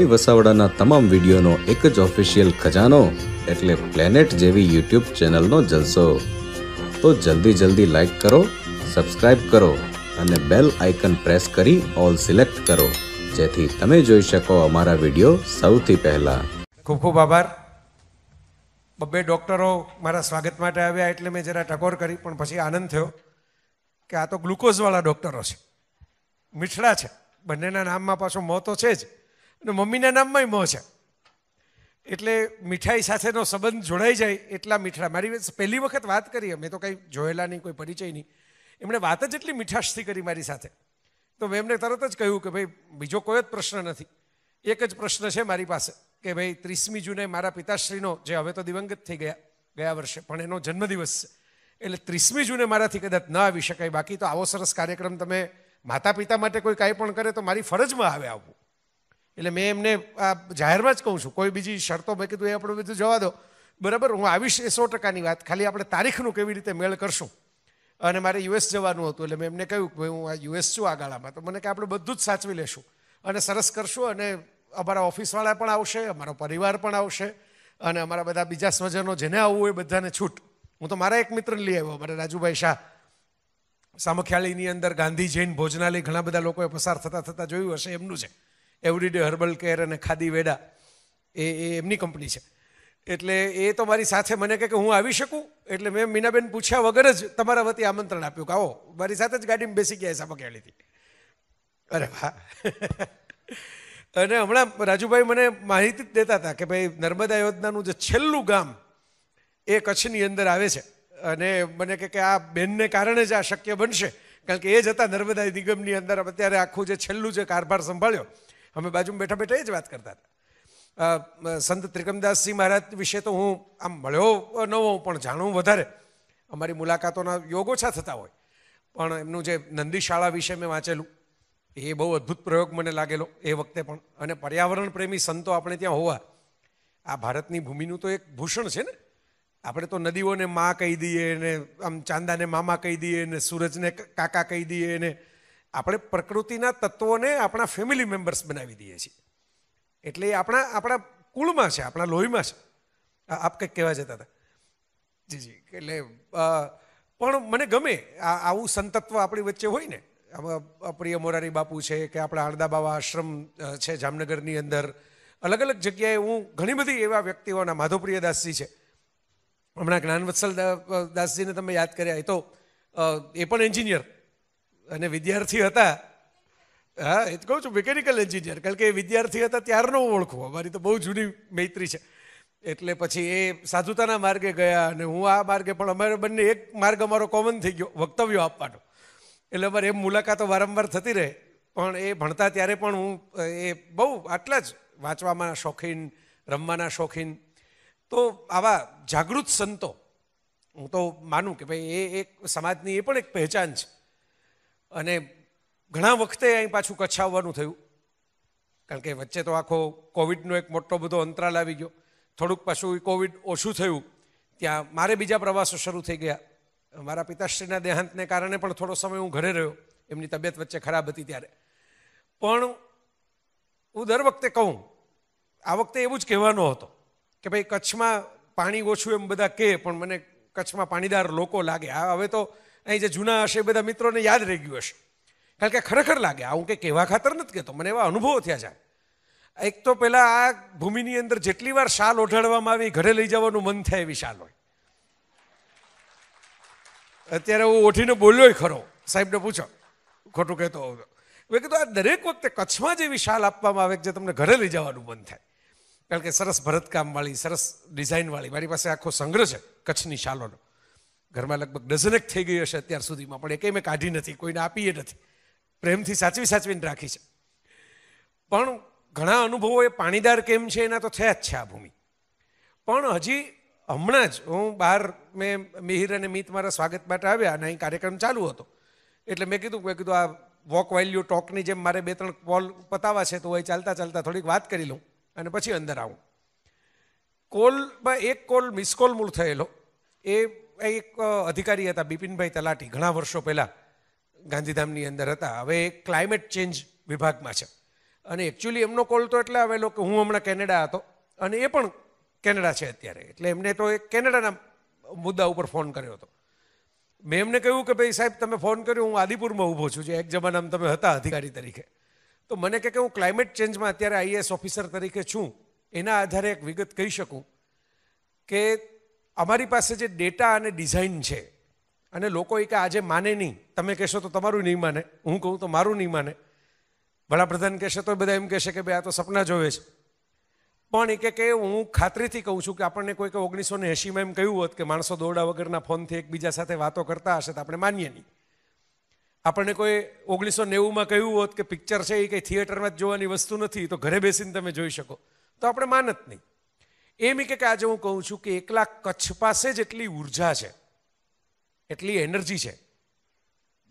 જય વસાવડાના તમામ વિડીયોનો એક જ ઓફિશિયલ ખજાનો એટલે પ્લેનેટ જેવી યુટ્યુબ ચેનલનો જલસો તો જલ્દી જલ્દી લાઈક કરો સબસ્ક્રાઇબ કરો અને બેલ આઇકન પ્રેસ કરી ઓલ સિલેક્ટ કરો જેથી તમે જોઈ શકો અમારા વિડીયો સૌથી પહેલાં ખૂબ ખૂબ આભાર બબ્બે ડૉક્ટરો મારા સ્વાગત માટે આવ્યા એટલે મેં જરા ટકોર કરી પણ પછી આનંદ થયો કે આ તો ગ્લુકોઝવાળા ડૉક્ટરો છે મીઠડા છે બંનેના નામમાં પાછો મો છે જ અને મમ્મીના નામમાં મોં છે એટલે મીઠાઈ સાથેનો સંબંધ જોડાઈ જાય એટલા મીઠા મારી પહેલી વખત વાત કરી અમે તો કંઈ જોયેલા નહીં કોઈ પરિચય નહીં એમણે વાત જ એટલી મીઠાશથી કરી મારી સાથે તો મેં એમને તરત જ કહ્યું કે ભાઈ બીજો કોઈ જ પ્રશ્ન નથી એક જ પ્રશ્ન છે મારી પાસે કે ભાઈ ત્રીસમી જૂને મારા પિતાશ્રીનો જે હવે તો દિવંગત થઈ ગયા ગયા વર્ષે પણ એનો જન્મદિવસ છે એટલે ત્રીસમી જૂને મારાથી કદાચ ન આવી શકાય બાકી તો આવો સરસ કાર્યક્રમ તમે માતા પિતા માટે કોઈ કાંઈ પણ કરે તો મારી ફરજમાં આવે આવવું એટલે મેં એમને આ જાહેરમાં જ કહું છું કોઈ બીજી શરતો મેં કીધું એ આપણે બધું જવા દો બરાબર હું આવીશ એ સો ટકાની વાત ખાલી આપણે તારીખનું કેવી રીતે મેળ કરશું અને મારે યુએસ જવાનું હતું એટલે મેં એમને કહ્યું કે ભાઈ હું આ યુએસ છું આ ગાળામાં તો મને કે આપણે બધું જ સાચવી લેશું અને સરસ કરશું અને અમારા ઓફિસવાળા પણ આવશે અમારો પરિવાર પણ આવશે અને અમારા બધા બીજા સ્વજનો જેને આવવું હોય બધાને છૂટ હું તો મારા એક મિત્રને લઈ આવ્યો મારે રાજુભાઈ શાહ સામખ્યાળીની અંદર ગાંધી જૈન ભોજનાલય ઘણા બધા લોકોએ પસાર થતા થતાં જોયું હશે એમનું છે એવરીડે હર્બલ કેર અને ખાદી વેડા એ એ એમની કંપની છે એટલે એ તો મારી સાથે મને કહે કે હું આવી શકું એટલે મેં મીનાબેન પૂછ્યા વગર જ તમારા વતી આમંત્રણ આપ્યું કે આવો મારી સાથે જ ગાડીમાં બેસી ગયા સાબક લીધી અરે વાહ અને હમણાં રાજુભાઈ મને માહિતી જ દેતા હતા કે ભાઈ નર્મદા યોજનાનું જે છેલ્લું ગામ એ કચ્છની અંદર આવે છે અને મને કે આ બેનને કારણે જ આ શક્ય બનશે કારણ કે એ જ હતા નર્મદા નિગમની અંદર અત્યારે આખું જે છેલ્લું જે કારભાર સંભાળ્યો અમે બાજુમાં બેઠા બેઠા એ જ વાત કરતા હતા સંત ત્રિકમદાસજી મહારાજ વિશે તો હું આમ મળ્યો ન હોઉં પણ જાણું વધારે અમારી મુલાકાતોના યોગ ઓછા થતા હોય પણ એમનું જે નંદીશાળા વિશે મેં વાંચેલું એ બહુ અદ્ભુત પ્રયોગ મને લાગેલો એ વખતે પણ અને પર્યાવરણ પ્રેમી સંતો આપણે ત્યાં હોવા આ ભારતની ભૂમિનું તો એક ભૂષણ છે ને આપણે તો નદીઓને મા કહી દઈએ ને આમ ચાંદાને મામા કહી દઈએ ને સૂરજને કાકા કહી દઈએ ને આપણે પ્રકૃતિના તત્વોને આપણા ફેમિલી મેમ્બર્સ બનાવી દઈએ છીએ એટલે એ આપણા આપણા કુળમાં છે આપણા લોહીમાં છે આપ કંઈક કહેવા જતા હતા જી જી એટલે પણ મને ગમે આવું સંતત્વ આપણી વચ્ચે હોય ને પ્રિય મોરારી બાપુ છે કે આપણા હળદા બાવા આશ્રમ છે જામનગરની અંદર અલગ અલગ જગ્યાએ હું ઘણી બધી એવા વ્યક્તિઓના માધવપ્રિય દાસજી છે હમણાં જ્ઞાનવત્સલ દાસજીને તમે યાદ કર્યા એ તો એ પણ એન્જિનિયર અને વિદ્યાર્થી હતા હા એ જ કહું છું મિકેનિકલ એન્જિનિયર કારણ કે એ વિદ્યાર્થી હતા ત્યારનો ઓળખું અમારી તો બહુ જૂની મૈત્રી છે એટલે પછી એ સાધુતાના માર્ગે ગયા અને હું આ માર્ગે પણ અમારે બંને એક માર્ગ અમારો કોમન થઈ ગયો વક્તવ્યો આપવાનો એટલે અમારે એમ મુલાકાતો વારંવાર થતી રહે પણ એ ભણતા ત્યારે પણ હું એ બહુ આટલા જ વાંચવામાં શોખીન રમવાના શોખીન તો આવા જાગૃત સંતો હું તો માનું કે ભાઈ એ એક સમાજની એ પણ એક પહેચાન છે અને ઘણા વખતે અહીં પાછું કચ્છ આવવાનું થયું કારણ કે વચ્ચે તો આખો કોવિડનો એક મોટો બધો અંતરાલ આવી ગયો થોડુંક પાછું કોવિડ ઓછું થયું ત્યાં મારે બીજા પ્રવાસો શરૂ થઈ ગયા મારા પિતાશ્રીના દેહાંતને કારણે પણ થોડો સમય હું ઘરે રહ્યો એમની તબિયત વચ્ચે ખરાબ હતી ત્યારે પણ હું દર વખતે કહું આ વખતે એવું જ કહેવાનો હતો કે ભાઈ કચ્છમાં પાણી ઓછું એમ બધા કહે પણ મને કચ્છમાં પાણીદાર લોકો લાગે આ હવે તો અહીં જે જૂના હશે બધા મિત્રોને યાદ રહી ગયું હશે કારણ કે ખરેખર લાગે આ હું કંઈ કહેવા ખાતર નથી કહેતો મને એવા અનુભવો થયા છે એક તો પહેલાં આ ભૂમિની અંદર જેટલી વાર શાલ ઓઢાડવામાં આવી ઘરે લઈ જવાનું મન થાય એવી શાલ હોય અત્યારે હું ઓઠીને બોલ્યો ખરો સાહેબને પૂછો ખોટું કહેતો હોઉં મેં કીધું આ દરેક વખતે કચ્છમાં જ એવી શાલ આપવામાં આવે કે જે તમને ઘરે લઈ જવાનું મન થાય કારણ કે સરસ ભરતકામવાળી સરસ ડિઝાઇનવાળી મારી પાસે આખો સંગ્રહ છે કચ્છની શાલોનો ઘરમાં લગભગ ડઝનેક થઈ ગઈ હશે અત્યાર સુધીમાં પણ એકે મેં કાઢી નથી કોઈને આપીએ નથી પ્રેમથી સાચવી સાચવીને રાખી છે પણ ઘણા અનુભવો એ પાણીદાર કેમ છે એના તો થયા જ છે આ ભૂમિ પણ હજી હમણાં જ હું બહાર મેં મિહિર અને મિત મારા સ્વાગત માટે આવ્યા અને અહીં કાર્યક્રમ ચાલુ હતો એટલે મેં કીધું મેં કીધું આ વોક વેલ્યુ ટોકની જેમ મારે બે ત્રણ કોલ પતાવવા છે તો એ ચાલતા ચાલતા થોડીક વાત કરી લઉં અને પછી અંદર આવું કોલમાં એક કોલ મિસકોલ મૂળ થયેલો એ એક અધિકારી હતા બિપિનભાઈ તલાટી ઘણા વર્ષો પહેલાં ગાંધીધામની અંદર હતા હવે ક્લાઇમેટ ચેન્જ વિભાગમાં છે અને એકચ્યુઅલી એમનો કોલ તો એટલે આવેલો કે હું હમણાં કેનેડા હતો અને એ પણ કેનેડા છે અત્યારે એટલે એમને તો એ કેનેડાના મુદ્દા ઉપર ફોન કર્યો હતો મેં એમને કહ્યું કે ભાઈ સાહેબ તમે ફોન કર્યો હું આદિપુરમાં ઊભો છું જે એક જમાનામાં તમે હતા અધિકારી તરીકે તો મને કહે કે હું ક્લાઇમેટ ચેન્જમાં અત્યારે આઈએએસ ઓફિસર તરીકે છું એના આધારે એક વિગત કહી શકું કે અમારી પાસે જે ડેટા અને ડિઝાઇન છે અને લોકો એ કે આજે માને નહીં તમે કહેશો તો તમારું નહીં માને હું કહું તો મારું નહીં માને વડાપ્રધાન કહેશે તો બધા એમ કહેશે કે ભાઈ આ તો સપના જોવે છે પણ એ કે હું ખાતરીથી કહું છું કે આપણને કોઈકે ઓગણીસો ને એંશીમાં એમ કહ્યું હોત કે માણસો દોરડા વગરના ફોનથી એકબીજા સાથે વાતો કરતા હશે તો આપણે માનીએ નહીં આપણને કોઈ ઓગણીસો નેવુંમાં કહ્યું હોત કે પિક્ચર છે એ કંઈ થિયેટરમાં જ જોવાની વસ્તુ નથી તો ઘરે બેસીને તમે જોઈ શકો તો આપણે માનત નહીં એમ કે આજે હું કહું છું કે એકલા કચ્છ પાસે જેટલી ઉર્જા છે એટલી એનર્જી છે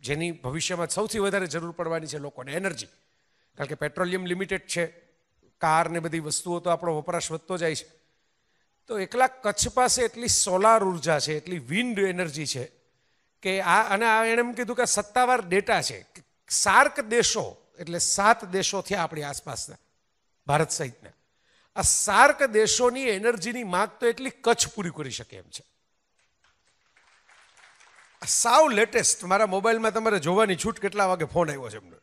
જેની ભવિષ્યમાં સૌથી વધારે જરૂર પડવાની છે લોકોને એનર્જી કારણ કે પેટ્રોલિયમ લિમિટેડ છે કાર ને બધી વસ્તુઓ તો આપણો વપરાશ વધતો જાય છે તો એકલા કચ્છ પાસે એટલી સોલાર ઉર્જા છે એટલી વિન્ડ એનર્જી છે કે આ અને આ એણે એમ કીધું કે સત્તાવાર ડેટા છે સાર્ક દેશો એટલે સાત દેશો થયા આપણી આસપાસના ભારત સહિતના આ સાર્ક દેશોની એનર્જીની માંગ તો એટલી કચ્છ પૂરી કરી શકે એમ છે સાવ લેટેસ્ટ મારા મોબાઈલમાં તમારે જોવાની છૂટ કેટલા વાગે ફોન આવ્યો છે એમનો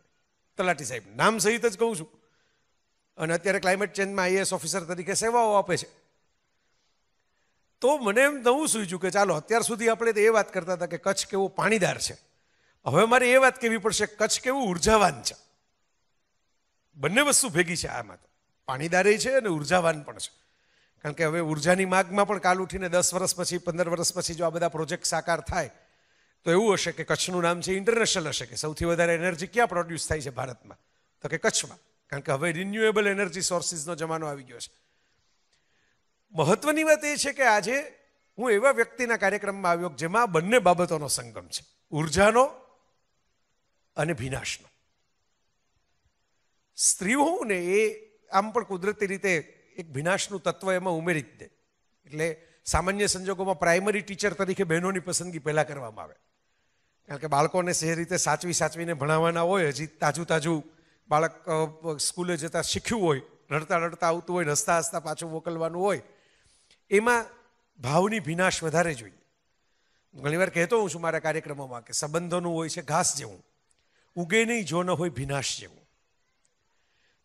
તલાટી સાહેબ નામ સહિત જ કહું છું અને અત્યારે ક્લાઇમેટ ચેન્જમાં આઈએએસ ઓફિસર તરીકે સેવાઓ આપે છે તો મને એમ નવું સૂચ્યું કે ચાલો અત્યાર સુધી આપણે એ વાત કરતા હતા કે કચ્છ કેવું પાણીદાર છે હવે મારે એ વાત કહેવી પડશે કચ્છ કેવું ઉર્જાવાન છે બંને વસ્તુ ભેગી છે આમાં તો પાણીદારે છે અને ઉર્જાવાન પણ છે કારણ કે હવે ઉર્જાની માગમાં પણ કાલ ઉઠીને દસ વર્ષ પછી પંદર વર્ષ પછી જો આ બધા પ્રોજેક્ટ સાકાર થાય તો એવું હશે કે કચ્છનું નામ છે ઇન્ટરનેશનલ હશે કે સૌથી વધારે એનર્જી ક્યાં પ્રોડ્યુસ થાય છે ભારતમાં તો કે કચ્છમાં કારણ કે હવે રિન્યુએબલ એનર્જી સોર્સિસનો જમાનો આવી ગયો છે મહત્વની વાત એ છે કે આજે હું એવા વ્યક્તિના કાર્યક્રમમાં આવ્યો જેમાં બંને બાબતોનો સંગમ છે ઉર્જાનો અને વિનાશનો સ્ત્રીઓને એ આમ પણ કુદરતી રીતે એક વિનાશનું તત્વ એમાં ઉમેરી જ દે એટલે સામાન્ય સંજોગોમાં પ્રાઇમરી ટીચર તરીકે બહેનોની પસંદગી પહેલાં કરવામાં આવે કારણ કે બાળકોને જે રીતે સાચવી સાચવીને ભણાવવાના હોય હજી તાજું તાજું બાળક સ્કૂલે જતાં શીખ્યું હોય રડતા રડતા આવતું હોય રસ્તા હસતા પાછું મોકલવાનું હોય એમાં ભાવની વિનાશ વધારે જોઈએ ઘણીવાર કહેતો હું છું મારા કાર્યક્રમોમાં કે સંબંધોનું હોય છે ઘાસ જેવું ઉગે નહીં જો ન હોય વિનાશ જેવું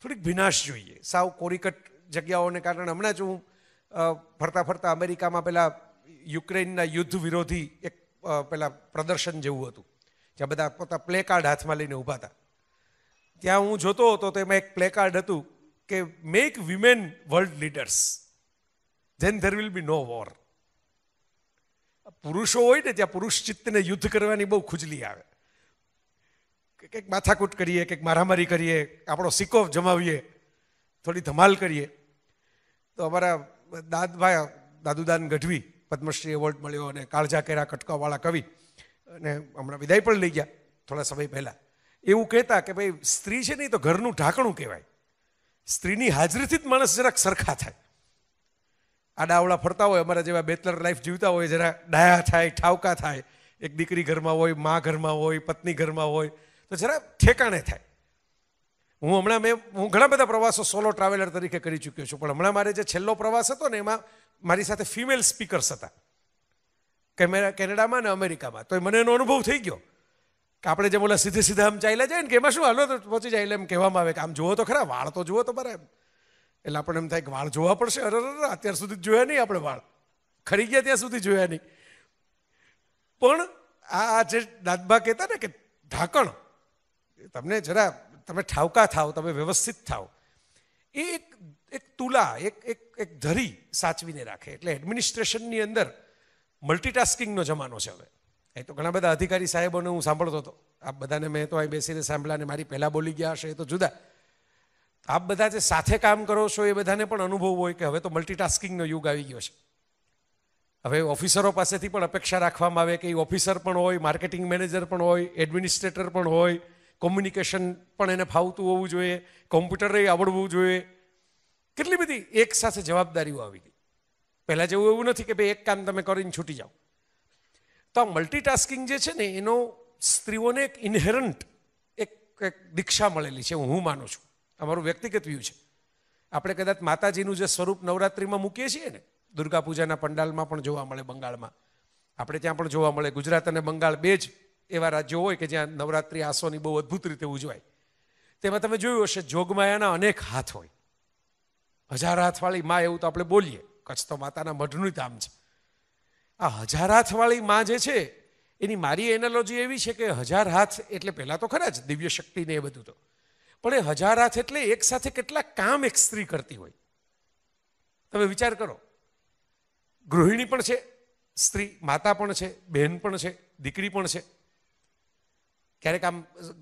થોડીક વિનાશ જોઈએ સાવ કોરીકટ જગ્યાઓને કારણે હમણાં જ હું ફરતા ફરતા અમેરિકામાં પેલા યુક્રેનના યુદ્ધ વિરોધી એક પેલા પ્રદર્શન જેવું હતું જ્યાં બધા પોતા પ્લે કાર્ડ હાથમાં લઈને ઊભા હતા ત્યાં હું જોતો હતો તો એમાં એક પ્લે કાર્ડ હતું કે make women world leaders then there will be no war પુરુષો હોય ને ત્યાં પુરુષ ચિત્તને યુદ્ધ કરવાની બહુ ખુજલી આવે કંઈક માથાકૂટ કરીએ કંઈક મારામારી કરીએ આપણો સિક્કો જમાવીએ થોડી ધમાલ કરીએ તો અમારા દાદભાઈ દાદુદાન ગઢવી પદ્મશ્રી એવોર્ડ મળ્યો અને કાળજા કેરા કટકાવાળા કવિ અને હમણાં વિદાય પણ લઈ ગયા થોડા સમય પહેલાં એવું કહેતા કે ભાઈ સ્ત્રી છે નહીં તો ઘરનું ઢાંકણું કહેવાય સ્ત્રીની હાજરીથી જ માણસ જરાક સરખા થાય આડાવડા ફરતા હોય અમારા જેવા બેચલર લાઈફ જીવતા હોય જરા ડાયા થાય ઠાવકા થાય એક દીકરી ઘરમાં હોય મા ઘરમાં હોય પત્ની ઘરમાં હોય તો જરા ઠેકાણે થાય હું હમણાં મેં હું ઘણા બધા પ્રવાસો સોલો ટ્રાવેલર તરીકે કરી ચૂક્યો છું પણ હમણાં મારે જે છેલ્લો પ્રવાસ હતો ને એમાં મારી સાથે ફિમેલ સ્પીકર્સ હતા કેનેડામાં ને અમેરિકામાં તો મને એનો અનુભવ થઈ ગયો કે આપણે જે ઓલા સીધે સીધા આમ ચાલ્યા જાય ને કે એમાં શું હાલો તો પહોંચી જાય એટલે એમ કહેવામાં આવે કે આમ જુઓ તો ખરા વાળ તો જુઓ તો એમ એટલે આપણને એમ થાય કે વાળ જોવા પડશે અરે અત્યાર સુધી જોયા નહીં આપણે વાળ ખરી ગયા ત્યાં સુધી જોયા નહીં પણ આ જે દાદબા કહેતા ને કે ઢાંકણ તમને જરા તમે ઠાવકા થાવ તમે વ્યવસ્થિત થાવ એ એક એક તુલા એક એક એક ધરી સાચવીને રાખે એટલે એડમિનિસ્ટ્રેશનની અંદર મલ્ટીટાસ્કિંગનો જમાનો છે હવે એ તો ઘણા બધા અધિકારી સાહેબોને હું સાંભળતો હતો આપ બધાને મેં તો અહીં બેસીને સાંભળ્યા ને મારી પહેલાં બોલી ગયા હશે એ તો જુદા આપ બધા જે સાથે કામ કરો છો એ બધાને પણ અનુભવ હોય કે હવે તો મલ્ટીટાસ્કિંગનો યુગ આવી ગયો છે હવે ઓફિસરો પાસેથી પણ અપેક્ષા રાખવામાં આવે કે એ ઓફિસર પણ હોય માર્કેટિંગ મેનેજર પણ હોય એડમિનિસ્ટ્રેટર પણ હોય કોમ્યુનિકેશન પણ એને ફાવતું હોવું જોઈએ કોમ્પ્યુટરે આવડવું જોઈએ કેટલી બધી એક સાથે જવાબદારીઓ આવી ગઈ પહેલાં જેવું એવું નથી કે ભાઈ એક કામ તમે કરીને છૂટી જાઓ તો આ મલ્ટીટાસ્કિંગ જે છે ને એનો સ્ત્રીઓને એક ઇનહેરન્ટ એક એક દીક્ષા મળેલી છે હું માનું છું અમારું વ્યક્તિગત વ્યૂ છે આપણે કદાચ માતાજીનું જે સ્વરૂપ નવરાત્રિમાં મૂકીએ છીએ ને દુર્ગા પૂજાના પંડાલમાં પણ જોવા મળે બંગાળમાં આપણે ત્યાં પણ જોવા મળે ગુજરાત અને બંગાળ બે જ એવા રાજ્યો હોય કે જ્યાં નવરાત્રિ આસોની બહુ અદ્ભુત રીતે ઉજવાય તેમાં તમે જોયું હશે જોગમાયાના અનેક હાથ હોય હજાર હાથવાળી માં એવું તો આપણે બોલીએ કચ્છ તો માતાના મઢનું ધામ છે આ હજાર હાથવાળી મા જે છે એની મારી એનાલોજી એવી છે કે હજાર હાથ એટલે પહેલાં તો ખરા જ દિવ્ય શક્તિને એ બધું તો પણ એ હજાર હાથ એટલે એક સાથે કેટલા કામ એક સ્ત્રી કરતી હોય તમે વિચાર કરો ગૃહિણી પણ છે સ્ત્રી માતા પણ છે બહેન પણ છે દીકરી પણ છે ક્યારેક આમ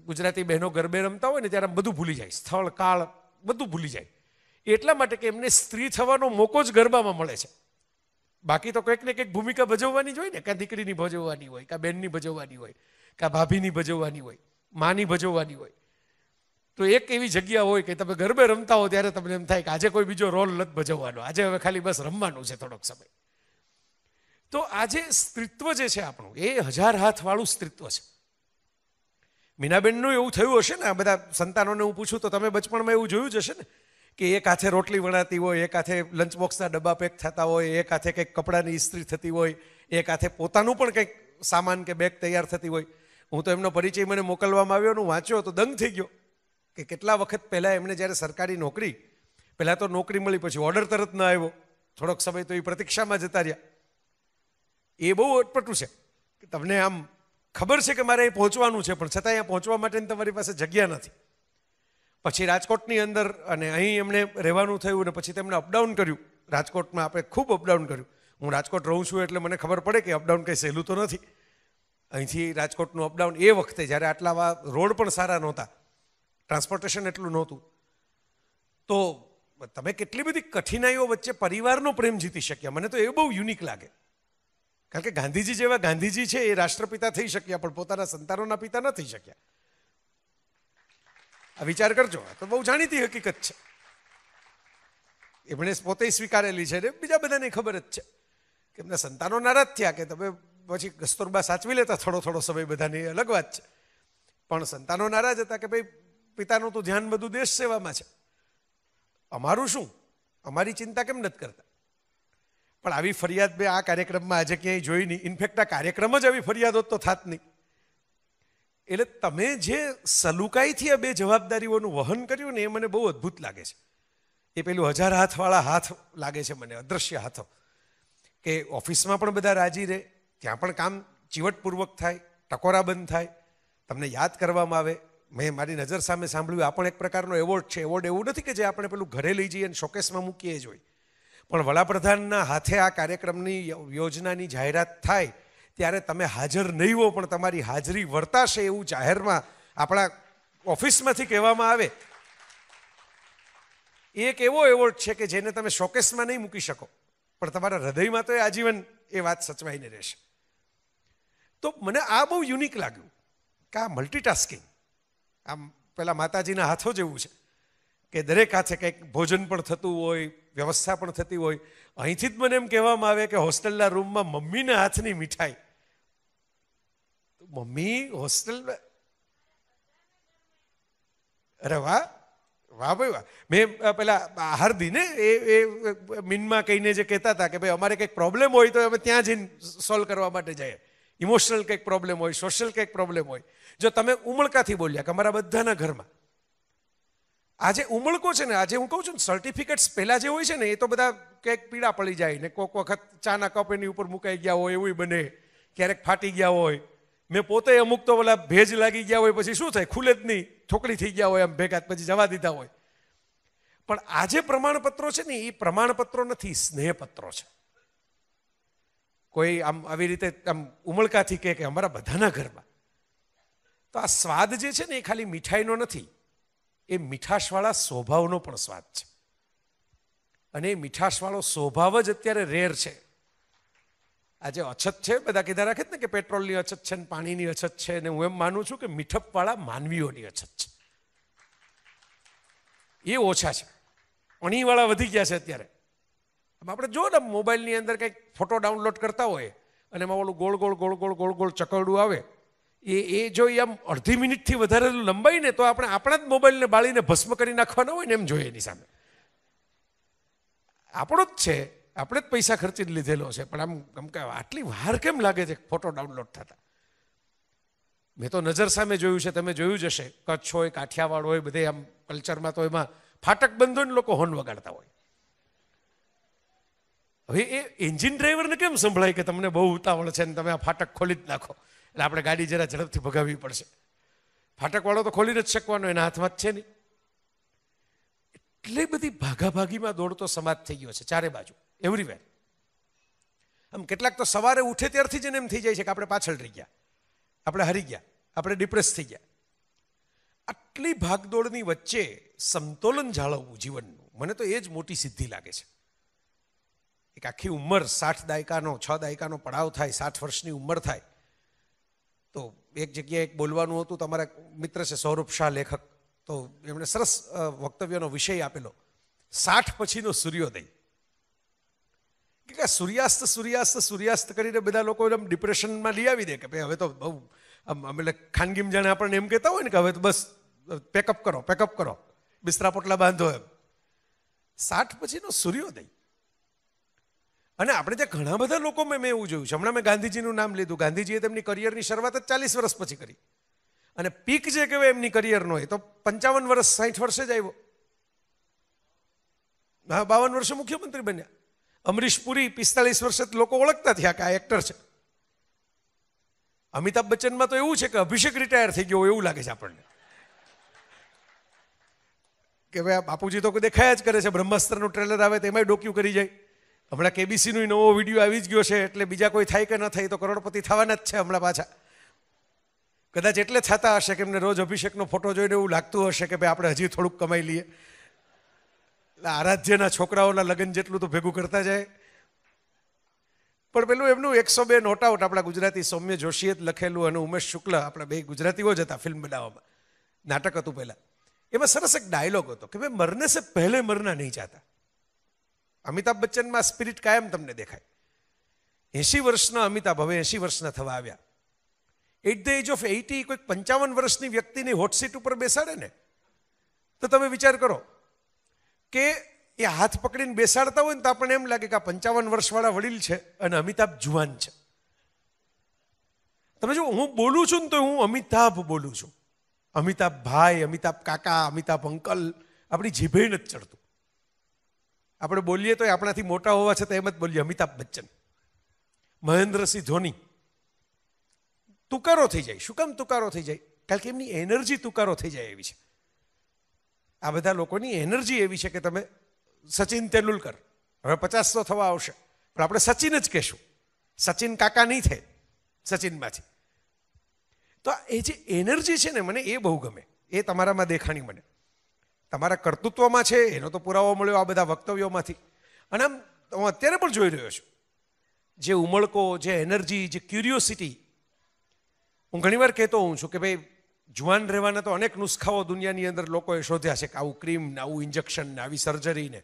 ગુજરાતી બહેનો ગરબે રમતા હોય ને ત્યારે બધું ભૂલી જાય સ્થળ કાળ બધું ભૂલી જાય એટલા માટે કે એમને સ્ત્રી થવાનો મોકો જ ગરબામાં મળે છે બાકી તો કંઈક ને કંઈક ભૂમિકા ભજવવાની જ હોય ને કાં દીકરીની ભજવવાની હોય કાં બહેનની ભજવવાની હોય કાં ભાભીની ભજવવાની હોય માની ભજવવાની હોય તો એક એવી જગ્યા હોય કે તમે ગરબે રમતા હો ત્યારે તમને એમ થાય કે આજે કોઈ બીજો રોલ નથી ભજવવાનો આજે હવે ખાલી બસ રમવાનું છે થોડોક સમય તો આજે સ્ત્રીત્વ જે છે આપણું એ હજાર હાથવાળું સ્ત્રીત્વ છે મીનાબેનનું એવું થયું હશે ને આ બધા સંતાનોને હું પૂછું તો તમે બચપણમાં એવું જોયું જ હશે ને કે એક હાથે રોટલી વણાતી હોય એક હાથે લંચ બોક્સના ડબ્બા પેક થતા હોય એક હાથે કંઈક કપડાની ઇસ્ત્રી થતી હોય એક હાથે પોતાનું પણ કંઈક સામાન કે બેગ તૈયાર થતી હોય હું તો એમનો પરિચય મને મોકલવામાં આવ્યો હું વાંચ્યો તો દંગ થઈ ગયો કે કેટલા વખત પહેલાં એમને જ્યારે સરકારી નોકરી પહેલાં તો નોકરી મળી પછી ઓર્ડર તરત ન આવ્યો થોડોક સમય તો એ પ્રતીક્ષામાં જતા રહ્યા એ બહુ અટપટું છે કે તમને આમ ખબર છે કે મારે અહીં પહોંચવાનું છે પણ છતાં અહીંયા પહોંચવા માટેની તમારી પાસે જગ્યા નથી પછી રાજકોટની અંદર અને અહીં એમણે રહેવાનું થયું અને પછી તેમણે અપડાઉન કર્યું રાજકોટમાં આપણે ખૂબ અપડાઉન કર્યું હું રાજકોટ રહું છું એટલે મને ખબર પડે કે અપડાઉન કંઈ સહેલું તો નથી અહીંથી રાજકોટનું અપડાઉન એ વખતે જ્યારે આટલા રોડ પણ સારા નહોતા ટ્રાન્સપોર્ટેશન એટલું નહોતું તો તમે કેટલી બધી કઠિનાઈઓ વચ્ચે પરિવારનો પ્રેમ જીતી શક્યા મને તો એ બહુ યુનિક લાગે કારણ કે ગાંધીજી જેવા ગાંધીજી છે એ રાષ્ટ્રપિતા થઈ શક્યા પણ પોતાના સંતાનોના પિતા ન થઈ શક્યા આ વિચાર કરજો તો બહુ જાણીતી હકીકત છે એમણે પોતે સ્વીકારેલી છે ને બીજા બધાને ખબર જ છે કે એમના સંતાનો નારાજ થયા કે તમે પછી કસ્તુરબા સાચવી લેતા થોડો થોડો સમય બધાની અલગ વાત છે પણ સંતાનો નારાજ હતા કે ભાઈ પિતાનું તો ધ્યાન બધું દેશ સેવામાં છે અમારું શું અમારી ચિંતા કેમ નથી કરતા પણ આવી ફરિયાદ મેં આ કાર્યક્રમમાં આજે ક્યાંય જોઈ નહીં ઇનફેક્ટ આ કાર્યક્રમ જ આવી ફરિયાદો તો થાત નહીં એટલે તમે જે સલુકાઈથી આ બે જવાબદારીઓનું વહન કર્યું ને એ મને બહુ અદ્ભુત લાગે છે એ પેલું હજાર હાથવાળા હાથ લાગે છે મને અદ્રશ્ય હાથો કે ઓફિસમાં પણ બધા રાજી રહે ત્યાં પણ કામ ચીવટપૂર્વક થાય ટકોરા બંધ થાય તમને યાદ કરવામાં આવે મેં મારી નજર સામે સાંભળ્યું આ પણ એક પ્રકારનો એવોર્ડ છે એવોર્ડ એવું નથી કે જે આપણે પેલું ઘરે લઈ જઈએ અને શોકેસમાં મૂકીએ જ હોય પણ વડાપ્રધાનના હાથે આ કાર્યક્રમની યોજનાની જાહેરાત થાય ત્યારે તમે હાજર નહીં હો પણ તમારી હાજરી વર્તાશે એવું જાહેરમાં આપણા ઓફિસમાંથી કહેવામાં આવે એ એક એવો એવોર્ડ છે કે જેને તમે શોકેસમાં નહીં મૂકી શકો પણ તમારા હૃદયમાં તો એ આજીવન એ વાત સચવાઈને રહેશે તો મને આ બહુ યુનિક લાગ્યું કે આ મલ્ટીટાસ્કિંગ આમ પેલા માતાજીના હાથો જેવું છે કે દરેક હાથે કંઈક ભોજન પણ થતું હોય વ્યવસ્થા પણ થતી હોય અહીંથી જ મને એમ કહેવામાં આવે કે હોસ્ટેલના રૂમમાં મમ્મીના હાથની મીઠાઈ મમ્મી હોસ્ટેલ અરે વાહ વાહ ભાઈ વાહ મેં પેલા હાર્દી ને એ એ મીનમાં કહીને જે કહેતા હતા કે ભાઈ અમારે કંઈક પ્રોબ્લેમ હોય તો અમે ત્યાં જઈને સોલ્વ કરવા માટે જઈએ ઇમોશનલ કંઈક પ્રોબ્લેમ હોય સોશિયલ કંઈક પ્રોબ્લેમ હોય જો તમે ઉમળકાથી બોલ્યા કે અમારા બધાના ઘરમાં આજે ઉમળકો છે ને આજે હું કહું છું ને સર્ટિફિકેટ્સ પહેલાં જે હોય છે ને એ તો બધા ક્યાંક પીડા પડી જાય ને કોઈક વખત ચાના કપ એની ઉપર મુકાઈ ગયા હોય એવું બને ક્યારેક ફાટી ગયા હોય મેં પોતે અમુક તો પેલા ભેજ લાગી ગયા હોય પછી શું થાય ખુલે જ નહીં ઠોકડી થઈ ગયા હોય આમ ભેગા પછી જવા દીધા હોય પણ આજે પ્રમાણપત્રો છે ને એ પ્રમાણપત્રો નથી સ્નેહપત્રો છે કોઈ આમ આવી રીતે આમ ઉમળકાથી કહે કે અમારા બધાના ઘરમાં તો આ સ્વાદ જે છે ને એ ખાલી મીઠાઈનો નથી એ મીઠાશવાળા સ્વભાવનો પણ સ્વાદ છે અને એ મીઠાશવાળો સ્વભાવ જ અત્યારે રેર છે આ જે અછત છે બધા કીધા રાખે ને કે પેટ્રોલની અછત છે ને પાણીની અછત છે ને હું એમ માનું છું કે મીઠપવાળા માનવીઓની અછત છે એ ઓછા છે અણીવાળા વધી ગયા છે અત્યારે આપણે જો ને મોબાઈલની અંદર કંઈક ફોટો ડાઉનલોડ કરતા હોય અને એમાં ઓલું ગોળ ગોળ ગોળ ગોળ ગોળ ગોળ ચકરડું આવે એ એ જો આમ અડધી મિનિટથી વધારે લંબાઈને તો આપણે આપણા જ મોબાઈલને બાળીને ભસ્મ કરી નાખવાના હોય ને એમ જોઈએ એની સામે આપણો જ છે આપણે જ પૈસા ખર્ચી લીધેલો છે પણ આમ કેમ કે આટલી વાર કેમ લાગે છે ફોટો ડાઉનલોડ થતા મેં તો નજર સામે જોયું છે તમે જોયું જ હશે કચ્છ હોય કાઠિયાવાડ હોય બધે આમ કલ્ચરમાં તો એમાં ફાટક બંધો ને લોકો હોર્ન વગાડતા હોય હવે એ એન્જિન ડ્રાઈવરને કેમ સંભળાય કે તમને બહુ ઉતાવળ છે ને તમે આ ફાટક ખોલી જ નાખો એટલે આપણે ગાડી જરા ઝડપથી ભગાવવી પડશે ફાટકવાળો તો ખોલી નથી શકવાનો એના હાથમાં જ છે નહીં એટલી બધી ભાગાભાગીમાં દોડતો સમાજ થઈ ગયો છે ચારે બાજુ એવરીવેર આમ કેટલાક તો સવારે ઉઠે ત્યારથી જ એને એમ થઈ જાય છે કે આપણે પાછળ રહી ગયા આપણે હરી ગયા આપણે ડિપ્રેસ થઈ ગયા આટલી ભાગદોડની વચ્ચે સંતુલન જાળવવું જીવનનું મને તો એ જ મોટી સિદ્ધિ લાગે છે એક આખી ઉંમર સાઠ દાયકાનો છ દાયકાનો પડાવ થાય સાઠ વર્ષની ઉંમર થાય તો એક જગ્યાએ એક બોલવાનું હતું તમારા મિત્ર છે સૌરભ શાહ લેખક તો એમણે સરસ વક્તવ્યનો વિષય આપેલો સાઠ પછીનો સૂર્યોદય કે સૂર્યાસ્ત સૂર્યાસ્ત સૂર્યાસ્ત કરીને બધા લોકો એમ ડિપ્રેશનમાં લઈ આવી દે કે ભાઈ હવે તો બહુ આમ એટલે ખાનગીમ જાણે આપણને એમ કહેતા હોય ને કે હવે તો બસ પેકઅપ કરો પેકઅપ કરો બિસ્તરા પોટલા બાંધો એમ સાઠ પછીનો સૂર્યોદય અને આપણે ત્યાં ઘણા બધા લોકો મેં એવું જોયું છે હમણાં મેં ગાંધીજીનું નામ લીધું ગાંધીજીએ તેમની કરિયરની શરૂઆત જ ચાલીસ વર્ષ પછી કરી અને પીક જે કહેવાય એમની કરિયરનો એ તો પંચાવન વર્ષ સાહીઠ વર્ષે જ આવ્યો હા બાવન વર્ષે મુખ્યમંત્રી બન્યા અમરીશ પુરી પિસ્તાલીસ વર્ષે લોકો ઓળખતા થયા કે આ એક્ટર છે અમિતાભ બચ્ચનમાં તો એવું છે કે અભિષેક રિટાયર થઈ ગયો એવું લાગે છે આપણને કે ભાઈ બાપુજી તો દેખાયા જ કરે છે બ્રહ્માસ્ત્રનું ટ્રેલર આવે તો એમાંય ડોક્યુ કરી જાય હમણાં કેબીસીનો નવો વિડીયો આવી જ ગયો છે એટલે બીજા કોઈ થાય કે ન થાય તો કરોડપતિ થવાના જ છે હમણાં પાછા કદાચ એટલે થતા હશે કે એમને રોજ અભિષેકનો ફોટો જોઈને એવું લાગતું હશે કે ભાઈ આપણે હજી થોડુંક કમાઈ લઈએ એટલે આરાધ્યના છોકરાઓના લગ્ન જેટલું તો ભેગું કરતા જાય પણ પેલું એમનું એકસો બે નોટ આઉટ આપણા ગુજરાતી સૌમ્ય જોશીએ જ લખેલું અને ઉમેશ શુક્લ આપણા બે ગુજરાતીઓ જ હતા ફિલ્મ બનાવવામાં નાટક હતું પહેલાં એમાં સરસ એક ડાયલોગ હતો કે ભાઈ મરને સે પહેલે મરના નહીં ચાહતા અમિતાભ બચ્ચનમાં સ્પિરિટ કાયમ તમને દેખાય એંશી વર્ષના અમિતાભ હવે એંશી વર્ષના થવા આવ્યા at the age of eighty કોઈક પંચાવન વર્ષની વ્યક્તિની હોટસીટ ઉપર બેસાડે ને તો તમે વિચાર કરો કે એ હાથ પકડીને બેસાડતા હોય ને તો આપણને એમ લાગે કે આ પંચાવન વર્ષવાળા વડીલ છે અને અમિતાભ જુવાન છે તમે જો હું બોલું છું ને તો હું અમિતાભ બોલું છું અમિતાભ ભાઈ અમિતાભ કાકા અમિતાભ અંકલ આપણી જીભે નથી ચડતું આપણે બોલીએ તો આપણાથી મોટા હોવા છતાં એમ જ બોલીએ અમિતાભ બચ્ચન મહેન્દ્રસિંહ ધોની તુકારો થઈ જાય શું કામ તુકારો થઈ જાય કારણ કે એમની એનર્જી તુકારો થઈ જાય એવી છે આ બધા લોકોની એનર્જી એવી છે કે તમે સચિન તેંડુલકર હવે પચાસ તો થવા આવશે પણ આપણે સચિન જ કહેશું સચિન કાકા નહીં થાય સચિનમાંથી તો એ જે એનર્જી છે ને મને એ બહુ ગમે એ તમારામાં દેખાણી મને તમારા કર્તૃત્વમાં છે એનો તો પુરાવો મળ્યો આ બધા વક્તવ્યોમાંથી અને આમ હું અત્યારે પણ જોઈ રહ્યો છું જે ઉમળકો જે એનર્જી જે ક્યુરિયોસિટી હું ઘણીવાર કહેતો હોઉં છું કે ભાઈ જુવાન રહેવાના તો અનેક નુસ્ખાઓ દુનિયાની અંદર લોકોએ શોધ્યા છે કે આવું ક્રીમ ને આવું ઇન્જેક્શન ને આવી સર્જરીને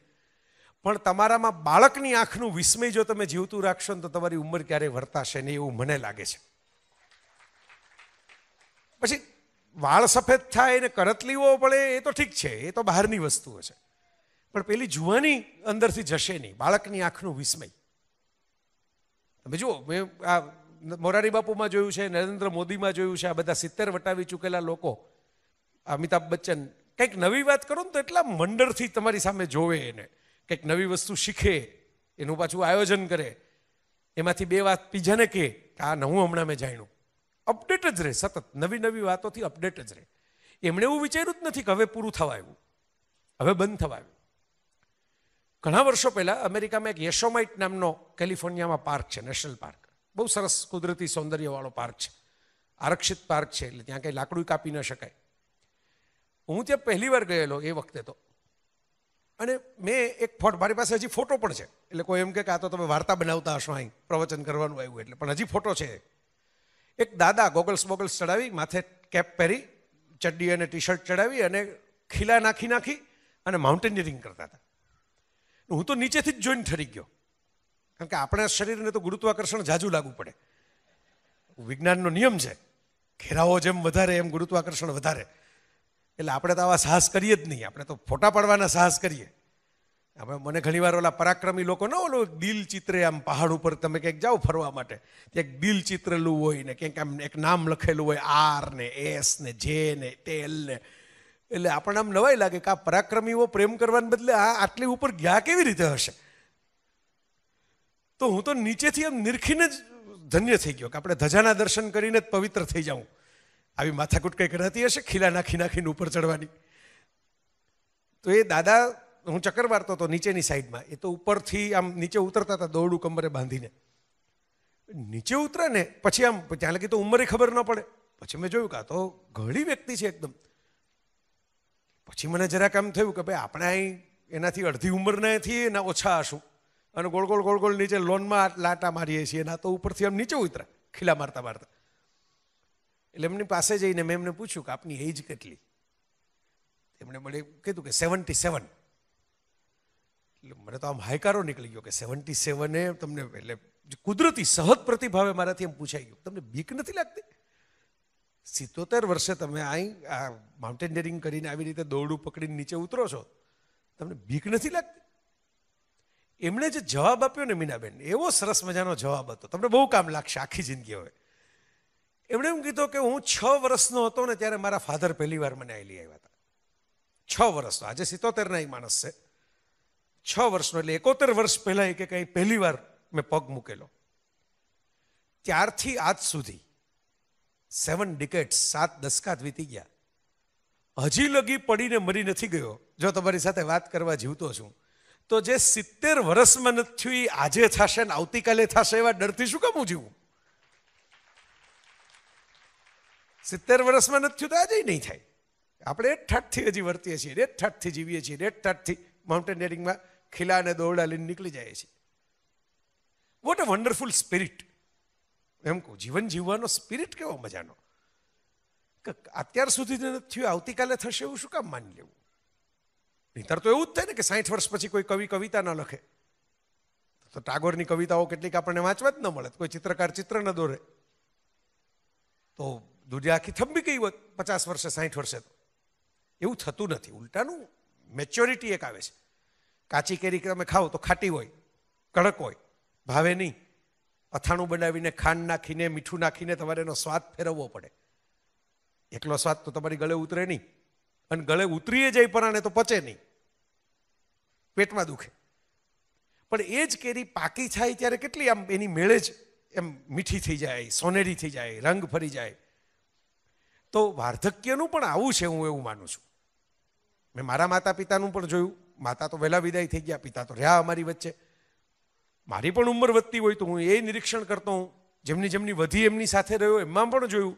પણ તમારામાં બાળકની આંખનું વિસ્મય જો તમે જીવતું રાખશો ને તો તમારી ઉંમર ક્યારેય વર્તાશે નહીં એવું મને લાગે છે પછી વાળ સફેદ થાય એને કરત કરતલીઓ પડે એ તો ઠીક છે એ તો બહારની વસ્તુઓ છે પણ પેલી જુવાની અંદરથી જશે નહીં બાળકની આંખનું વિસ્મય તમે જુઓ મેં આ મોરારી બાપુમાં જોયું છે નરેન્દ્ર મોદીમાં જોયું છે આ બધા સિત્તેર વટાવી ચૂકેલા લોકો અમિતાભ બચ્ચન કંઈક નવી વાત કરું ને તો એટલા મંડળથી તમારી સામે જોવે એને કંઈક નવી વસ્તુ શીખે એનું પાછું આયોજન કરે એમાંથી બે વાત બીજાને કહે આ નવું હમણાં મેં જાણ્યું અપડેટ જ રહે સતત નવી નવી વાતોથી અપડેટ જ રહે એમણે એવું વિચાર્યું જ નથી કે હવે પૂરું થવા આવ્યું હવે બંધ થવા આવ્યું ઘણા વર્ષો પહેલાં અમેરિકામાં એક યશોમાઇટ નામનો કેલિફોર્નિયામાં પાર્ક છે નેશનલ પાર્ક બહુ સરસ કુદરતી સૌંદર્યવાળો પાર્ક છે આરક્ષિત પાર્ક છે એટલે ત્યાં કંઈ લાકડું કાપી ન શકાય હું ત્યાં પહેલી વાર ગયેલો એ વખતે તો અને મેં એક ફોટો મારી પાસે હજી ફોટો પણ છે એટલે કોઈ એમ કે આ તો તમે વાર્તા બનાવતા હશો અહીં પ્રવચન કરવાનું આવ્યું એટલે પણ હજી ફોટો છે એક દાદા ગોગલ્સ બોગલ્સ ચડાવી માથે કેપ પહેરી ચડ્ડી અને ટી શર્ટ ચડાવી અને ખીલા નાખી નાખી અને માઉન્ટેનિયરિંગ કરતા હતા હું તો નીચેથી જ જોઈન ઠરી ગયો કારણ કે આપણા શરીરને તો ગુરુત્વાકર્ષણ જાજુ લાગુ પડે વિજ્ઞાનનો નિયમ છે ઘેરાવો જેમ વધારે એમ ગુરુત્વાકર્ષણ વધારે એટલે આપણે તો આવા સાહસ કરીએ જ નહીં આપણે તો ફોટા પાડવાના સાહસ કરીએ આપણે મને ઘણીવાર ઓલા પરાક્રમી લોકો ના ઓલું દિલ ચિત્રે આમ પહાડ ઉપર તમે ક્યાંક જાઓ ફરવા માટે ત્યાં દિલ ચિત્રેલું હોય ને ક્યાંક આમ એક નામ લખેલું હોય આર ને એસ ને જે ને તેલ ને એટલે આપણને આમ નવાઈ લાગે કે આ પરાક્રમીઓ પ્રેમ કરવાને બદલે આ આટલી ઉપર ગયા કેવી રીતે હશે તો હું તો નીચેથી આમ નિરખીને જ ધન્ય થઈ ગયો કે આપણે ધજાના દર્શન કરીને જ પવિત્ર થઈ જાઉં આવી માથાકૂટ કંઈ કરાતી હશે ખીલા નાખી નાખીને ઉપર ચડવાની તો એ દાદા હું ચક્કર મારતો હતો નીચેની સાઈડમાં એ તો ઉપરથી આમ નીચે ઉતરતા હતા દોરડું કમરે બાંધીને નીચે ઉતરે ને પછી આમ ત્યાં લગી તો ઉંમરે ખબર ન પડે પછી મેં જોયું કે આ તો ઘણી વ્યક્તિ છે એકદમ પછી મને જરાક એમ થયું કે ભાઈ આપણે અહીં એનાથી અડધી ઉંમરના થી એના ઓછા હશું અને ગોળ ગોળ ગોળ ગોળ નીચે લોનમાં લાટા મારીએ છીએ એના તો ઉપરથી આમ નીચે ઉતરા ખીલા મારતા મારતા એટલે એમની પાસે જઈને મેં એમને પૂછ્યું કે આપની એજ કેટલી એમણે મને કીધું કે સેવન્ટી સેવન એટલે મને તો આમ હાયકારો નીકળી ગયો કે સેવન્ટી સેવને તમને એટલે કુદરતી સહજ પ્રતિભાવે મારાથી એમ પૂછાઈ ગયું તમને બીક નથી લાગતી સિત્તોતેર વર્ષે તમે અહીં આ માઉન્ટેનિયરિંગ કરીને આવી રીતે દોરડું પકડીને નીચે ઉતરો છો તમને બીક નથી લાગતી એમણે જે જવાબ આપ્યો ને મીનાબેન એવો સરસ મજાનો જવાબ હતો તમને બહુ કામ લાગશે આખી જિંદગી હવે એમણે એમ કીધું કે હું છ વર્ષનો હતો ને ત્યારે મારા ફાધર પહેલી વાર મને આવેલી આવ્યા હતા છ વર્ષનો આજે સિત્તોતેરના એ માણસ છે છ વર્ષનો એટલે એકોતેર વર્ષ પહેલાં કે કંઈ પહેલી વાર મેં પગ મૂકેલો ત્યારથી આજ સુધી સેવન ડિકેટ સાત દસકાત વીતી ગયા હજી લગી પડીને મરી નથી ગયો જો તમારી સાથે વાત કરવા જીવતો છું તો જે સિત્તેર વર્ષમાં નથી થયું એ આજે થશે ને આવતીકાલે થશે એવા ડરથી શું કામ હું જીવું સિત્તેર વર્ષમાં નથી થયું તો આજે નહીં થાય આપણે એક ઠાઠથી હજી વર્તીએ છીએ એક ઠાઠથી જીવીએ છીએ એક ઠાઠથી માઉન્ટેનિયરિંગમાં ખીલા અને દોરડા લઈને નીકળી જાય છે વોટ અ વન્ડરફુલ સ્પિરિટ એમ કહું જીવન જીવવાનો સ્પિરિટ કેવો મજાનો અત્યાર સુધી નથી થયું આવતીકાલે થશે એવું શું કામ માની લેવું નહીતર તો એવું જ થાય ને કે સાઠ વર્ષ પછી કોઈ કવિ કવિતા ન લખે તો ટાગોરની કવિતાઓ કેટલીક આપણને વાંચવા જ ન મળે કોઈ ચિત્રકાર ચિત્ર ન દોરે તો દુનિયા આખી થંભી ગઈ હોત પચાસ વર્ષે સાઠ વર્ષે તો એવું થતું નથી ઉલટાનું મેચ્યોરિટી એક આવે છે કાચી કેરી તમે ખાઓ તો ખાટી હોય કડક હોય ભાવે નહીં અથાણું બનાવીને ખાંડ નાખીને મીઠું નાખીને તમારે એનો સ્વાદ ફેરવવો પડે એકલો સ્વાદ તો તમારી ગળે ઉતરે નહીં અને ગળે ઉતરીએ જાય પરાણે તો પચે નહીં પેટમાં દુખે પણ એ જ કેરી પાકી થાય ત્યારે કેટલી આમ એની મેળે જ એમ મીઠી થઈ જાય સોનેરી થઈ જાય રંગ ફરી જાય તો વાર્ધક્યનું પણ આવું છે હું એવું માનું છું મેં મારા માતા પિતાનું પણ જોયું માતા તો વહેલા વિદાય થઈ ગયા પિતા તો રહ્યા અમારી વચ્ચે મારી પણ ઉંમર વધતી હોય તો હું એ નિરીક્ષણ કરતો હું જેમની જેમની વધી એમની સાથે રહ્યો એમમાં પણ જોયું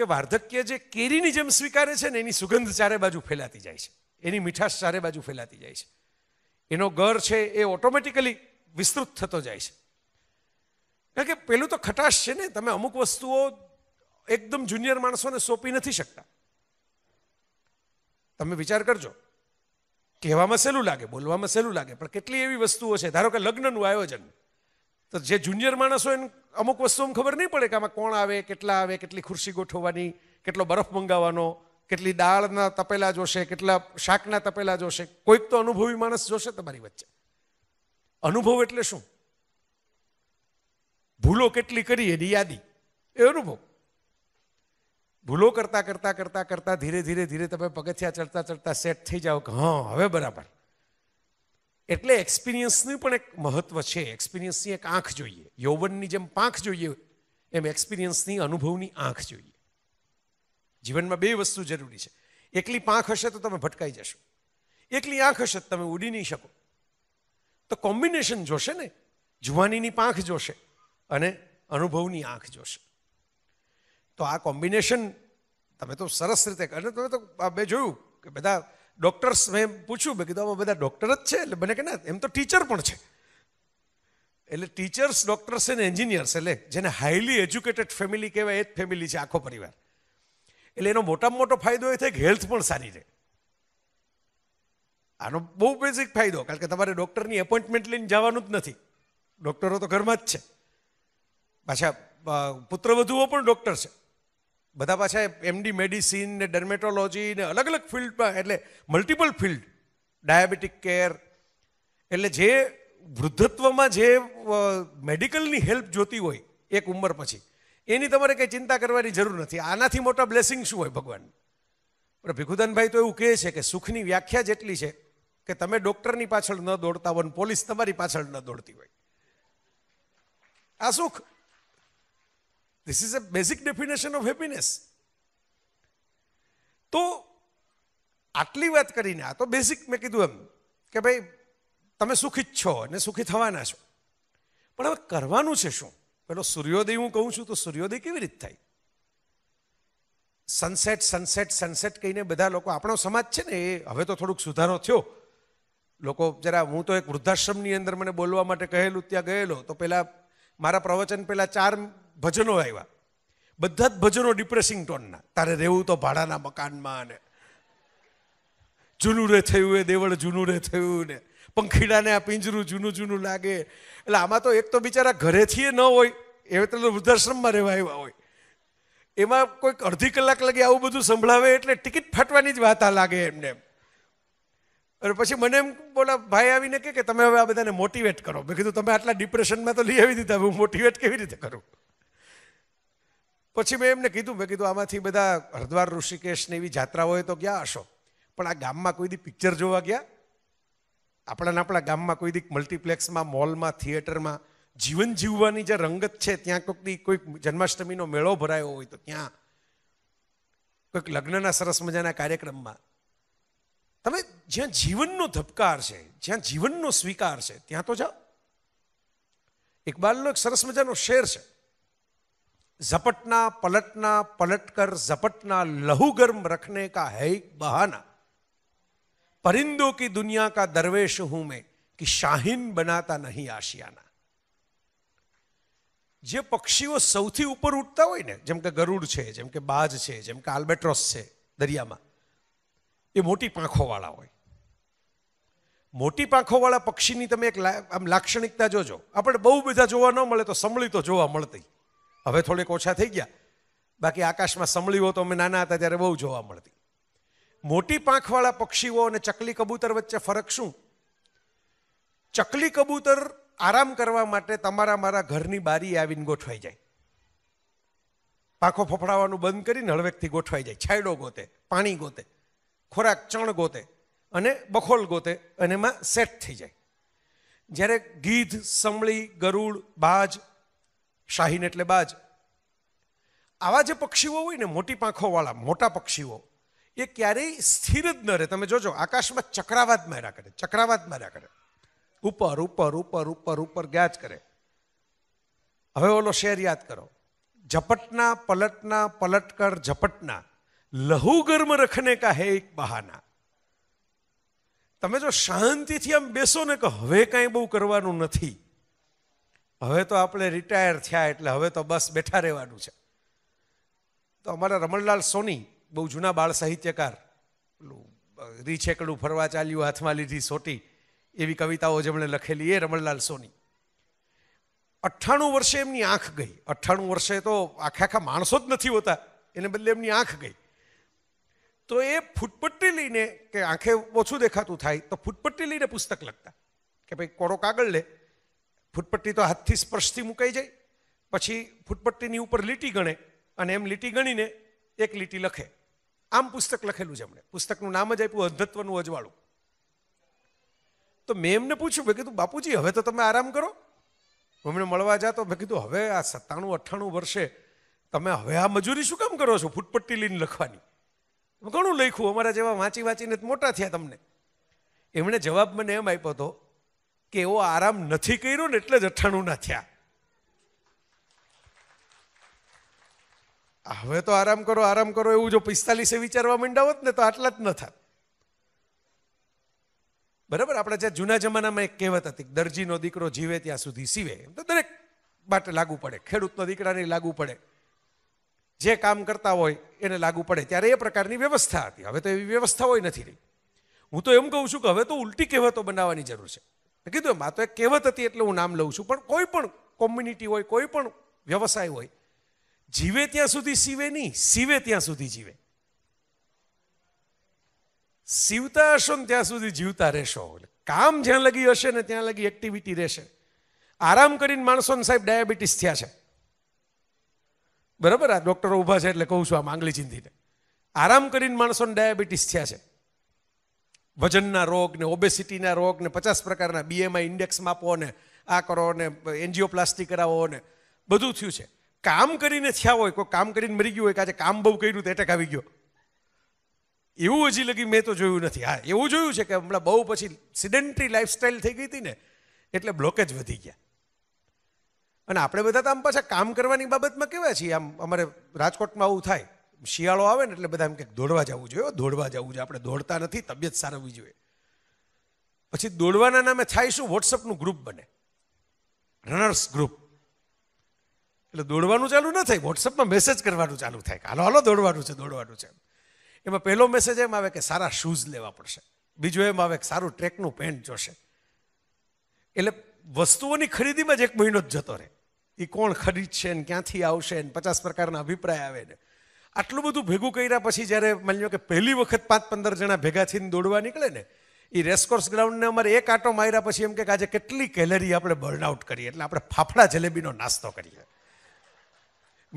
કે વાર્ધક્ય જે કેરીની જેમ સ્વીકારે છે ને એની સુગંધ ચારે બાજુ ફેલાતી જાય છે એની મીઠાશ ચારે બાજુ ફેલાતી જાય છે એનો ગર છે એ ઓટોમેટિકલી વિસ્તૃત થતો જાય છે કારણ કે પેલું તો ખટાશ છે ને તમે અમુક વસ્તુઓ એકદમ જુનિયર માણસોને સોંપી નથી શકતા તમે વિચાર કરજો કહેવામાં સહેલું લાગે બોલવામાં સહેલું લાગે પણ કેટલી એવી વસ્તુઓ છે ધારો કે લગ્નનું આયોજન તો જે જુનિયર માણસો એને અમુક વસ્તુ ખબર નહીં પડે કે આમાં કોણ આવે કેટલા આવે કેટલી ખુરશી ગોઠવવાની કેટલો બરફ મંગાવવાનો કેટલી દાળના તપેલા જોશે કેટલા શાકના તપેલા જોશે કોઈક તો અનુભવી માણસ જોશે તમારી વચ્ચે અનુભવ એટલે શું ભૂલો કેટલી કરી એની યાદી એ અનુભવ ભૂલો કરતાં કરતાં કરતાં કરતાં ધીરે ધીરે ધીરે તમે પગથિયા ચડતા ચડતા સેટ થઈ જાઓ કે હા હવે બરાબર એટલે એક્સપિરિયન્સનું પણ એક મહત્વ છે એક્સપિરિયન્સની એક આંખ જોઈએ યૌવનની જેમ પાંખ જોઈએ એમ એક્સપિરિયન્સની અનુભવની આંખ જોઈએ જીવનમાં બે વસ્તુ જરૂરી છે એકલી પાંખ હશે તો તમે ભટકાઈ જશો એકલી આંખ હશે તો તમે ઉડી નહીં શકો તો કોમ્બિનેશન જોશે ને જુવાનીની પાંખ જોશે અને અનુભવની આંખ જોશે તો આ કોમ્બિનેશન તમે તો સરસ રીતે અને તમે તો બે જોયું કે બધા ડૉક્ટર્સ મેં પૂછ્યું મેં કીધું આમાં બધા ડૉક્ટર જ છે એટલે મને કે ના એમ તો ટીચર પણ છે એટલે ટીચર્સ ડોક્ટર્સ અને એન્જિનિયર્સ એટલે જેને હાઈલી એજ્યુકેટેડ ફેમિલી કહેવાય એ જ ફેમિલી છે આખો પરિવાર એટલે એનો મોટામાં મોટો ફાયદો એ થાય કે હેલ્થ પણ સારી રહે આનો બહુ બેઝિક ફાયદો કારણ કે તમારે ડૉક્ટરની એપોઇન્ટમેન્ટ લઈને જવાનું જ નથી ડૉક્ટરો તો ઘરમાં જ છે પાછા પુત્રવધુઓ પણ ડોક્ટર છે બધા પાછા એમડી મેડિસિન ને ડર્મેટોલોજી ને અલગ અલગ ફિલ્ડમાં એટલે મલ્ટિપલ ફિલ્ડ ડાયાબિટીક કેર એટલે જે વૃદ્ધત્વમાં જે મેડિકલની હેલ્પ જોતી હોય એક ઉંમર પછી એની તમારે કંઈ ચિંતા કરવાની જરૂર નથી આનાથી મોટા બ્લેસિંગ શું હોય ભગવાન પણ ભીખુદાનભાઈ તો એવું કહે છે કે સુખની વ્યાખ્યા જેટલી છે કે તમે ડૉક્ટરની પાછળ ન દોડતા હો પોલીસ તમારી પાછળ ન દોડતી હોય આ સુખ this is a basic definition of happiness તો આટલી વાત કરીને આ તો બેઝિક મેં કીધું એમ કે ભાઈ તમે સુખી જ છો અને સુખી થવાના છો પણ હવે કરવાનું છે શું પેલો સૂર્યોદય હું કહું છું તો સૂર્યોદય કેવી રીતે થાય સનસેટ સનસેટ સનસેટ કહીને બધા લોકો આપણો સમાજ છે ને એ હવે તો થોડુંક સુધારો થયો લોકો જરા હું તો એક વૃદ્ધાશ્રમની અંદર મને બોલવા માટે કહેલું ત્યાં ગયેલો તો પહેલાં મારા પ્રવચન પહેલાં ચાર ભજનો આવ્યા બધા જ ભજનો ડિપ્રેસિંગ ટોનના તારે રહેવું તો ભાડાના મકાનમાં ને જૂનું રે થયું એ દેવળ જૂનું રે થયું ને પંખીડાને આ પિંજરું જૂનું જૂનું લાગે એટલે આમાં તો એક તો બિચારા ઘરેથી ન હોય એ તો વૃદ્ધાશ્રમમાં રહેવા આવ્યા હોય એમાં કોઈક અડધી કલાક લાગે આવું બધું સંભળાવે એટલે ટિકિટ ફાટવાની જ વાત આ લાગે એમને એમ અને પછી મને એમ બોલા ભાઈ આવીને કે તમે હવે આ બધાને મોટિવેટ કરો મેં કીધું તમે આટલા ડિપ્રેશનમાં તો લઈ આવી દીધા હું મોટિવેટ કેવી રીતે કરું પછી મેં એમને કીધું મેં કીધું આમાંથી બધા હરદ્વાર ઋષિકેશની એવી જાત્રા હોય તો ગયા હશો પણ આ ગામમાં કોઈ દી પિક્ચર જોવા ગયા આપણાને આપણા ગામમાં કોઈ દીક મલ્ટીપ્લેક્સમાં મોલમાં થિયેટરમાં જીવન જીવવાની જે રંગત છે ત્યાં કોઈક દી કોઈક જન્માષ્ટમીનો મેળો ભરાયો હોય તો ત્યાં કોઈક લગ્નના સરસ મજાના કાર્યક્રમમાં તમે જ્યાં જીવનનો ધબકાર છે જ્યાં જીવનનો સ્વીકાર છે ત્યાં તો જાઓ ઇકબાલનો એક સરસ મજાનો શેર છે झपटना पलटना पलटकर ઝપટના લહુગર્મ રખને કા હૈ બહાના પરિંદો કી દુનિયા કા દરવેશ હું मैं કે શાહીન બનાતા નહીં આશિયાના જે પક્ષીઓ સૌથી ઉપર ઉઠતા હોય ને જેમ કે ગરુડ છે જેમ કે બાજ છે જેમ કે આલ્બેટ્રોસ છે દરિયામાં એ મોટી પાંખોવાળા હોય મોટી પાંખોવાળા પક્ષીની તમે એક આમ લાક્ષણિકતા જોજો આપણે બહુ બધા જોવા ન મળે તો સંભળી તો જોવા મળતી હવે થોડેક ઓછા થઈ ગયા બાકી આકાશમાં સંભળી હોય તો અમે નાના હતા ત્યારે બહુ જોવા મળતી મોટી પાંખવાળા પક્ષીઓ અને ચકલી કબૂતર વચ્ચે ફરક શું ચકલી કબૂતર આરામ કરવા માટે તમારા મારા ઘરની બારી આવીને ગોઠવાઈ જાય પાંખો ફફડાવાનું બંધ કરીને હળવેકથી ગોઠવાઈ જાય છાયડો ગોતે પાણી ગોતે ખોરાક ચણ ગોતે અને બખોલ ગોતે અને એમાં સેટ થઈ જાય જ્યારે ગીધ સમળી ગરુડ બાજ શાહીન એટલે બાજ આવા જે પક્ષીઓ હોય ને મોટી પાંખોવાળા મોટા પક્ષીઓ એ ક્યારેય સ્થિર જ ન રહે તમે જોજો આકાશમાં ચક્રાવાત માર્યા કરે ચક્રાવાત માર્યા કરે ઉપર ઉપર ઉપર ઉપર ઉપર ગયા જ કરે હવે ઓલો શેર યાદ કરો ઝપટના પલટના પલટકર ઝપટના લહુ ગર્મ રખને કા કાહે એક બહાના તમે જો શાંતિથી આમ બેસો ને કે હવે કાંઈ બહુ કરવાનું નથી હવે તો આપણે રિટાયર થયા એટલે હવે તો બસ બેઠા રહેવાનું છે તો અમારા રમણલાલ સોની બહુ જૂના બાળ સાહિત્યકાર રીછેકડું ફરવા ચાલ્યું હાથમાં લીધી સોટી એવી કવિતાઓ જેમણે લખેલી એ રમણલાલ સોની અઠ્ઠાણું વર્ષે એમની આંખ ગઈ અઠ્ઠાણું વર્ષે તો આખા આખા માણસો જ નથી હોતા એને બદલે એમની આંખ ગઈ તો એ ફૂટપટ્ટી લઈને કે આંખે ઓછું દેખાતું થાય તો ફૂટપટ્ટી લઈને પુસ્તક લખતા કે ભાઈ કોરો કાગળ લે ફૂટપટ્ટી તો હાથથી સ્પર્શથી મુકાઈ જાય પછી ફૂટપટ્ટીની ઉપર લીટી ગણે અને એમ લીટી ગણીને એક લીટી લખે આમ પુસ્તક લખેલું છે એમણે પુસ્તકનું નામ જ આપ્યું અંધત્વનું અજવાળું તો મેં એમને પૂછ્યું મેં કીધું બાપુજી હવે તો તમે આરામ કરો હમણે મળવા જાતો મેં કીધું હવે આ સત્તાણું અઠ્ઠાણું વર્ષે તમે હવે આ મજૂરી શું કામ કરો છો ફૂટપટ્ટી લઈને લખવાની ઘણું લખ્યું અમારા જેવા વાંચી વાંચીને મોટા થયા તમને એમણે જવાબ મને એમ આપ્યો હતો કે એવો આરામ નથી કર્યો ને એટલે જ અઠાણું ના થયા હવે તો આરામ કરો આરામ કરો એવું જો પિસ્તાલીસે વિચારવા માંડા હોત ને તો આટલા જ ન થાત બરાબર આપણે જ્યાં જૂના જમાનામાં એક કહેવત હતી દરજીનો દીકરો જીવે ત્યાં સુધી સીવે એમ તો દરેક માટે લાગુ પડે ખેડૂતનો દીકરાને લાગુ પડે જે કામ કરતા હોય એને લાગુ પડે ત્યારે એ પ્રકારની વ્યવસ્થા હતી હવે તો એવી વ્યવસ્થા હોય નથી રહી હું તો એમ કહું છું કે હવે તો ઉલટી કહેવતો બનાવવાની જરૂર છે કીધું મા તો એક કહેવત હતી એટલે હું નામ લઉં છું પણ કોઈ પણ કોમ્યુનિટી હોય કોઈ પણ વ્યવસાય હોય જીવે ત્યાં સુધી સીવે નહીં સીવે ત્યાં સુધી જીવે સીવતા હશો ને ત્યાં સુધી જીવતા રહેશો કામ જ્યાં લગી હશે ને ત્યાં લગી એક્ટિવિટી રહેશે આરામ કરીને માણસો ને સાહેબ ડાયાબિટીસ થયા છે બરાબર આ ડૉક્ટરો ઊભા છે એટલે કહું છું આ માંગલી ચિંધીને આરામ કરીને માણસોને ડાયાબિટીસ થયા છે વજનના રોગ ને ઓબેસિટીના રોગ ને પચાસ પ્રકારના બીએમઆઈ ઇન્ડેક્સ માપો ને આ કરો ને એન્જિયોપ્લાસ્ટી કરાવો ને બધું થયું છે કામ કરીને થયા હોય કોઈ કામ કરીને મરી ગયું હોય કે આજે કામ બહુ કર્યું તો એટેક આવી ગયો એવું હજી લગી મેં તો જોયું નથી હા એવું જોયું છે કે હમણાં બહુ પછી સિડેન્ટરી લાઈફસ્ટાઈલ થઈ ગઈ હતી ને એટલે બ્લોકેજ વધી ગયા અને આપણે બધા તો આમ પાછા કામ કરવાની બાબતમાં કેવા છીએ આમ અમારે રાજકોટમાં આવું થાય શિયાળો આવે ને એટલે બધા એમ કે દોડવા જવું જોઈએ દોડવા જવું જોઈએ આપણે દોડતા નથી તબિયત સારવવી જોઈએ પછી દોડવાના નામે થાય શું વોટ્સઅપનું ગ્રુપ બને રનર્સ ગ્રુપ એટલે દોડવાનું ચાલુ ન થાય વોટ્સઅપમાં મેસેજ કરવાનું ચાલુ થાય કે હાલો હાલો દોડવાનું છે દોડવાનું છે એમાં પહેલો મેસેજ એમ આવે કે સારા શૂઝ લેવા પડશે બીજો એમ આવે કે સારું ટ્રેકનું પેન્ટ જોશે એટલે વસ્તુઓની ખરીદીમાં જ એક મહિનો જ જતો રહે એ કોણ ખરીદશે ને ક્યાંથી આવશે ને પચાસ પ્રકારના અભિપ્રાય આવે ને આટલું બધું ભેગું કર્યા પછી જ્યારે માની લો કે પહેલી વખત પાંચ પંદર જણા ભેગા થઈને દોડવા નીકળે ને એ રેસકોર્સ ગ્રાઉન્ડને અમારે એક આંટો માર્યા પછી એમ કે આજે કેટલી કેલરી આપણે બર્નઆઉટ કરીએ એટલે આપણે ફાફડા જલેબીનો નાસ્તો કરીએ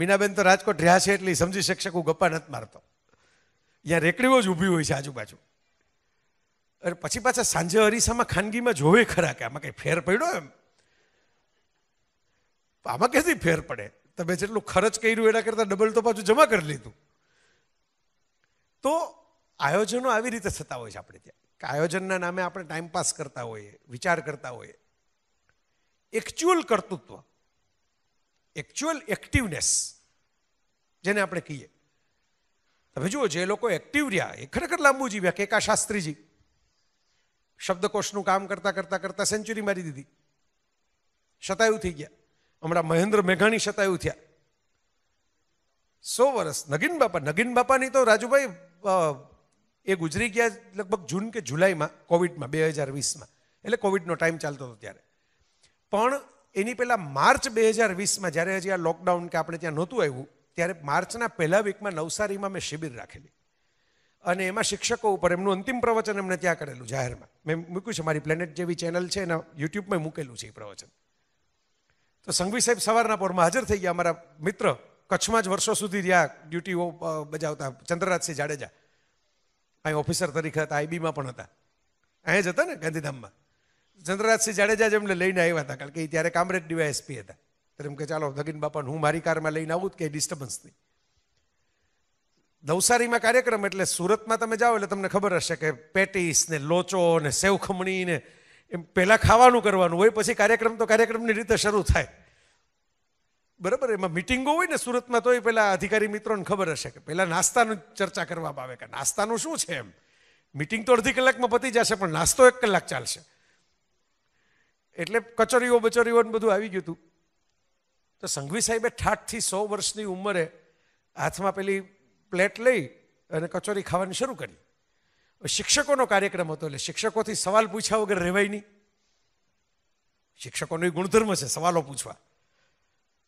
મીનાબેન તો રાજકોટ રહ્યા છે એટલે સમજી શકશે હું ગપ્પા નથી મારતો ત્યાં રેકડીઓ જ ઊભી હોય છે આજુબાજુ અરે પછી પાછા સાંજે અરીસામાં ખાનગીમાં જોવે ખરા કે આમાં કંઈ ફેર પડ્યો એમ આમાં ક્યાંથી ફેર પડે તમે જેટલું ખર્ચ કર્યું એના કરતાં ડબલ તો પાછું જમા કરી લીધું તો આયોજનો આવી રીતે થતા હોય છે આપણે ત્યાં કે આયોજનના નામે આપણે ટાઈમપાસ કરતા હોઈએ વિચાર કરતા હોઈએ એકચ્યુઅલ કર્તૃત્વ એકચ્યુઅલ એક્ટિવનેસ જેને આપણે કહીએ તમે જુઓ જે લોકો એક્ટિવ રહ્યા એ ખરેખર લાંબુ જીવ્યા કેકા શાસ્ત્રીજી શબ્દકોશનું કામ કરતા કરતા કરતા સેન્ચુરી મારી દીધી શતાયુ થઈ ગયા હમણાં મહેન્દ્ર મેઘાણી શતાયુ થયા સો વર્ષ નગીન બાપા નગીન બાપાની તો રાજુભાઈ એ ગુજરી ગયા લગભગ જૂન કે જુલાઈમાં કોવિડમાં બે હજાર વીસમાં એટલે કોવિડનો ટાઈમ ચાલતો હતો ત્યારે પણ એની પહેલાં માર્ચ બે હજાર વીસમાં જ્યારે હજી આ લોકડાઉન કે આપણે ત્યાં નહોતું આવ્યું ત્યારે માર્ચના પહેલા વીકમાં નવસારીમાં મેં શિબિર રાખેલી અને એમાં શિક્ષકો ઉપર એમનું અંતિમ પ્રવચન એમણે ત્યાં કરેલું જાહેરમાં મેં મૂક્યું છે મારી પ્લેનેટ જેવી ચેનલ છે એના યુટ્યુબમાં મૂકેલું છે એ પ્રવચન તો સંઘવી સાહેબ સવારના પોરમાં હાજર થઈ ગયા અમારા મિત્ર કચ્છમાં જ વર્ષો સુધી રહ્યા ડ્યુટીઓ બજાવતા ચંદ્રરાજસિંહ જાડેજા અહીં ઓફિસર તરીકે હતા આઈબીમાં પણ હતા અહીંયા જ હતા ને ગાંધીધામમાં ચંદ્રરાજસિંહ જાડેજા જ એમને લઈને આવ્યા હતા કારણ કે એ ત્યારે કામરેજ ડીવાયએસપી હતા ત્યારે એમ કે ચાલો દગીન બાપાને હું મારી કારમાં લઈને આવું જ કે ડિસ્ટર્બન્સ નહીં નવસારીમાં કાર્યક્રમ એટલે સુરતમાં તમે જાઓ એટલે તમને ખબર હશે કે પેટીસ ને લોચો ને સેવ ને એમ પહેલાં ખાવાનું કરવાનું હોય પછી કાર્યક્રમ તો કાર્યક્રમની રીતે શરૂ થાય બરાબર એમાં મિટિંગો હોય ને સુરતમાં તોય પહેલાં અધિકારી મિત્રોને ખબર હશે કે પહેલાં નાસ્તાનું ચર્ચા કરવામાં આવે કે નાસ્તાનું શું છે એમ મિટિંગ તો અડધી કલાકમાં પતી જશે પણ નાસ્તો એક કલાક ચાલશે એટલે કચોરીઓ બચોરીઓ ને બધું આવી ગયું હતું તો સંઘવી સાહેબે ઠાઠથી સો વર્ષની ઉંમરે હાથમાં પેલી પ્લેટ લઈ અને કચોરી ખાવાની શરૂ કરી શિક્ષકોનો કાર્યક્રમ હતો એટલે શિક્ષકોથી સવાલ પૂછ્યા વગર રહેવાય નહીં શિક્ષકોનો ગુણધર્મ છે સવાલો પૂછવા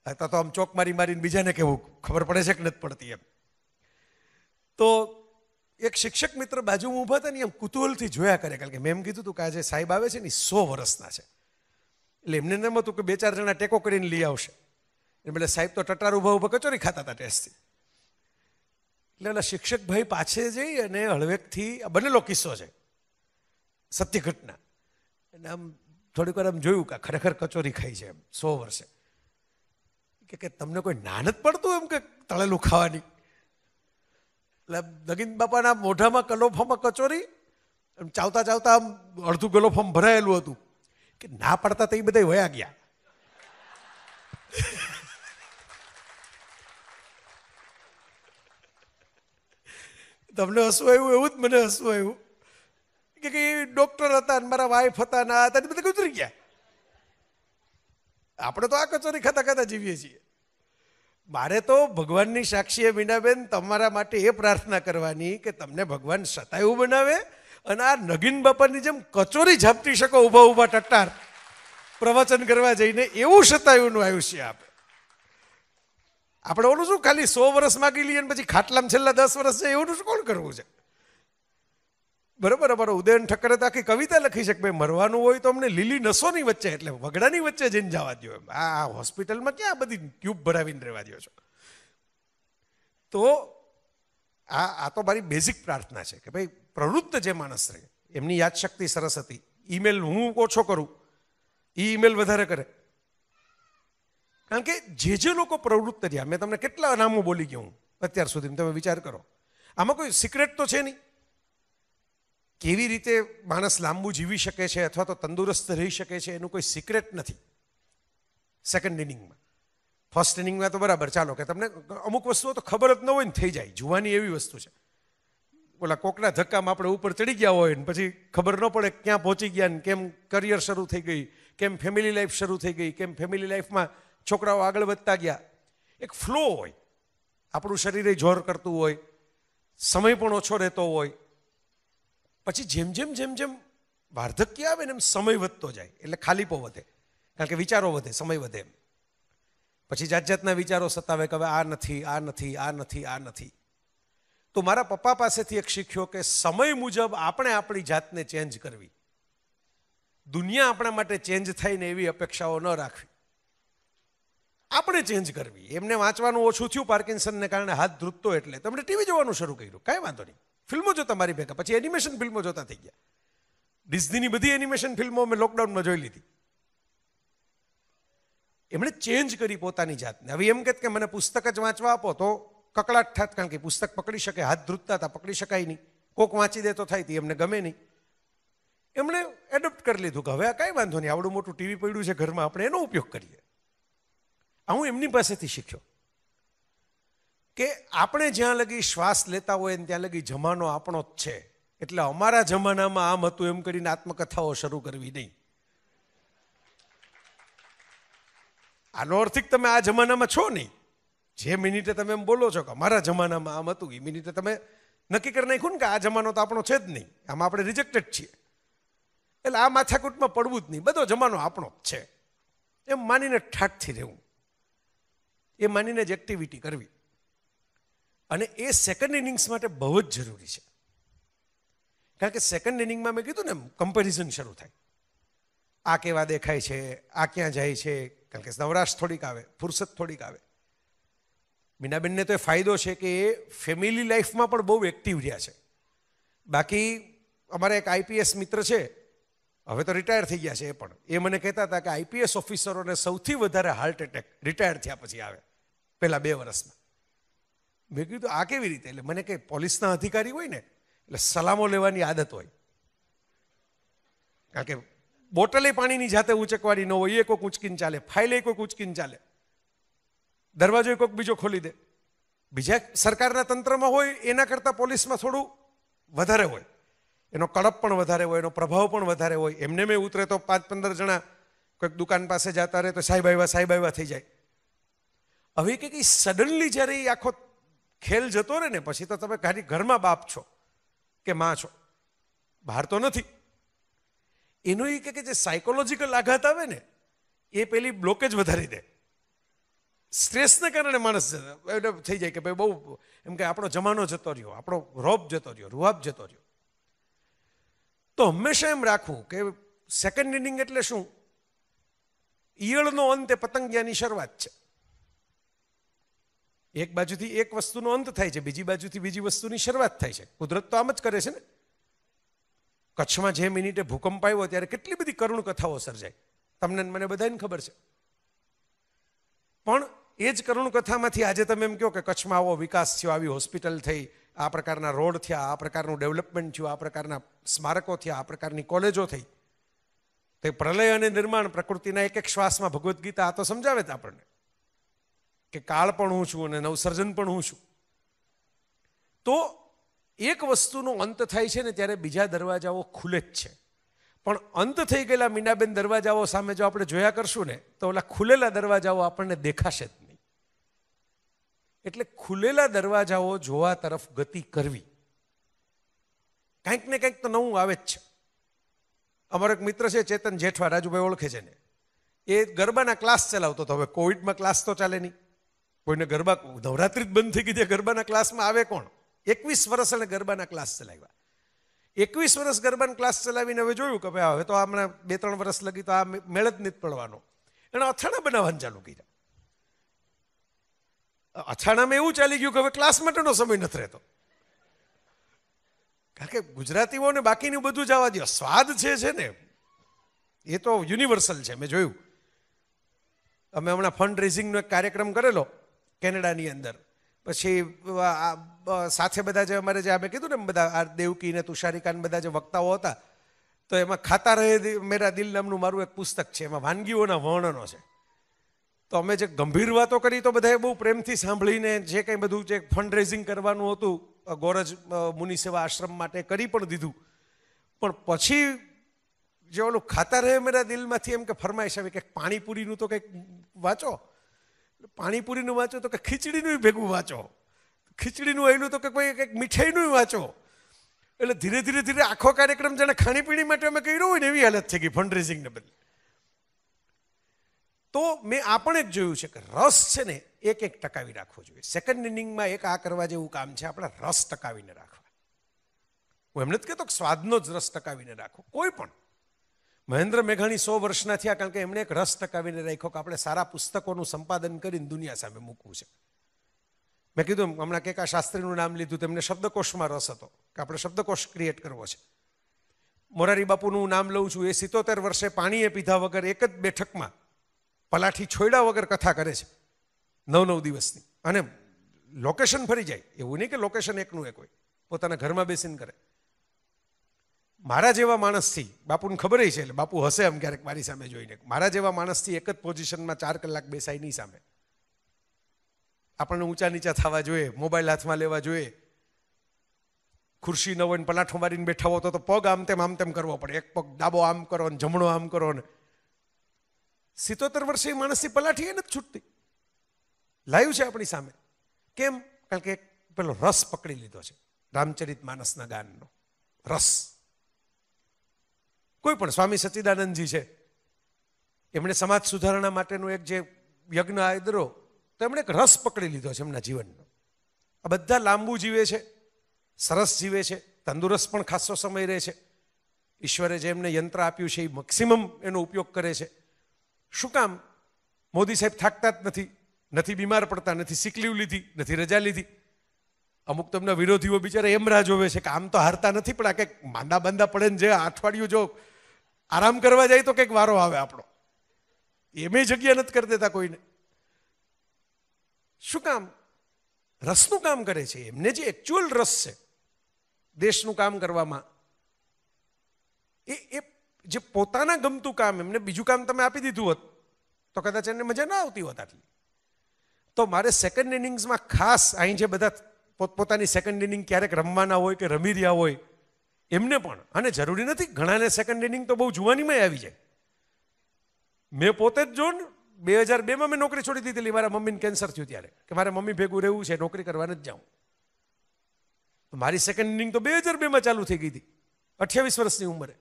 અથવા તો આમ ચોક મારી મારીને બીજાને કહેવું ખબર પડે છે કે નથી પડતી એમ તો એક શિક્ષક મિત્ર બાજુમાં ઊભા હતા ને એમ કુતૂહલથી જોયા કરે કારણ કે મેં એમ કીધું હતું કે આજે સાહેબ આવે છે ને સો વર્ષના છે એટલે એમને એમ હતું કે બે ચાર જણા ટેકો કરીને લઈ આવશે એટલે સાહેબ તો ટટાર ઊભા ઊભા કચોરી ખાતા હતા ટેસ્ટથી એટલે એટલે શિક્ષક ભાઈ પાછે જઈ અને હળવેકથી આ બનેલો કિસ્સો છે સત્ય ઘટના અને આમ થોડીક વાર આમ જોયું કે ખરેખર કચોરી ખાઈ છે એમ સો વર્ષે કે તમને કોઈ નાનત પડતું એમ કે તળેલું ખાવાની એટલે નગીન બાપાના મોઢામાં કલોફામાં કચોરી એમ ચાવતા ચાવતા આમ અડધું ગલોફામ ભરાયેલું હતું કે ના પડતા તો એ બધા વયા ગયા તમને હસવું આવ્યું એવું જ મને હસવું આવ્યું કે એ ડોક્ટર હતા ને મારા વાઈફ હતા ના હતા બધા ઉતરી ગયા આપણે તો આ કચોરી ખાતા ખાતા જીવીએ છીએ મારે તો ભગવાનની સાક્ષીએ મીનાબેન તમારા માટે એ પ્રાર્થના કરવાની કે તમને ભગવાન સતાયું બનાવે અને આ નગીન બાપાની જેમ કચોરી ઝાપટી શકો ઊભા ઊભા ટટ્ટાર પ્રવચન કરવા જઈને એવું સતાયુંનું આયુષ્ય આપે આપણે ઓલું શું ખાલી સો વર્ષ માગી લઈએ પછી ખાટલામ છેલ્લા દસ વર્ષ છે એવું શું કોણ કરવું છે બરાબર અમારો ઉદયન ઠક્કરે તો આખી કવિતા લખી શકે ભાઈ મરવાનું હોય તો અમને લીલી નસોની વચ્ચે એટલે વગડાની વચ્ચે જઈને જવા દો એમ આ હોસ્પિટલમાં ક્યાં બધી ટ્યુબ ભરાવીને રહેવા દો છો તો આ આ તો મારી બેઝિક પ્રાર્થના છે કે ભાઈ પ્રવૃત્ત જે માણસ રહે એમની યાદશક્તિ સરસ હતી ઈમેલ હું ઓછો કરું ઈમેલ વધારે કરે કારણ કે જે જે લોકો પ્રવૃત્ત રહ્યા મેં તમને કેટલા નામો બોલી ગયો હું અત્યાર સુધી તમે વિચાર કરો આમાં કોઈ સિક્રેટ તો છે નહીં કેવી રીતે માણસ લાંબુ જીવી શકે છે અથવા તો તંદુરસ્ત રહી શકે છે એનું કોઈ સિક્રેટ નથી સેકન્ડ ઇનિંગમાં ફર્સ્ટ ઇનિંગમાં તો બરાબર ચાલો કે તમને અમુક વસ્તુઓ તો ખબર જ ન હોય ને થઈ જાય જુવાની એવી વસ્તુ છે ઓલા કોકના ધક્કામાં આપણે ઉપર ચડી ગયા હોય ને પછી ખબર ન પડે ક્યાં પહોંચી ગયા ને કેમ કરિયર શરૂ થઈ ગઈ કેમ ફેમિલી લાઈફ શરૂ થઈ ગઈ કેમ ફેમિલી લાઈફમાં છોકરાઓ આગળ વધતા ગયા એક ફ્લો હોય આપણું શરીરે જોર કરતું હોય સમય પણ ઓછો રહેતો હોય પછી જેમ જેમ જેમ જેમ વાર્ધક્ય આવે ને એમ સમય વધતો જાય એટલે ખાલીપો વધે કારણ કે વિચારો વધે સમય વધે એમ પછી જાત જાતના વિચારો સતાવે કે હવે આ નથી આ નથી આ નથી આ નથી તો મારા પપ્પા પાસેથી એક શીખ્યો કે સમય મુજબ આપણે આપણી જાતને ચેન્જ કરવી દુનિયા આપણા માટે ચેન્જ થાય ને એવી અપેક્ષાઓ ન રાખવી આપણે ચેન્જ કરવી એમને વાંચવાનું ઓછું થયું પાર્કિન્સનને કારણે હાથ ધ્રુજતો એટલે તમને ટીવી જોવાનું શરૂ કર્યું કાંઈ વાંધો નહીં ફિલ્મો જોતા મારી ભેગા પછી એનિમેશન ફિલ્મો જોતા થઈ ગયા ડિઝનીની બધી એનિમેશન ફિલ્મો મેં લોકડાઉનમાં જોઈ લીધી એમણે ચેન્જ કરી પોતાની જાતને હવે એમ કે મને પુસ્તક જ વાંચવા આપો તો કકડાટ થાત કારણ કે પુસ્તક પકડી શકે હાથ ધ્રુજતા હતા પકડી શકાય નહીં કોક વાંચી દેતો થાય તે એમને ગમે નહીં એમણે એડોપ્ટ કરી લીધું કે હવે આ કાંઈ વાંધો નહીં આવડું મોટું ટીવી પડ્યું છે ઘરમાં આપણે એનો ઉપયોગ કરીએ હું એમની પાસેથી શીખ્યો કે આપણે જ્યાં લગી શ્વાસ લેતા હોય ને ત્યાં લગી જમાનો આપણો જ છે એટલે અમારા જમાનામાં આમ હતું એમ કરીને આત્મકથાઓ શરૂ કરવી નહીં આનો અર્થિક તમે આ જમાનામાં છો નહીં જે મિનિટે તમે એમ બોલો છો કે અમારા જમાનામાં આમ હતું એ મિનિટે તમે નક્કી કરી નાખ્યું ને કે આ જમાનો તો આપણો છે જ નહીં આમાં આપણે રિજેક્ટેડ છીએ એટલે આ માથાકૂટમાં પડવું જ નહીં બધો જમાનો આપણો જ છે એમ માનીને ઠાઠથી રહેવું એ માનીને જ એક્ટિવિટી કરવી અને એ સેકન્ડ ઇનિંગ્સ માટે બહુ જ જરૂરી છે કારણ કે સેકન્ડ ઇનિંગમાં મેં કીધું ને કમ્પેરિઝન શરૂ થાય આ કેવા દેખાય છે આ ક્યાં જાય છે કારણ કે નવરાશ થોડીક આવે ફુરસત થોડીક આવે મીનાબેનને તો એ ફાયદો છે કે એ ફેમિલી લાઈફમાં પણ બહુ એક્ટિવ રહ્યા છે બાકી અમારા એક આઈપીએસ મિત્ર છે હવે તો રિટાયર થઈ ગયા છે એ પણ એ મને કહેતા હતા કે આઈપીએસ ઓફિસરોને સૌથી વધારે હાર્ટ એટેક રિટાયર થયા પછી આવે પહેલાં બે વર્ષમાં મેં કીધું આ કેવી રીતે એટલે મને કંઈ પોલીસના અધિકારી હોય ને એટલે સલામો લેવાની આદત હોય કારણ કે બોટલે પાણીની જાતે ઉંચકવાની ન હોય એ કોઈક ઉંચકીને ચાલે ફાઇલે કોઈક ઉંચકીને ચાલે દરવાજો કોઈક બીજો ખોલી દે બીજા સરકારના તંત્રમાં હોય એના કરતાં પોલીસમાં થોડું વધારે હોય એનો કડપ પણ વધારે હોય એનો પ્રભાવ પણ વધારે હોય એમને મેં ઉતરે તો પાંચ પંદર જણા કોઈક દુકાન પાસે જતા રહે તો સાહેબ આવ્યા સાહેબ આવ્યા થઈ જાય હવે કે સડનલી જ્યારે એ આખો ખેલ જતો રહે ને પછી તો તમે ખાલી ઘરમાં બાપ છો કે માં છો બહાર તો નથી એનું એ કે જે સાયકોલોજીકલ આઘાત આવે ને એ પેલી બ્લોકેજ વધારી દે સ્ટ્રેસને કારણે માણસ થઈ જાય કે ભાઈ બહુ એમ કે આપણો જમાનો જતો રહ્યો આપણો રોબ જતો રહ્યો રૂઆબ જતો રહ્યો તો હંમેશા એમ રાખવું કે સેકન્ડ ઇનિંગ એટલે શું ઈયળનો અંત એ પતંગિયાની શરૂઆત છે એક બાજુથી એક વસ્તુનો અંત થાય છે બીજી બાજુથી બીજી વસ્તુની શરૂઆત થાય છે કુદરત તો આમ જ કરે છે ને કચ્છમાં જે મિનિટે ભૂકંપ આવ્યો ત્યારે કેટલી બધી કરુણ કથાઓ સર્જાય તમને મને બધાને ખબર છે પણ એ જ કરુણ કથામાંથી આજે તમે એમ કહો કે કચ્છમાં આવો વિકાસ થયો આવી હોસ્પિટલ થઈ આ પ્રકારના રોડ થયા આ પ્રકારનું ડેવલપમેન્ટ થયું આ પ્રકારના સ્મારકો થયા આ પ્રકારની કોલેજો થઈ તે પ્રલય અને નિર્માણ પ્રકૃતિના એક એક શ્વાસમાં ભગવદ્ ગીતા આ તો સમજાવે જ આપણને કે કાળ પણ હું છું અને નવસર્જન પણ હું છું તો એક વસ્તુનો અંત થાય છે ને ત્યારે બીજા દરવાજાઓ ખુલે જ છે પણ અંત થઈ ગયેલા મીંડાબેન દરવાજાઓ સામે જો આપણે જોયા કરશું ને તો ઓલા ખુલેલા દરવાજાઓ આપણને દેખાશે જ નહીં એટલે ખુલેલા દરવાજાઓ જોવા તરફ ગતિ કરવી કંઈક ને કંઈક તો નવું આવે જ છે અમારો એક મિત્ર છે ચેતન જેઠવા રાજુભાઈ ઓળખે છે ને એ ગરબાના ક્લાસ ચલાવતો હતો હવે કોવિડમાં ક્લાસ તો ચાલે નહીં કોઈને ગરબા નવરાત્રિ જ બંધ થઈ ગઈ છે ગરબાના ક્લાસમાં આવે કોણ એકવીસ વર્ષ અને ગરબાના ક્લાસ ચલાવ્યા એકવીસ વર્ષ ગરબાના ક્લાસ ચલાવીને હવે જોયું કે ભાઈ હવે તો હમણાં બે ત્રણ વર્ષ લગી તો આ મેળ જ નથી પડવાનો એણે અથાણા બનાવવાનું ચાલુ કર્યા અથાણામાં એવું ચાલી ગયું કે હવે ક્લાસ માટેનો સમય નથી રહેતો કારણ કે ગુજરાતીઓને બાકીનું બધું જવા દો સ્વાદ છે છે ને એ તો યુનિવર્સલ છે મેં જોયું અમે હમણાં ફંડ રેઝિંગનો એક કાર્યક્રમ કરેલો કેનેડાની અંદર પછી સાથે બધા જે અમારે જે અમે કીધું ને બધા આ દેવકી ને તુષારિકાન બધા જે વક્તાઓ હતા તો એમાં ખાતા રહે મેરા દિલ નામનું મારું એક પુસ્તક છે એમાં વાનગીઓના વર્ણનો છે તો અમે જે ગંભીર વાતો કરી તો બધાએ બહુ પ્રેમથી સાંભળીને જે કંઈ બધું જે ફંડ રેઝિંગ કરવાનું હતું ગોરજ મુનિ સેવા આશ્રમ માટે કરી પણ દીધું પણ પછી જે ઓલું ખાતા રહે મેરા દિલમાંથી એમ કે ફરમાઈશ આવી કે પાણીપુરીનું તો કંઈક વાંચો પાણીપુરીનું વાંચો તો કે ખીચડીનું ભેગું વાંચો ખીચડીનું એનું તો કે કોઈ કંઈક મીઠાઈનું વાંચો એટલે ધીરે ધીરે ધીરે આખો કાર્યક્રમ જેને ખાણીપીણી માટે અમે કર્યો હોય ને એવી હાલત થઈ કે ફંડ રેઝિંગને બદલે તો મેં આ પણ એક જોયું છે કે રસ છે ને એક એક ટકાવી રાખવો જોઈએ સેકન્ડ ઇનિંગમાં એક આ કરવા જેવું કામ છે આપણે રસ ટકાવીને રાખવા હું એમ નથી કહેતો સ્વાદનો જ રસ ટકાવીને રાખો કોઈ પણ મહેન્દ્ર મેઘાણી સો વર્ષના થયા કારણ કે એમણે એક રસ ટકાવીને રાખ્યો કે આપણે સારા પુસ્તકોનું સંપાદન કરીને દુનિયા સામે મૂકવું છે મેં કીધું હમણાં કે આ શાસ્ત્રીનું નામ લીધું તેમને શબ્દકોશમાં રસ હતો કે આપણે શબ્દકોશ ક્રિએટ કરવો છે મોરારી બાપુનું નામ લઉં છું એ સિત્તોતેર વર્ષે પાણીએ પીધા વગર એક જ બેઠકમાં પલાઠી છોડ્યા વગર કથા કરે છે નવ નવ દિવસની અને લોકેશન ફરી જાય એવું નહીં કે લોકેશન એકનું એક હોય પોતાના ઘરમાં બેસીને કરે મારા જેવા માણસથી બાપુને ખબર છે એટલે બાપુ હશે એમ ક્યારેક મારી સામે જોઈને મારા જેવા માણસથી એક જ પોઝિશનમાં ચાર કલાક બેસાય નહીં સામે આપણને ઊંચા નીચા થવા જોઈએ મોબાઈલ હાથમાં લેવા જોઈએ ખુરશી ન હોય પલાઠો મારીને બેઠા હોતો તો પગ આમ તેમ આમ તેમ કરવો પડે એક પગ ડાબો આમ કરો ને જમણો આમ કરો ને સિત્તોતેર વર્ષે માણસથી પલાઠી એ નથી છૂટતી લાયું છે આપણી સામે કેમ કારણ કે પેલો રસ પકડી લીધો છે રામચરિત માણસના ગાનનો રસ કોઈ પણ સ્વામી સચિદાનંદજી છે એમણે સમાજ સુધારણા માટેનો એક જે યજ્ઞ આદરો તો એમણે એક રસ પકડી લીધો છે એમના જીવનનો આ બધા લાંબુ જીવે છે સરસ જીવે છે તંદુરસ્ત પણ ખાસો સમય રહે છે ઈશ્વરે જે એમને યંત્ર આપ્યું છે એ મેક્સિમમ એનો ઉપયોગ કરે છે શું કામ મોદી સાહેબ થાકતા જ નથી નથી બીમાર પડતા નથી સિકલીવ લીધી નથી રજા લીધી અમુક તમને વિરોધીઓ બિચારા એમ રાહ જોવે છે કે આમ તો હારતા નથી પણ આ કંઈક માંદા બાંદા પડે ને જે અઠવાડિયું જો આરામ કરવા જાય તો કંઈક વારો આવે આપણો એમે જગ્યા નથી કરી દેતા કોઈને શું કામ રસનું કામ કરે છે એમને જે એકચ્યુઅલ રસ છે દેશનું કામ કરવામાં એ એ જે પોતાના ગમતું કામ એમને બીજું કામ તમે આપી દીધું હોત તો કદાચ એને મજા ના આવતી હોત આટલી તો મારે સેકન્ડ ઇનિંગ્સમાં ખાસ અહીં જે બધા પોતપોતાની સેકન્ડ ઇનિંગ ક્યારેક રમવાના હોય કે રમી રહ્યા હોય એમને પણ અને જરૂરી નથી ઘણાને સેકન્ડ ઇનિંગ તો બહુ જુવાનીમાં આવી જાય મેં પોતે જ જો ને બે હજાર બેમાં મેં નોકરી છોડી દીધેલી મારા મમ્મીને કેન્સર થયું ત્યારે કે મારા મમ્મી ભેગું રહેવું છે નોકરી કરવા જ જાઉં મારી સેકન્ડ ઇનિંગ તો બે હજાર બેમાં ચાલુ થઈ ગઈ હતી અઠ્યાવીસ વર્ષની ઉંમરે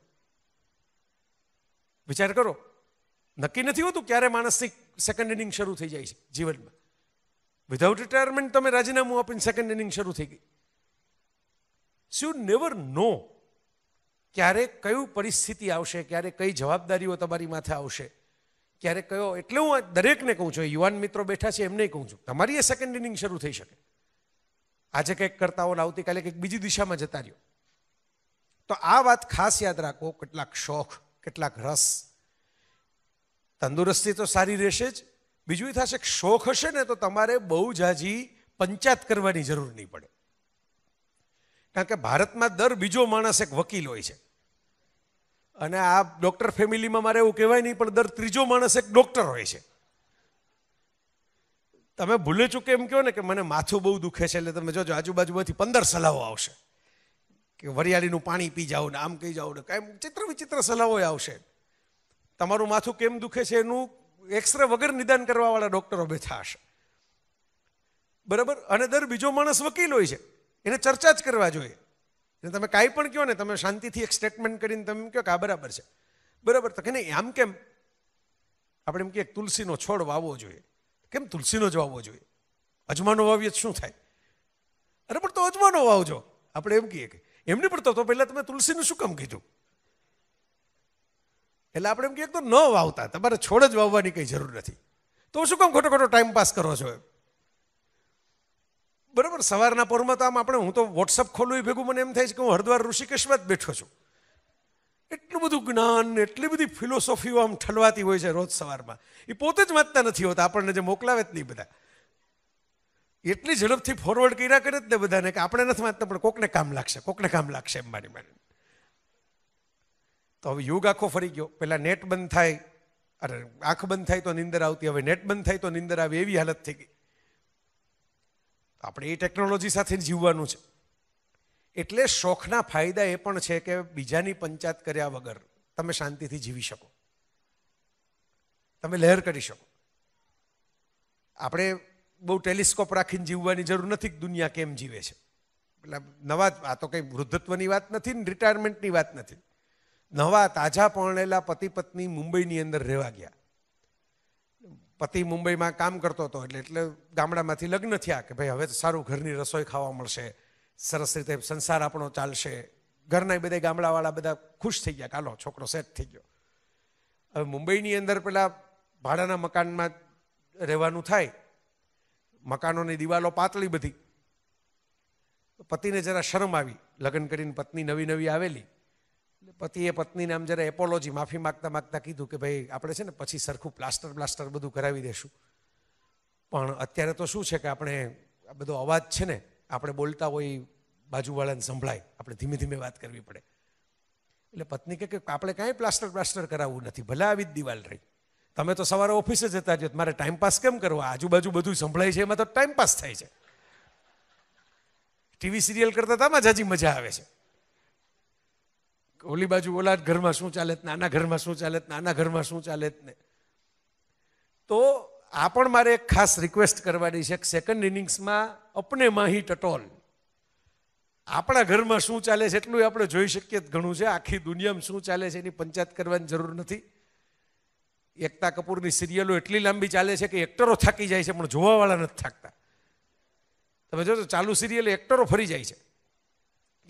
વિચાર કરો નક્કી નથી હોતું ક્યારે માણસની સેકન્ડ ઇનિંગ શરૂ થઈ જાય છે જીવનમાં વિધાઉટ રિટાયરમેન્ટ તમે રાજીનામું આપીને સેકન્ડ ઇનિંગ શરૂ થઈ ગઈ યુ નેવર નો ક્યારે કયું પરિસ્થિતિ આવશે ક્યારે કઈ જવાબદારીઓ તમારી માથે આવશે ક્યારે કયો એટલે હું દરેકને કહું છું યુવાન મિત્રો બેઠા છે એમને કહું છું તમારી એ સેકન્ડ ઇનિંગ શરૂ થઈ શકે આજે કંઈક કરતા હો આવતીકાલે કંઈક બીજી દિશામાં જતા રહ્યો તો આ વાત ખાસ યાદ રાખો કેટલાક શોખ કેટલાક રસ તંદુરસ્તી તો સારી રહેશે જ બીજું થશે શોખ હશે ને તો તમારે બહુ જાજી પંચાયત કરવાની જરૂર નહીં પડે કારણ કે ભારતમાં દર બીજો માણસ એક વકીલ હોય છે અને આ ડૉક્ટર ફેમિલીમાં મારે એવું કહેવાય નહીં પણ દર ત્રીજો માણસ એક ડૉક્ટર હોય છે તમે ભૂલે ચૂકે એમ કહો ને કે મને માથું બહુ દુખે છે એટલે તમે જોજો આજુબાજુમાંથી પંદર સલાહો આવશે કે વરિયાળીનું પાણી પી જાઓ ને આમ કહી જાઓ ને કાંઈ ચિત્ર વિચિત્ર સલાહો આવશે તમારું માથું કેમ દુખે છે એનું એક્સરે વગર નિદાન કરવાવાળા ડૉક્ટરો બેઠા હશે બરાબર અને દર બીજો માણસ વકીલ હોય છે એને ચર્ચા જ કરવા જોઈએ ને તમે કાંઈ પણ કહો ને તમે શાંતિથી એક સ્ટેટમેન્ટ કરીને તમે કહો કે આ બરાબર છે બરાબર તો કે નહીં આમ કેમ આપણે એમ કહીએ તુલસીનો છોડ વાવવો જોઈએ કેમ તુલસીનો જ વાવવો જોઈએ અજમાનો વાવીએ શું થાય અરે પણ તો અજમાનો વાવજો આપણે એમ કહીએ કે એમને પડતો તો પહેલાં તમે તુલસીનું શું કામ કીધું એટલે આપણે એમ કહીએ તો ન વાવતા તમારે છોડ જ વાવવાની કંઈ જરૂર નથી તો શું કામ ખોટો ખોટો ટાઈમ પાસ કરો છો એમ બરાબર સવારના પોરમાં તો આમ આપણે હું તો વોટ્સઅપ ખોલું ભેગું મને એમ થાય છે કે હું હરદ્વાર ઋષિકેશમાં જ બેઠો છું એટલું બધું જ્ઞાન એટલી બધી ફિલોસોફીઓ આમ ઠલવાતી હોય છે રોજ સવારમાં એ પોતે જ વાંચતા નથી હોતા આપણને જે મોકલાવે જ નહીં બધા એટલી ઝડપથી ફોરવર્ડ કર્યા કરે જ ને બધાને કે આપણે નથી વાંચતા પણ કોકને કામ લાગશે કોકને કામ લાગશે એમ મારી મારી તો હવે યુગ આખો ફરી ગયો પહેલાં નેટ બંધ થાય અરે આંખ બંધ થાય તો નિંદર આવતી હવે નેટ બંધ થાય તો નિંદર આવે એવી હાલત થઈ ગઈ આપણે એ ટેકનોલોજી સાથે જીવવાનું છે એટલે શોખના ફાયદા એ પણ છે કે બીજાની પંચાયત કર્યા વગર તમે શાંતિથી જીવી શકો તમે લહેર કરી શકો આપણે બહુ ટેલિસ્કોપ રાખીને જીવવાની જરૂર નથી દુનિયા કેમ જીવે છે એટલે નવા આ તો કંઈ વૃદ્ધત્વની વાત નથી ને રિટાયરમેન્ટની વાત નથી નવા તાજા પરણેલા પતિ પત્ની મુંબઈની અંદર રહેવા ગયા પતિ મુંબઈમાં કામ કરતો હતો એટલે એટલે ગામડામાંથી લગ્ન થયા કે ભાઈ હવે તો સારું ઘરની રસોઈ ખાવા મળશે સરસ રીતે સંસાર આપણો ચાલશે ઘરના બધા ગામડાવાળા બધા ખુશ થઈ ગયા કાલો છોકરો સેટ થઈ ગયો હવે મુંબઈની અંદર પેલા ભાડાના મકાનમાં રહેવાનું થાય મકાનોની દિવાલો પાતળી બધી પતિને જરા શરમ આવી લગ્ન કરીને પત્ની નવી નવી આવેલી પતિએ પત્નીને આમ જરા એપોલોજી માફી માગતા માગતા કીધું કે ભાઈ આપણે છે ને પછી સરખું પ્લાસ્ટર પ્લાસ્ટર બધું કરાવી દેશું પણ અત્યારે તો શું છે કે આપણે આ બધો અવાજ છે ને આપણે બોલતા હોય બાજુવાળાને સંભળાય આપણે ધીમે ધીમે વાત કરવી પડે એટલે પત્ની કે આપણે કાંઈ પ્લાસ્ટર પ્લાસ્ટર કરાવવું નથી ભલે આવી જ દિવાલ રહી તમે તો સવારે ઓફિસે જતા જો મારે ટાઈમ પાસ કેમ કરવો આજુબાજુ બધું સંભળાય છે એમાં તો પાસ થાય છે ટીવી સિરિયલ કરતા તામાં જાજી મજા આવે છે ઓલી બાજુ ઓલા ઘરમાં શું ચાલે નાના ઘરમાં શું ચાલે ને આના ઘરમાં શું ચાલે ને તો આ પણ મારે એક ખાસ રિક્વેસ્ટ કરવાની છે કે સેકન્ડ ઇનિંગ્સમાં અપને માહી ટટોલ આપણા ઘરમાં શું ચાલે છે એટલું આપણે જોઈ શકીએ ઘણું છે આખી દુનિયામાં શું ચાલે છે એની પંચાયત કરવાની જરૂર નથી એકતા કપૂરની સિરિયલો એટલી લાંબી ચાલે છે કે એક્ટરો થાકી જાય છે પણ જોવાવાળા નથી થાકતા તમે જોજો ચાલુ સિરિયલ એક્ટરો ફરી જાય છે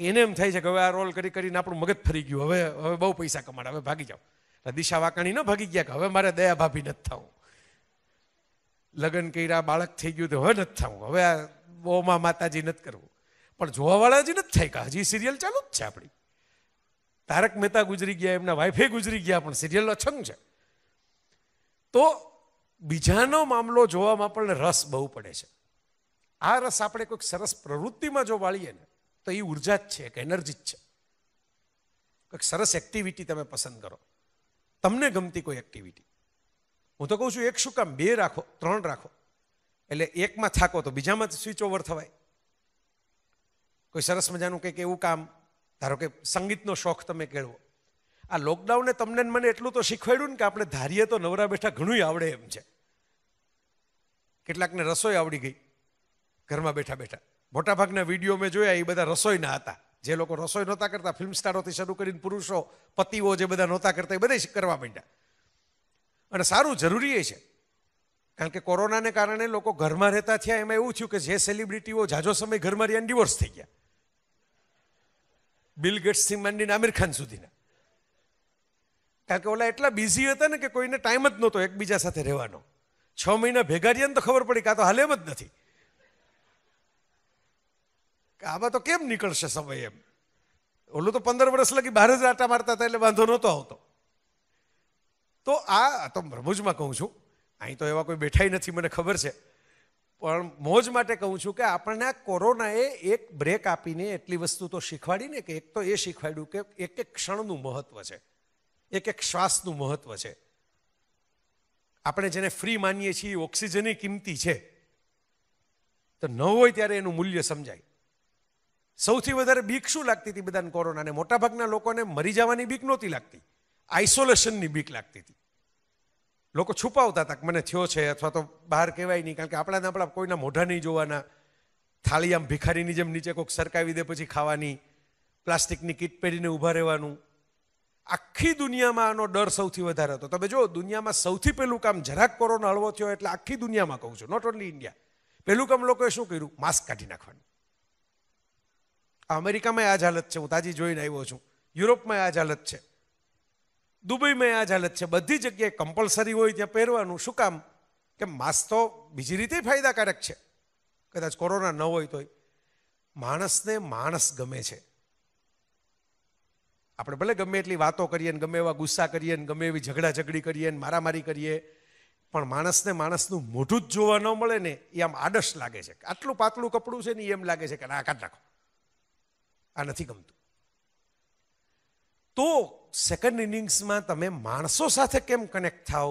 એને એમ થાય છે કે હવે આ રોલ કરી કરીને આપણું મગજ ફરી ગયું હવે હવે બહુ પૈસા કમાડ હવે ભાગી જાઓ એટલે દિશા વાકાણી ન ભાગી ગયા કે હવે મારે દયા ભાભી નથી થવું લગ્ન કર્યા બાળક થઈ ગયું તો હવે નથી થવું હવે આ બહુમાં માતાજી નથી કરવું પણ જોવાવાળા જ નથી થાય કે હજી સિરિયલ ચાલુ જ છે આપણી તારક મહેતા ગુજરી ગયા એમના વાઈફે ગુજરી ગયા પણ સિરિયલ અછંગ છે તો બીજાનો મામલો જોવામાં પણ રસ બહુ પડે છે આ રસ આપણે કોઈક સરસ પ્રવૃત્તિમાં જો વાળીએ ને તો એ ઉર્જા જ છે એક એનર્જી જ છે કંઈક સરસ એક્ટિવિટી તમે પસંદ કરો તમને ગમતી કોઈ એક્ટિવિટી હું તો કહું છું એક શું કામ બે રાખો ત્રણ રાખો એટલે એકમાં થાકો તો બીજામાં સ્વિચ ઓવર થવાય કોઈ સરસ મજાનું કંઈક એવું કામ ધારો કે સંગીતનો શોખ તમે કેળવો આ લોકડાઉને તમને મને એટલું તો શીખવાડ્યું ને કે આપણે ધારીએ તો નવરા બેઠા ઘણું આવડે એમ છે કેટલાકને રસોઈ આવડી ગઈ ઘરમાં બેઠા બેઠા મોટાભાગના વિડીયો મેં જોયા એ બધા રસોઈના હતા જે લોકો રસોઈ નહોતા કરતા ફિલ્મ સ્ટારોથી શરૂ કરીને પુરુષો પતિઓ જે બધા નહોતા કરતા એ બધા કરવા માંડ્યા અને સારું જરૂરી છે કારણ કે કોરોનાને કારણે લોકો ઘરમાં રહેતા થયા એમાં એવું થયું કે જે સેલિબ્રિટીઓ જાજો સમય ઘરમાં રહ્યા ડિવોર્સ થઈ ગયા બિલ ગેટ્સથી માંડીને આમિર ખાન સુધીના કારણ કે ઓલા એટલા બિઝી હતા ને કે કોઈને ટાઈમ જ નહોતો એકબીજા સાથે રહેવાનો છ મહિના ભેગા રહ્યા ને તો ખબર પડી કાં તો હાલે જ નથી આમાં તો કેમ નીકળશે સમય એમ ઓલું તો પંદર વર્ષ લગી બહાર જ આટા મારતા હતા એટલે વાંધો નહોતો આવતો તો આ તો ભ્રભુજમાં કહું છું અહીં તો એવા કોઈ બેઠાઈ નથી મને ખબર છે પણ મોજ માટે કહું છું કે આપણને આ કોરોનાએ એક બ્રેક આપીને એટલી વસ્તુ તો શીખવાડીને કે એક તો એ શીખવાડ્યું કે એક એક ક્ષણનું મહત્વ છે એક એક શ્વાસનું મહત્વ છે આપણે જેને ફ્રી માનીએ છીએ ઓક્સિજનની કિંમતી છે તો ન હોય ત્યારે એનું મૂલ્ય સમજાય સૌથી વધારે બીક શું લાગતી હતી બધાને કોરોનાને મોટાભાગના લોકોને મરી જવાની બીક નહોતી લાગતી આઇસોલેશનની બીક લાગતી હતી લોકો છુપાવતા હતા મને થયો છે અથવા તો બહાર કહેવાય નહીં કારણ કે આપણાને આપણા કોઈના મોઢા નહીં જોવાના થાળી આમ ભિખારીની જેમ નીચે કોઈક સરકાવી દે પછી ખાવાની પ્લાસ્ટિકની કીટ પહેરીને ઊભા રહેવાનું આખી દુનિયામાં આનો ડર સૌથી વધારે હતો તમે જો દુનિયામાં સૌથી પહેલું કામ જરાક કોરોના હળવો થયો એટલે આખી દુનિયામાં કહું છું નોટ ઓન્લી ઇન્ડિયા પહેલું કામ લોકોએ શું કર્યું માસ્ક કાઢી નાખવાનું અમેરિકામાં આ જ હાલત છે હું તાજી જોઈને આવ્યો છું યુરોપમાં આ જ હાલત છે દુબઈમાં આ જ હાલત છે બધી જગ્યાએ કમ્પલસરી હોય ત્યાં પહેરવાનું શું કામ કે માસ્ક તો બીજી રીતે ફાયદાકારક છે કદાચ કોરોના ન હોય તોય માણસને માણસ ગમે છે આપણે ભલે ગમે એટલી વાતો કરીએ ને ગમે એવા ગુસ્સા કરીએ ને ગમે એવી ઝઘડા ઝઘડી કરીએ ને મારામારી કરીએ પણ માણસને માણસનું મોઢું જ જોવા ન મળે ને એ આમ આડશ લાગે છે આટલું પાતળું કપડું છે ને એમ લાગે છે કે ના કાઢ નાખો આ નથી ગમતું તો સેકન્ડ ઇનિંગ્સમાં તમે માણસો સાથે કેમ કનેક્ટ થાવ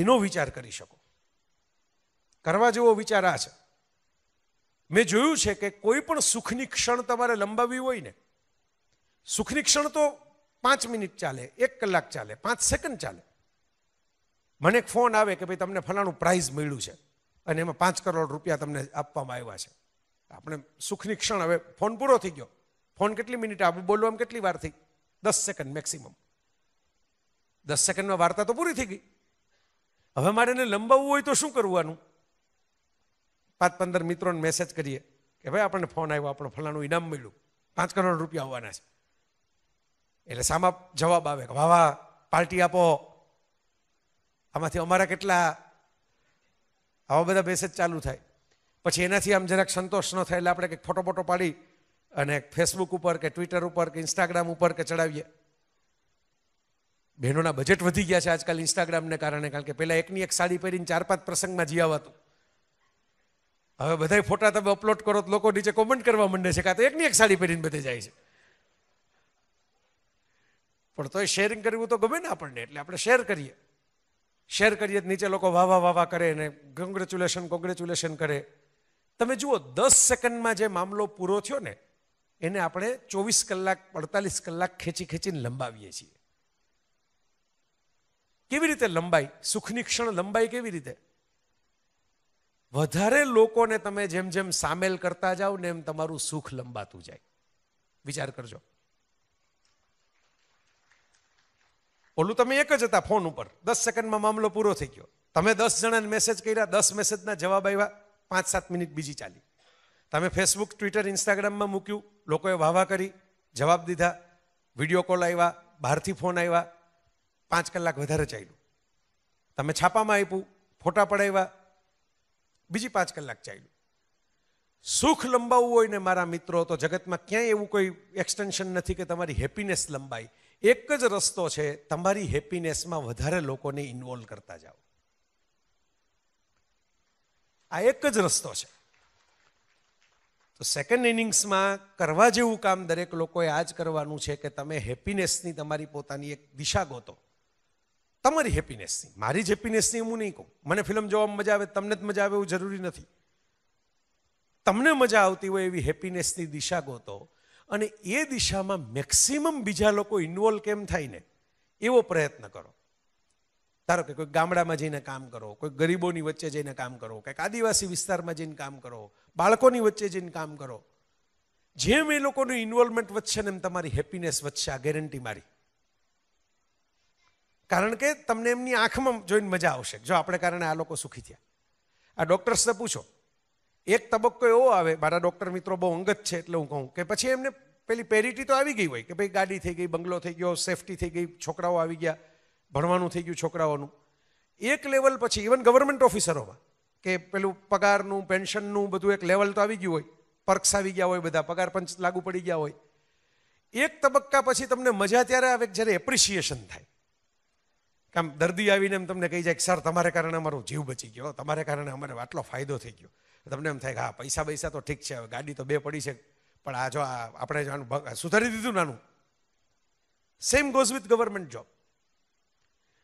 એનો વિચાર કરી શકો કરવા જેવો વિચાર આ છે મેં જોયું છે કે કોઈ પણ સુખની ક્ષણ તમારે લંબાવી હોય ને સુખની ક્ષણ તો પાંચ મિનિટ ચાલે એક કલાક ચાલે પાંચ સેકન્ડ ચાલે મને એક ફોન આવે કે ભાઈ તમને ફલાણું પ્રાઇઝ મળ્યું છે અને એમાં પાંચ કરોડ રૂપિયા તમને આપવામાં આવ્યા છે આપણે સુખની ક્ષણ હવે ફોન પૂરો થઈ ગયો ફોન કેટલી મિનિટ આવું બોલવા કેટલી વાર થઈ દસ સેકન્ડ મેક્સિમમ દસ સેકન્ડમાં વાર્તા તો પૂરી થઈ ગઈ હવે મારે એને લંબાવવું હોય તો શું કરવાનું પાંચ પંદર મિત્રોને મેસેજ કરીએ કે ભાઈ આપણને ફોન આવ્યો આપણો ફલાણું ઇનામ મળ્યું પાંચ કરોડ રૂપિયા આવવાના છે એટલે સામા જવાબ આવે કે વાહ પાર્ટી આપો આમાંથી અમારા કેટલા આવા બધા મેસેજ ચાલુ થાય પછી એનાથી આમ જરાક સંતોષ ન થાય એટલે આપણે કંઈક ફોટો ફોટો પાડી અને ફેસબુક ઉપર કે ટ્વિટર ઉપર કે ઇન્સ્ટાગ્રામ ઉપર કે ચડાવીએ બહેનોના બજેટ વધી ગયા છે આજકાલ ઇન્સ્ટાગ્રામને કારણે કારણ કે પહેલાં એકની એક સાડી પહેરીને ચાર પાંચ પ્રસંગમાં જીવાતું હવે બધા ફોટા તમે અપલોડ કરો તો લોકો નીચે કોમેન્ટ કરવા માંડે છે કાં તો એકની એક સાડી પહેરીને બધે જાય છે પણ તોય શેરિંગ કરવું તો ગમે ને આપણને એટલે આપણે શેર કરીએ શેર કરીએ નીચે લોકો વાવા વાહ કરે ને કોંગ્રેચ્યુલેશન કોંગ્રેચ્યુલેશન કરે તમે જુઓ દસ સેકન્ડમાં જે મામલો પૂરો થયો ને એને આપણે ચોવીસ કલાક અડતાલીસ કલાક ખેંચી ખેંચીને લંબાવીએ છીએ કેવી રીતે લંબાઈ સુખની ક્ષણ લંબાઈ કેવી રીતે વધારે લોકોને તમે જેમ જેમ સામેલ કરતા જાઓ ને એમ તમારું સુખ લંબાતું જાય વિચાર કરજો ઓલું તમે એક જ હતા ફોન ઉપર દસ સેકન્ડમાં મામલો પૂરો થઈ ગયો તમે દસ જણાને મેસેજ કર્યા દસ મેસેજના જવાબ આવ્યા પાંચ સાત મિનિટ બીજી ચાલી તમે ફેસબુક ટ્વિટર ઇન્સ્ટાગ્રામમાં મૂક્યું લોકોએ વાહવા કરી જવાબ દીધા વિડીયો કોલ આવ્યા બહારથી ફોન આવ્યા પાંચ કલાક વધારે ચાલ્યું તમે છાપામાં આપ્યું ફોટા પડાવ્યા બીજી પાંચ કલાક ચાલ્યું સુખ લંબાવવું હોય ને મારા મિત્રો તો જગતમાં ક્યાંય એવું કોઈ એક્સટેન્શન નથી કે તમારી હેપીનેસ લંબાઈ એક જ રસ્તો છે તમારી હેપીનેસમાં વધારે લોકોને ઇન્વોલ્વ કરતા જાઓ આ એક જ રસ્તો છે તો સેકન્ડ ઇનિંગ્સમાં કરવા જેવું કામ દરેક લોકોએ આ જ કરવાનું છે કે તમે હેપીનેસની તમારી પોતાની એક દિશા ગોતો તમારી હેપીનેસની મારી જ હેપીનેસની હું નહીં કહું મને ફિલ્મ જોવા મજા આવે તમને જ મજા આવે એવું જરૂરી નથી તમને મજા આવતી હોય એવી હેપીનેસની દિશા ગોતો અને એ દિશામાં મેક્સિમમ બીજા લોકો ઇન્વોલ્વ કેમ થાય ને એવો પ્રયત્ન કરો ધારો કે કોઈ ગામડામાં જઈને કામ કરો કોઈ ગરીબોની વચ્ચે જઈને કામ કરો કંઈક આદિવાસી વિસ્તારમાં જઈને કામ કરો બાળકોની વચ્ચે જઈને કામ કરો જેમ એ લોકોનું ઇન્વોલ્વમેન્ટ વધશે ને એમ તમારી હેપીનેસ વધશે આ ગેરંટી મારી કારણ કે તમને એમની આંખમાં જોઈને મજા આવશે જો આપણે કારણે આ લોકો સુખી થયા આ ડૉક્ટર્સને પૂછો એક તબક્કો એવો આવે મારા ડૉક્ટર મિત્રો બહુ અંગત છે એટલે હું કહું કે પછી એમને પેલી પેરિટી તો આવી ગઈ હોય કે ભાઈ ગાડી થઈ ગઈ બંગલો થઈ ગયો સેફટી થઈ ગઈ છોકરાઓ આવી ગયા ભણવાનું થઈ ગયું છોકરાઓનું એક લેવલ પછી ઇવન ગવર્મેન્ટ ઓફિસરોમાં કે પેલું પગારનું પેન્શનનું બધું એક લેવલ તો આવી ગયું હોય પર્ક્સ આવી ગયા હોય બધા પગાર પંચ લાગુ પડી ગયા હોય એક તબક્કા પછી તમને મજા ત્યારે આવે જ્યારે એપ્રિશિએશન થાય આમ દર્દી આવીને એમ તમને કહી જાય કે સર તમારે કારણે અમારો જીવ બચી ગયો તમારે કારણે અમારે આટલો ફાયદો થઈ ગયો તમને એમ થાય કે હા પૈસા પૈસા તો ઠીક છે હવે ગાડી તો બે પડી છે પણ આ જો આપણે જાણું સુધારી દીધું નાનું same goes with government job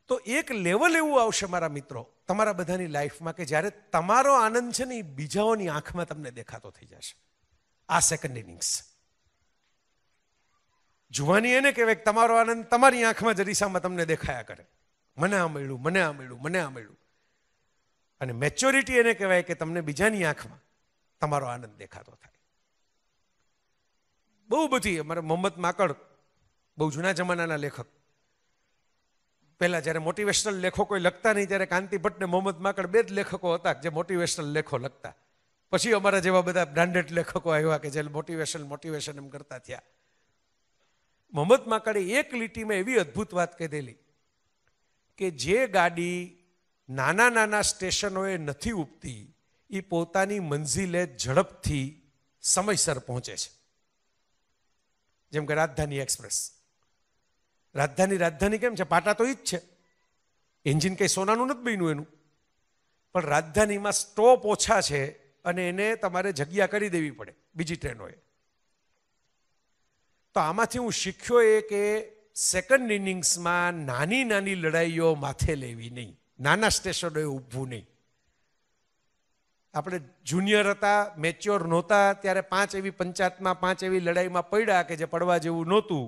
તો એક લેવલ એવું આવશે મારા મિત્રો તમારા બધાની લાઈફમાં કે જ્યારે તમારો આનંદ છે ને એ બીજાઓની આંખમાં તમને દેખાતો થઈ જશે આ સેકન્ડ ઇનિંગ્સ જુવાની એને કહેવાય કે તમારો આનંદ તમારી આંખમાં જરીસામાં તમને દેખાયા કરે મને આ મળ્યું મને આ મળ્યું મને આ મળ્યું અને મેચ્યોરિટી એને કહેવાય કે તમને બીજાની આંખમાં તમારો આનંદ દેખાતો થાય બહુ બધી અમારે મોહમ્મદ માકડ બહુ જૂના જમાનાના લેખક પહેલા જ્યારે મોટિવેશનલ લેખો કોઈ લખતા નહીં ત્યારે કાંતિ ભટ્ટ ને મોહમ્મદ માકડ બે જ લેખકો હતા જે મોટિવેશનલ લેખો લખતા પછી અમારા જેવા બધા બ્રાન્ડેડ લેખકો આવ્યા કે જે મોટિવેશન મોટિવેશન એમ કરતા થયા મોહમ્મદ માકડે એક લીટીમાં એવી અદ્ભુત વાત કહી કે જે ગાડી નાના નાના સ્ટેશનોએ નથી ઉપતી એ પોતાની મંઝિલે ઝડપથી સમયસર પહોંચે છે જેમ કે રાજધાની એક્સપ્રેસ રાજધાની રાજધાની કેમ છે પાટા તો એ જ છે એન્જિન કંઈ સોનાનું નથી બન્યું એનું પણ રાજધાનીમાં સ્ટોપ ઓછા છે અને એને તમારે જગ્યા કરી દેવી પડે બીજી ટ્રેનોએ તો આમાંથી હું શીખ્યો એ કે સેકન્ડ ઇનિંગ્સમાં નાની નાની લડાઈઓ માથે લેવી નહીં નાના સ્ટેશનોએ ઊભવું નહીં આપણે જુનિયર હતા મેચ્યોર નહોતા ત્યારે પાંચ એવી પંચાયતમાં પાંચ એવી લડાઈમાં પડ્યા કે જે પડવા જેવું નહોતું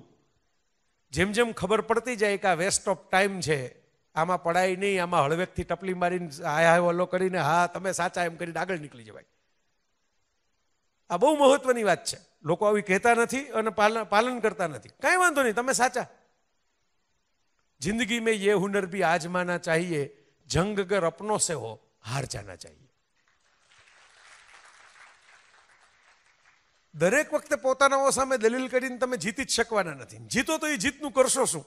જેમ જેમ ખબર પડતી જાય કે આ વેસ્ટ ઓફ ટાઈમ છે આમાં પડાય નહીં આમાં હળવેકથી ટપલી મારીને આયા હલો કરીને હા તમે સાચા એમ કરીને આગળ નીકળી જવાય આ બહુ મહત્વની વાત છે લોકો આવી કહેતા નથી અને પાલન કરતા નથી કાંઈ વાંધો નહીં તમે સાચા જિંદગી મેં યે હુનર ભી આજમાના ચાહીએ જંગ અગર અપનો સે હો હાર જાના ચાહીએ દરેક વખતે પોતાનાઓ સામે દલીલ કરીને તમે જીતી જ શકવાના નથી જીતો તો એ જીતનું કરશો શું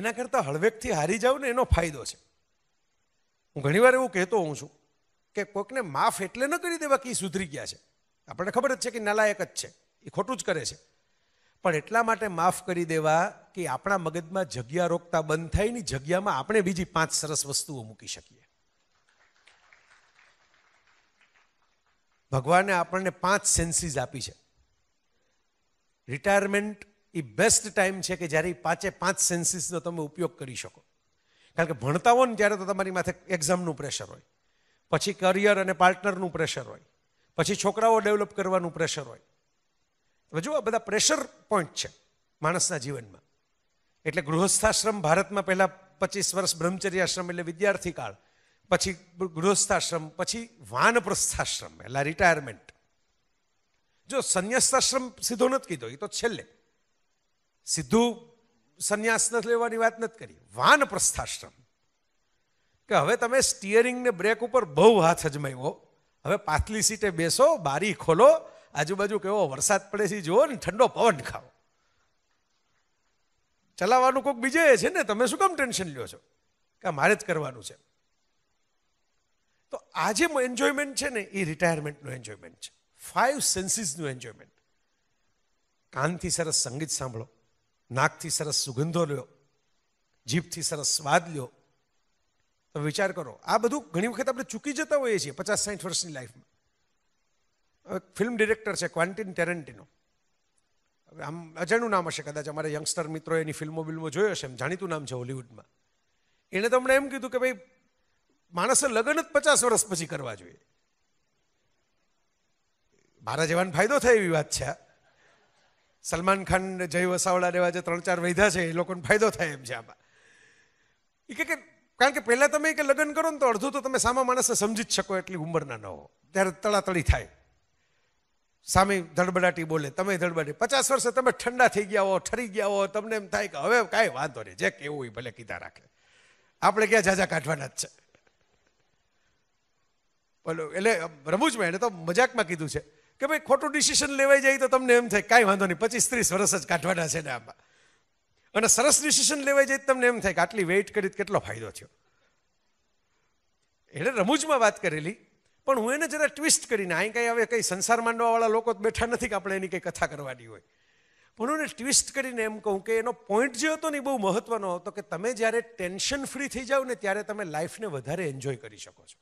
એના કરતાં હળવેકથી હારી જાવ ને એનો ફાયદો છે હું ઘણીવાર એવું કહેતો હોઉં છું કે કોઈકને માફ એટલે ન કરી દેવા કે એ સુધરી ગયા છે આપણને ખબર જ છે કે નાલાયક જ છે એ ખોટું જ કરે છે પણ એટલા માટે માફ કરી દેવા કે આપણા મગજમાં જગ્યા રોકતા બંધ થાય ની જગ્યામાં આપણે બીજી પાંચ સરસ વસ્તુઓ મૂકી શકીએ ભગવાને આપણને પાંચ સેન્સીસ આપી છે રિટાયરમેન્ટ એ બેસ્ટ ટાઈમ છે કે જ્યારે પાંચે પાંચ સેન્સીસનો તમે ઉપયોગ કરી શકો કારણ કે ભણતા હો ને ત્યારે તો તમારી માથે એક્ઝામનું પ્રેશર હોય પછી કરિયર અને પાર્ટનરનું પ્રેશર હોય પછી છોકરાઓ ડેવલપ કરવાનું પ્રેશર હોય હવે જુઓ આ બધા પ્રેશર પોઈન્ટ છે માણસના જીવનમાં એટલે ગૃહસ્થાશ્રમ ભારતમાં પહેલાં પચીસ વર્ષ બ્રહ્મચર્યાશ્રમ એટલે વિદ્યાર્થી કાળ પછી ગૃહસ્થાશ્રમ પછી વાનપ્રસ્થાશ્રમ એટલે રિટાયરમેન્ટ જો સંન્યાસ્તાશ્રમ સીધો નથી કીધો એ તો છેલ્લે સીધું સંન્યાસ નથી લેવાની વાત નથી કરી વાનપ્રસ્થાશ્રમ કે હવે તમે સ્ટિયરિંગને બ્રેક ઉપર બહુ હાથ અજમાવ્યો હવે પાતલી સીટે બેસો બારી ખોલો આજુબાજુ કેવો વરસાદ પડે છે જુઓ ને ઠંડો પવન ખાઓ ચલાવવાનું કોઈક બીજે છે ને તમે શું કામ ટેન્શન લ્યો છો કે મારે જ કરવાનું છે તો આ એન્જોયમેન્ટ છે ને એ રિટાયરમેન્ટનું એન્જોયમેન્ટ છે ફાઇવ સેન્સીસનું એન્જોયમેન્ટ કાનથી સરસ સંગીત સાંભળો નાકથી સરસ સુગંધો લ્યો જીભથી સરસ સ્વાદ લ્યો તો વિચાર કરો આ બધું ઘણી વખત આપણે ચૂકી જતા હોઈએ છીએ પચાસ સાઠ વર્ષની લાઈફમાં હવે ફિલ્મ ડિરેક્ટર છે ક્વાન્ટિન ટેરન્ટિનો હવે આમ અજાણ્યું નામ હશે કદાચ અમારા યંગસ્ટર મિત્રો એની ફિલ્મો બિલ્મો જોયો છે એમ જાણીતું નામ છે હોલિવૂડમાં એણે તમને એમ કીધું કે ભાઈ માણસે લગ્ન જ પચાસ વર્ષ પછી કરવા જોઈએ મારા જવાન ફાયદો થાય એવી વાત છે સલમાન ખાન જય વસાવડા એવા જે ત્રણ ચાર વૈધા છે એ લોકોને ફાયદો થાય એમ છે આમાં એ કે કારણ કે પહેલાં તમે કે લગ્ન કરો ને તો અડધું તો તમે સામા માણસને સમજી જ શકો એટલી ઉંમરના ન હો ત્યારે તળાતળી થાય સામે ધડબડાટી બોલે તમે ધડબડાટી પચાસ વર્ષે તમે ઠંડા થઈ ગયા હો ઠરી ગયા હો તમને એમ થાય કે હવે કાંઈ વાંધો નહીં જે કેવું હોય ભલે કીધા રાખે આપણે ક્યાં જાજા કાઢવાના જ છે એટલે રમૂજમાં એને તો મજાકમાં કીધું છે કે ભાઈ ખોટું ડિસિશન લેવાઈ જાય તો તમને એમ થાય કાંઈ વાંધો નહીં પચીસ ત્રીસ વર્ષ જ કાઢવાના છે ને આમાં અને સરસ ડિસિશન લેવાઈ જાય તમને એમ થાય કે આટલી વેઇટ કરી કેટલો ફાયદો થયો એણે રમૂજમાં વાત કરેલી પણ હું એને જરા ટ્વિસ્ટ કરીને અહીં કંઈ હવે કંઈ સંસાર માંડવાવાળા લોકો બેઠા નથી કે આપણે એની કંઈ કથા કરવાની હોય પણ હું ટ્વિસ્ટ કરીને એમ કહું કે એનો પોઈન્ટ જે હતો ને એ બહુ મહત્વનો હતો કે તમે જ્યારે ટેન્શન ફ્રી થઈ જાઓ ને ત્યારે તમે લાઈફને વધારે એન્જોય કરી શકો છો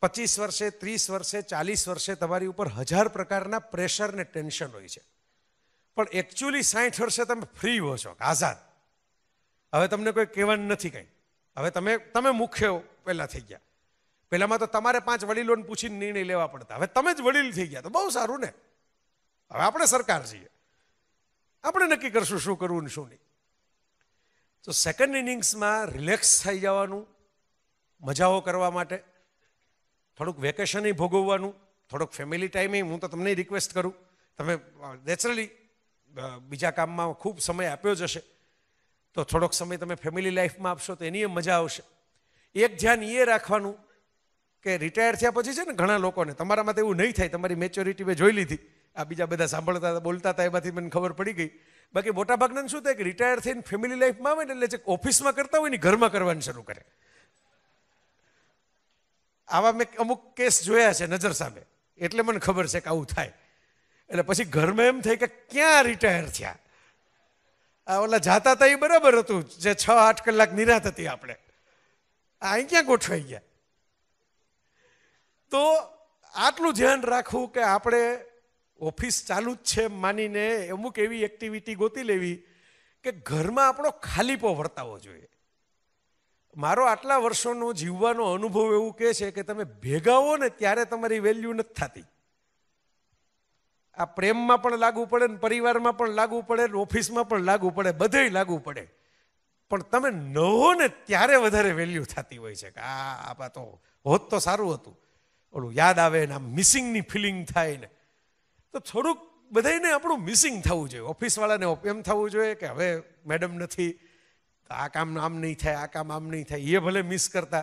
પચીસ વર્ષે ત્રીસ વર્ષે ચાલીસ વર્ષે તમારી ઉપર હજાર પ્રકારના પ્રેશર ને ટેન્શન હોય છે પણ એકચ્યુઅલી સાઠ વર્ષે તમે ફ્રી હો છો આઝાદ હવે તમને કોઈ કહેવાનું નથી કંઈ હવે તમે તમે મુખ્ય પહેલાં થઈ ગયા પહેલાંમાં તો તમારે પાંચ વડીલોને પૂછીને નિર્ણય લેવા પડતા હવે તમે જ વડીલ થઈ ગયા તો બહુ સારું ને હવે આપણે સરકાર છીએ આપણે નક્કી કરશું શું કરવું ને શું નહીં તો સેકન્ડ ઇનિંગ્સમાં રિલેક્સ થઈ જવાનું મજાઓ કરવા માટે થોડુંક વેકેશનય ભોગવવાનું થોડોક ફેમિલી ટાઈમે હું તો તમને રિક્વેસ્ટ કરું તમે નેચરલી બીજા કામમાં ખૂબ સમય આપ્યો જ હશે તો થોડોક સમય તમે ફેમિલી લાઈફમાં આપશો તો એની મજા આવશે એક ધ્યાન એ રાખવાનું કે રિટાયર થયા પછી છે ને ઘણા લોકોને તમારામાં તો એવું નહીં થાય તમારી મેચ્યોરિટી મેં જોઈ લીધી આ બીજા બધા સાંભળતા હતા બોલતા હતા એમાંથી મને ખબર પડી ગઈ બાકી મોટાભાગના શું થાય કે રિટાયર થઈને ફેમિલી લાઈફમાં આવે ને એટલે જે ઓફિસમાં કરતા હોય ને ઘરમાં કરવાનું શરૂ કરે આવા મેં અમુક કેસ જોયા છે નજર સામે એટલે મને ખબર છે કે આવું થાય એટલે પછી ઘરમાં એમ થાય કે ક્યાં રિટાયર થયા આ ઓલા જાતા હતા એ બરાબર હતું જે છ આઠ કલાક નિરાત હતી આપણે આ અહીં ક્યાં ગોઠવાઈ ગયા તો આટલું ધ્યાન રાખવું કે આપણે ઓફિસ ચાલુ જ છે માનીને અમુક એવી એક્ટિવિટી ગોતી લેવી કે ઘરમાં આપણો ખાલીપો વર્તાવો જોઈએ મારો આટલા વર્ષોનો જીવવાનો અનુભવ એવું કે છે કે તમે ભેગા હો ને ત્યારે તમારી વેલ્યુ નથી થતી આ પ્રેમમાં પણ લાગુ પડે ને પરિવારમાં પણ લાગુ પડે ઓફિસમાં પણ લાગુ પડે બધે લાગુ પડે પણ તમે ન હો ને ત્યારે વધારે વેલ્યુ થતી હોય છે કે આ આ તો હોત તો સારું હતું ઓલું યાદ આવે ને આમ મિસિંગની ફિલિંગ થાય ને તો થોડુંક બધાને આપણું મિસિંગ થવું જોઈએ ઓફિસવાળાને એમ થવું જોઈએ કે હવે મેડમ નથી તો આ કામ આમ નહીં થાય આ કામ આમ નહીં થાય એ ભલે મિસ કરતા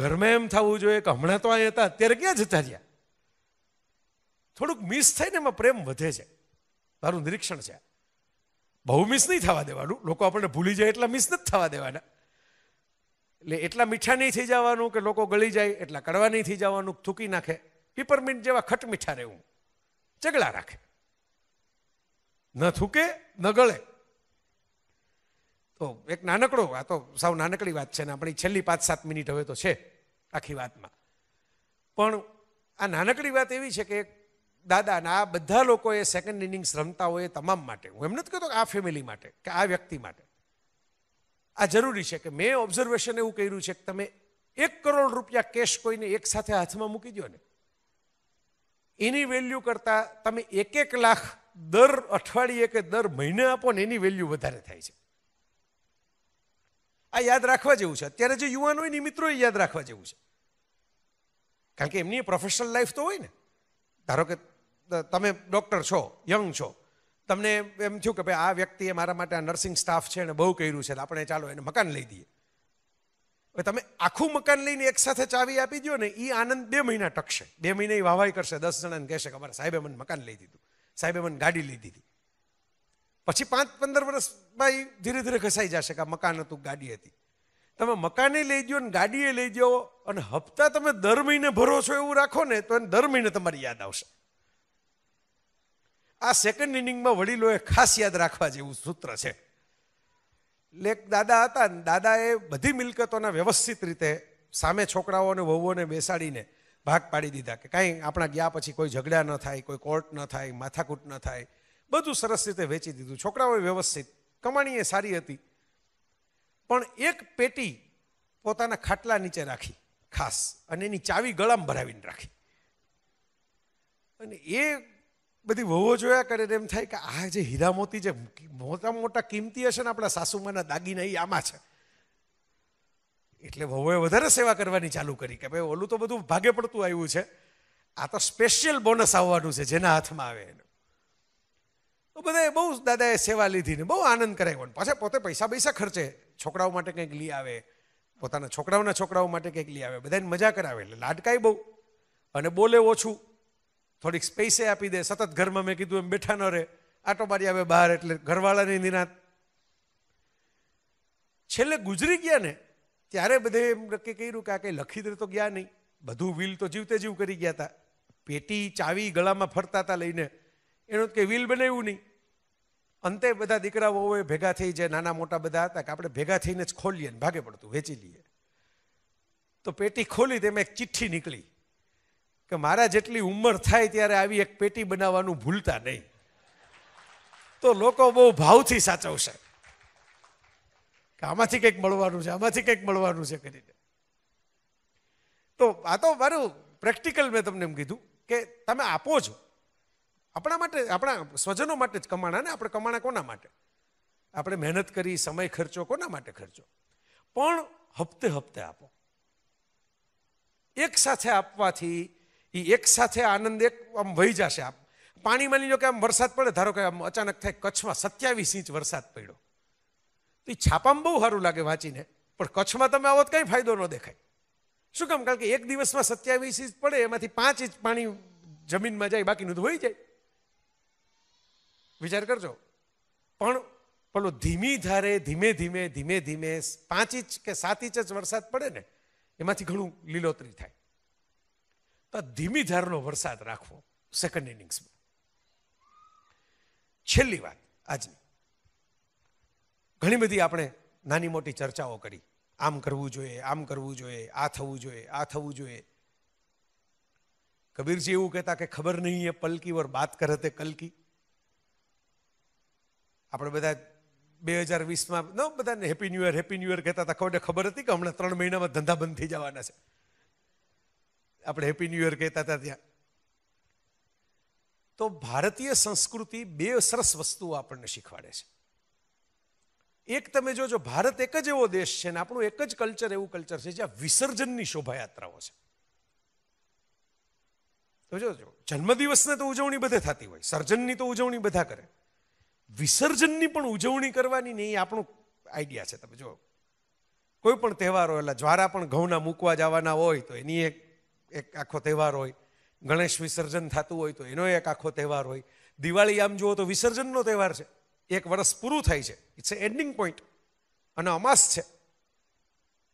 ઘરમાં એમ થવું જોઈએ કે હમણાં તો અહીં હતા અત્યારે ક્યાં જતા રહ્યા થોડુંક મિસ થાય ને એમાં પ્રેમ વધે છે તારું નિરીક્ષણ છે બહુ મિસ નહીં થવા દેવાનું લોકો આપણને ભૂલી જાય એટલા મિસ નથી થવા દેવાના એટલે એટલા મીઠા નહીં થઈ જવાનું કે લોકો ગળી જાય એટલા કડવા નહીં થઈ જવાનું થૂકી નાખે પીપરમિન્ટ જેવા ખટ મીઠા રહેવું ચગલા રાખે ન થૂકે ન ગળે તો એક નાનકડો આ તો સાવ નાનકડી વાત છે ને આપણી છેલ્લી પાંચ સાત મિનિટ હવે તો છે આખી વાતમાં પણ આ નાનકડી વાત એવી છે કે દાદા અને આ બધા લોકો એ સેકન્ડ ઇનિંગ્સ રમતા હોય તમામ માટે હું એમ નથી કહેતો કે આ ફેમિલી માટે કે આ વ્યક્તિ માટે આ જરૂરી છે કે મેં ઓબ્ઝર્વેશન એવું કર્યું છે કે તમે એક કરોડ રૂપિયા કેશ કોઈને એક સાથે હાથમાં મૂકી દો ને એની વેલ્યુ કરતાં તમે એક એક લાખ દર અઠવાડિયે કે દર મહિને આપો ને એની વેલ્યુ વધારે થાય છે આ યાદ રાખવા જેવું છે અત્યારે જે યુવાન હોય ને મિત્રો યાદ રાખવા જેવું છે કારણ કે એમની પ્રોફેશનલ લાઈફ તો હોય ને ધારો કે તમે ડૉક્ટર છો યંગ છો તમને એમ થયું કે ભાઈ આ વ્યક્તિએ મારા માટે આ નર્સિંગ સ્ટાફ છે અને બહુ કર્યું છે આપણે ચાલો એને મકાન લઈ દઈએ હવે તમે આખું મકાન લઈને એક સાથે ચાવી આપી દો ને એ આનંદ બે મહિના ટકશે બે મહિના એ વાવાઈ કરશે દસ જણાને કહેશે કે અમારા સાહેબે મને મકાન લઈ દીધું સાહેબે મને ગાડી લઈ દીધી પછી પાંચ પંદર વર્ષ એ ધીરે ધીરે ઘસાઈ જશે કે મકાન હતું ગાડી હતી તમે મકાને લઈ જાઓ ને ગાડીએ લઈ જાઓ અને હપ્તા તમે દર મહિને ભરો છો એવું રાખો ને તો એને દર મહિને તમારી યાદ આવશે આ સેકન્ડ ઇનિંગમાં વડીલોએ ખાસ યાદ રાખવા જેવું સૂત્ર છે લેક દાદા હતા ને દાદાએ બધી મિલકતોના વ્યવસ્થિત રીતે સામે છોકરાઓને વહુઓને બેસાડીને ભાગ પાડી દીધા કે કાંઈ આપણા ગયા પછી કોઈ ઝઘડા ન થાય કોઈ કોર્ટ ન થાય માથાકૂટ ન થાય બધું સરસ રીતે વેચી દીધું છોકરાઓએ વ્યવસ્થિત કમાણી એ સારી હતી પણ એક પેટી પોતાના ખાટલા નીચે રાખી ખાસ અને એની ચાવી ગળામાં ભરાવીને રાખી અને એ બધી વહુઓ જોયા કરે એમ થાય કે આ જે હીરા મોતી જે મોટા મોટા કિંમતી હશે ને આપણા સાસુમાના દાગીના એ આમાં છે એટલે વહુએ વધારે સેવા કરવાની ચાલુ કરી કે ભાઈ ઓલું તો બધું ભાગે પડતું આવ્યું છે આ તો સ્પેશિયલ બોનસ આવવાનું છે જેના હાથમાં આવે એનું બધાએ બહુ દાદાએ સેવા લીધી ને બહુ આનંદ કરાવ્યો પાછા પોતે પૈસા પૈસા ખર્ચે છોકરાઓ માટે કંઈક લઈ આવે પોતાના છોકરાઓના છોકરાઓ માટે કંઈક લઈ આવે બધાને મજા કરાવે એટલે લાડકાય બહુ અને બોલે ઓછું થોડીક સ્પેસે આપી દે સતત ઘરમાં મેં કીધું એમ બેઠા ન રહે આટો મારી આવે બહાર એટલે ઘરવાળાની નિરાંત છેલ્લે ગુજરી ગયા ને ત્યારે બધે એમ નક્કી કર્યું કે આ કંઈ લખી દે તો ગયા નહીં બધું વ્હીલ તો જીવતે જીવ કરી ગયા હતા પેટી ચાવી ગળામાં ફરતા હતા લઈને એનું કંઈ વ્હીલ બનાવ્યું નહીં અંતે બધા દીકરા ભેગા થઈ જાય નાના મોટા બધા હતા કે આપણે ભેગા થઈને જ ખોલીએ ને ભાગે પડતું વેચી લઈએ તો પેટી ખોલી તેમાં એક ચિઠ્ઠી નીકળી કે મારા જેટલી ઉંમર થાય ત્યારે આવી એક પેટી બનાવવાનું ભૂલતા નહીં તો લોકો બહુ ભાવથી સાચવશે કે આમાંથી કંઈક મળવાનું છે આમાંથી કંઈક મળવાનું છે કરીને તો આ તો મારું પ્રેક્ટિકલ મેં તમને એમ કીધું કે તમે આપો છો આપણા માટે આપણા સ્વજનો માટે જ કમાણા ને આપણે કમાણા કોના માટે આપણે મહેનત કરી સમય ખર્ચો કોના માટે ખર્ચો પણ હપ્તે હપ્તે આપો એક સાથે આપવાથી એ એક સાથે આનંદ એક આમ વહી જશે આપ પાણી માની લો કે આમ વરસાદ પડે ધારો કે આમ અચાનક થાય કચ્છમાં સત્યાવીસ ઇંચ વરસાદ પડ્યો તો એ છાપામાં બહુ સારું લાગે વાંચીને પણ કચ્છમાં તમે આવો તો કંઈ ફાયદો ન દેખાય શું કામ કારણ કે એક દિવસમાં સત્યાવીસ ઇંચ પડે એમાંથી પાંચ ઇંચ પાણી જમીનમાં જાય બાકીનું તો હોઈ જાય વિચાર કરજો પણ પેલો ધીમી ધારે ધીમે ધીમે ધીમે ધીમે પાંચ ઇંચ કે સાત ઇંચ જ વરસાદ પડે ને એમાંથી ઘણું લીલોતરી થાય તો ધીમી ધારનો વરસાદ રાખવો સેકન્ડ ઇનિંગ્સમાં છેલ્લી વાત આજની ઘણી બધી આપણે નાની મોટી ચર્ચાઓ કરી આમ કરવું જોઈએ આમ કરવું જોઈએ આ થવું જોઈએ આ થવું જોઈએ કબીરજી એવું કહેતા કે ખબર નહીં એ પલકી વર બાત કરતે કલકી આપણે બધા બે હજાર વીસમાં ન બધાને happy new year happy new year કહેતા હતા કોને ખબર હતી કે હમણાં ત્રણ મહિનામાં ધંધા બંધ થઈ જવાના છે આપણે હેપી ન્યૂ યર કહેતા હતા ત્યાં તો ભારતીય સંસ્કૃતિ બે સરસ વસ્તુઓ આપણને શીખવાડે છે એક તમે જોજો ભારત એક જ એવો દેશ છે ને આપણું એક જ કલ્ચર એવું કલ્ચર છે જ્યાં વિસર્જનની શોભાયાત્રાઓ છે તો જોજો જન્મદિવસને તો ઉજવણી બધે થતી હોય સર્જનની તો ઉજવણી બધા કરે વિસર્જનની પણ ઉજવણી કરવાની ને એ આપણું આઈડિયા છે તમે જો કોઈ પણ તહેવાર હોય એટલે જ્વારા પણ ઘઉંના મૂકવા જવાના હોય તો એની એક એક આખો તહેવાર હોય ગણેશ વિસર્જન થતું હોય તો એનો એક આખો તહેવાર હોય દિવાળી આમ જુઓ તો વિસર્જનનો તહેવાર છે એક વર્ષ પૂરું થાય છે ઇટ્સ એ એન્ડિંગ પોઈન્ટ અને અમાસ છે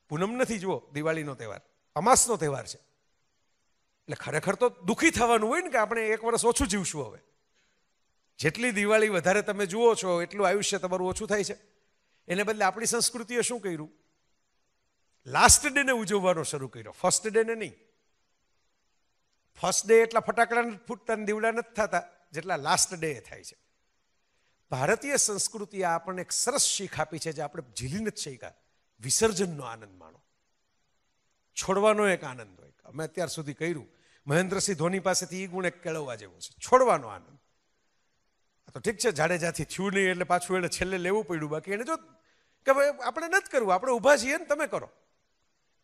પૂનમ નથી જુઓ દિવાળીનો તહેવાર અમાસનો તહેવાર છે એટલે ખરેખર તો દુઃખી થવાનું હોય ને કે આપણે એક વર્ષ ઓછું જીવશું હવે જેટલી દિવાળી વધારે તમે જુઓ છો એટલું આયુષ્ય તમારું ઓછું થાય છે એને બદલે આપણી સંસ્કૃતિએ શું કર્યું લાસ્ટ ડે ને ઉજવવાનો શરૂ કર્યો ફર્સ્ટ ડે ને નહીં ફર્સ્ટ ડે એટલા ફટાકડા નથી ફૂટતા દીવડા નથી થતા જેટલા લાસ્ટ ડે થાય છે ભારતીય સંસ્કૃતિએ આપણને એક સરસ શીખ આપી છે જે આપણે ઝીલી નથી શીખા વિસર્જનનો આનંદ માણો છોડવાનો એક આનંદ હોય અમે અત્યાર સુધી કર્યું મહેન્દ્રસિંહ ધોની પાસેથી એ ગુણ એક કેળવવા જેવો છે છોડવાનો આનંદ તો ઠીક છે જાડેજાથી થયું નહીં એટલે પાછું એને છેલ્લે લેવું પડ્યું બાકી એને જો કે ભાઈ આપણે નથી કરવું આપણે ઊભા છીએ ને તમે કરો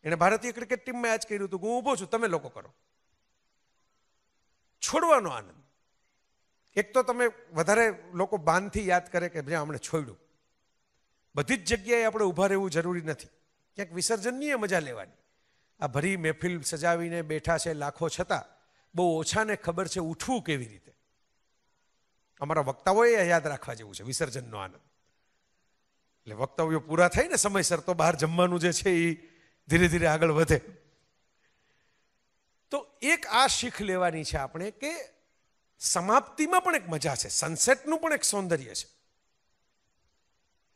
એને ભારતીય ક્રિકેટ ટીમમાં આજ કર્યું હતું હું ઊભો છું તમે લોકો કરો છોડવાનો આનંદ એક તો તમે વધારે લોકો બાનથી યાદ કરે કે ભાઈ હમણે છોડ્યું બધી જ જગ્યાએ આપણે ઊભા રહેવું જરૂરી નથી ક્યાંક વિસર્જનની મજા લેવાની આ ભરી મહેફિલ સજાવીને બેઠા છે લાખો છતાં બહુ ઓછાને ખબર છે ઉઠવું કેવી રીતે અમારા વક્તાઓએ યાદ રાખવા જેવું છે વિસર્જનનો આનંદ એટલે વક્તવ્યો પૂરા થાય ને સમયસર તો બહાર જમવાનું જે છે એ ધીરે ધીરે આગળ વધે તો એક આ શીખ લેવાની છે આપણે કે સમાપ્તિમાં પણ એક મજા છે સનસેટનું પણ એક સૌંદર્ય છે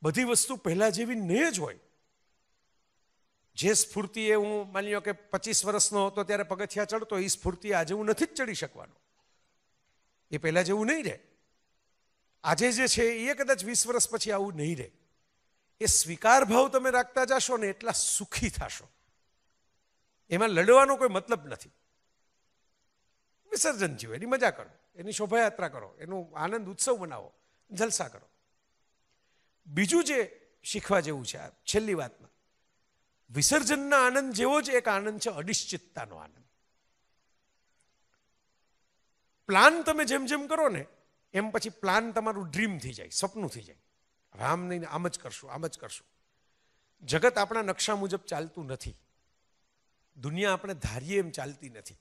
બધી વસ્તુ પહેલાં જેવી નહીં જ હોય જે સ્ફૂર્તિએ હું માની લો કે પચીસ વર્ષનો હતો ત્યારે પગથિયા ચડતો એ સ્ફૂર્તિ આજે હું નથી જ ચડી શકવાનો એ પહેલાં જેવું નહીં રહે આજે જે છે એ કદાચ વીસ વર્ષ પછી આવું નહીં રહે એ સ્વીકાર ભાવ તમે રાખતા જશો ને એટલા સુખી થશો એમાં લડવાનો કોઈ મતલબ નથી વિસર્જન જીવો એની મજા કરો એની શોભાયાત્રા કરો એનો આનંદ ઉત્સવ બનાવો જલસા કરો બીજું જે શીખવા જેવું છે આ છેલ્લી વાતમાં વિસર્જનના આનંદ જેવો જ એક આનંદ છે અનિશ્ચિતતાનો આનંદ પ્લાન તમે જેમ જેમ કરો ને એમ પછી પ્લાન તમારું ડ્રીમ થઈ જાય સપનું થઈ જાય રામ નહીં આમ જ કરશું આમ જ કરશું જગત આપણા નકશા મુજબ ચાલતું નથી દુનિયા આપણે ધારીએ એમ ચાલતી નથી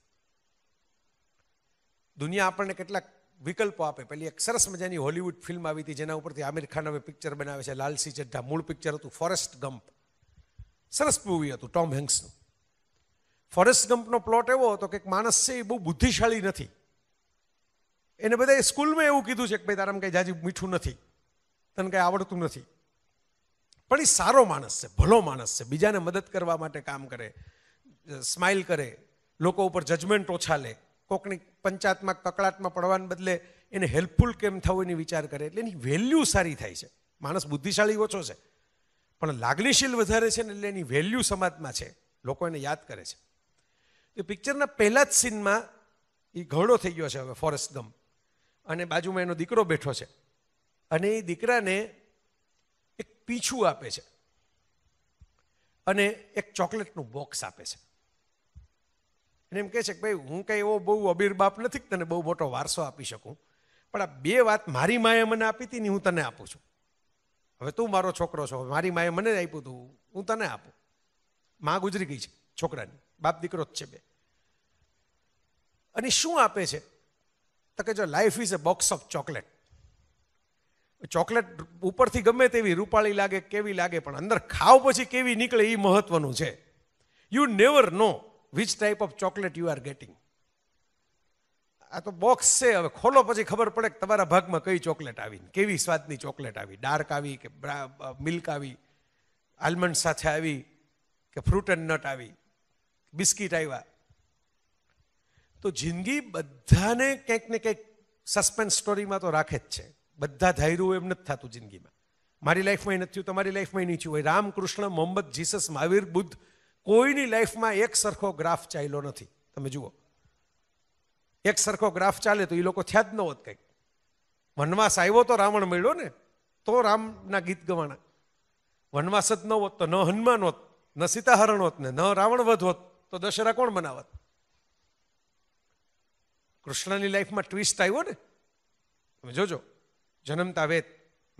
દુનિયા આપણને કેટલાક વિકલ્પો આપે પેલી એક સરસ મજાની હોલિવૂડ ફિલ્મ આવી હતી જેના ઉપરથી આમિર ખાન હવે પિક્ચર બનાવે છે લાલસી ચડ્ઢા મૂળ પિક્ચર હતું ફોરેસ્ટ ગમ્પ સરસ મૂવી હતું ટોમ હેન્ક્સનું ફોરેસ્ટ ગમ્પનો પ્લોટ એવો હતો કે એક માણસ છે એ બહુ બુદ્ધિશાળી નથી એને બધાએ સ્કૂલમાં એવું કીધું છે કે ભાઈ તારામાં કંઈ જાજી મીઠું નથી તને કંઈ આવડતું નથી પણ એ સારો માણસ છે ભલો માણસ છે બીજાને મદદ કરવા માટે કામ કરે સ્માઇલ કરે લોકો ઉપર જજમેન્ટ ઓછા લે કોકની પંચાયતમાં કકળાટમાં પડવાને બદલે એને હેલ્પફુલ કેમ થવું એની વિચાર કરે એટલે એની વેલ્યુ સારી થાય છે માણસ બુદ્ધિશાળી ઓછો છે પણ લાગણીશીલ વધારે છે ને એટલે એની વેલ્યુ સમાજમાં છે લોકો એને યાદ કરે છે એ પિક્ચરના પહેલા જ સીનમાં એ ઘરડો થઈ ગયો છે હવે ફોરેસ્ટ ગમ અને બાજુમાં એનો દીકરો બેઠો છે અને એ દીકરાને એક પીછું આપે છે અને એક ચોકલેટનું બોક્સ આપે છે અને એમ કહે છે કે ભાઈ હું કંઈ એવો બહુ અબીર બાપ નથી કે તને બહુ મોટો વારસો આપી શકું પણ આ બે વાત મારી માએ મને આપી હતી ને હું તને આપું છું હવે તું મારો છોકરો છો મારી માએ મને જ આપ્યું હતું હું તને આપું માં ગુજરી ગઈ છે છોકરાની બાપ દીકરો જ છે બે અને શું આપે છે તો કે જો life is a box of chocolate chocolate ઉપરથી ગમે તેવી રૂપાળી લાગે કેવી લાગે પણ અંદર ખાવ પછી કેવી નીકળે એ મહત્વનું છે you never know which type of chocolate you are getting આ તો બોક્સ છે હવે ખોલો પછી ખબર પડે કે તમારા ભાગમાં કઈ ચોકલેટ આવી કેવી સ્વાદની ચોકલેટ આવી ડાર્ક આવી કે મિલ્ક આવી આલમંડ સાથે આવી કે ફ્રૂટ એન્ડ નટ આવી બિસ્કિટ આવ્યા તો જિંદગી બધાને કંઈક ને કંઈક સસ્પેન્સ સ્ટોરીમાં તો રાખે જ છે બધા ધાર્યું એમ નથી થતું જિંદગીમાં મારી લાઈફમાં નથી થયું તમારી લાઈફમાં નહીં થયું હોય રામકૃષ્ણ મોહમ્મદ જીસસ મહાવીર બુદ્ધ કોઈની લાઈફમાં એક સરખો ગ્રાફ ચાલ્યો નથી તમે જુઓ એક સરખો ગ્રાફ ચાલે તો એ લોકો થયા જ ન હોત કંઈક વનવાસ આવ્યો તો રાવણ મળ્યો ને તો રામના ગીત ગવાના વનવાસ જ ન હોત તો ન હનુમાન હોત ન સીતાહરણ હોત ને ન રાવણ વધ હોત તો દશેરા કોણ મનાવત કૃષ્ણની લાઈફમાં ટ્વિસ્ટ આવ્યો ને તમે જોજો જન્મતા વેત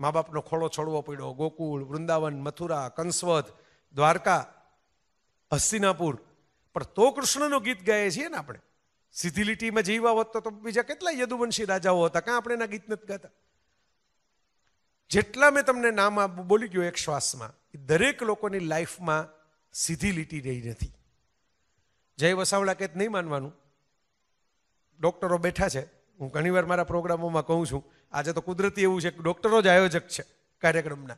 મા બાપનો ખોળો છોડવો પડ્યો ગોકુળ વૃંદાવન મથુરા કંસવધ દ્વારકા હસ્તિનાપુર પણ તો કૃષ્ણનું ગીત ગાઈએ છીએ ને આપણે સીધી લીટીમાં જીવા હોત તો બીજા કેટલા યદુવંશી રાજાઓ હતા કાં આપણે એના ગીત નથી ગાતા જેટલા મેં તમને નામ બોલી ગયો એક શ્વાસમાં દરેક લોકોની લાઈફમાં સીધી લીટી રહી નથી જય વસાવડા કેત નહીં માનવાનું ડોક્ટરો બેઠા છે હું ઘણીવાર મારા પ્રોગ્રામોમાં કહું છું આજે તો કુદરતી એવું છે કે ડૉક્ટરો જ આયોજક છે કાર્યક્રમના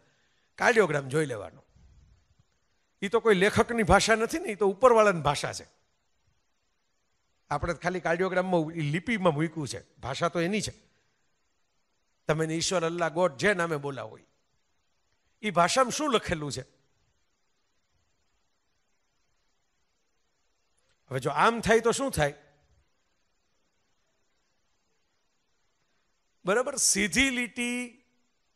કાર્ડિયોગ્રામ જોઈ લેવાનો એ તો કોઈ લેખકની ભાષા નથી ને એ તો ઉપરવાળાની ભાષા છે આપણે ખાલી કાર્ડિયોગ્રામમાં લિપિમાં મૂક્યું છે ભાષા તો એની છે તમે ઈશ્વર અલ્લાહ ગોટ જે નામે બોલાવો એ ભાષામાં શું લખેલું છે હવે જો આમ થાય તો શું થાય બરાબર સીધી લીટી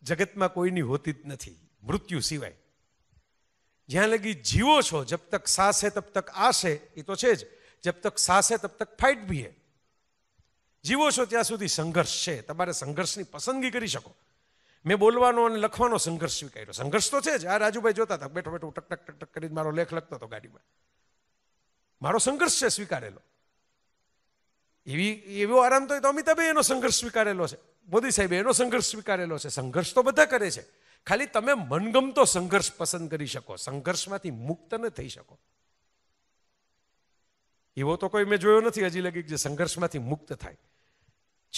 જગતમાં કોઈની હોતી જ નથી મૃત્યુ સિવાય જ્યાં લગી જીવો છો જબ તક સાસે તબ તક આશે એ તો છે જ જબ તક સાસે હે તબ તક ફાઇટ ભી હે જીવો છો ત્યાં સુધી સંઘર્ષ છે તમારે સંઘર્ષની પસંદગી કરી શકો મેં બોલવાનો અને લખવાનો સંઘર્ષ સ્વીકાર્યો સંઘર્ષ તો છે જ આ રાજુભાઈ જોતા હતા બેઠો બેઠો ટક ટક ટક કરીને મારો લેખ લખતો હતો ગાડીમાં મારો સંઘર્ષ છે સ્વીકારેલો એવી એવો આરામ તો અમિતાભાઈ એનો સંઘર્ષ સ્વીકારેલો છે મોદી સાહેબ એનો સંઘર્ષ સ્વીકારેલો છે સંઘર્ષ તો બધા કરે છે ખાલી તમે મનગમતો સંઘર્ષ પસંદ કરી શકો સંઘર્ષમાંથી મુક્ત ન થઈ શકો એવો તો કોઈ મેં જોયો નથી હજી લગી જે સંઘર્ષમાંથી મુક્ત થાય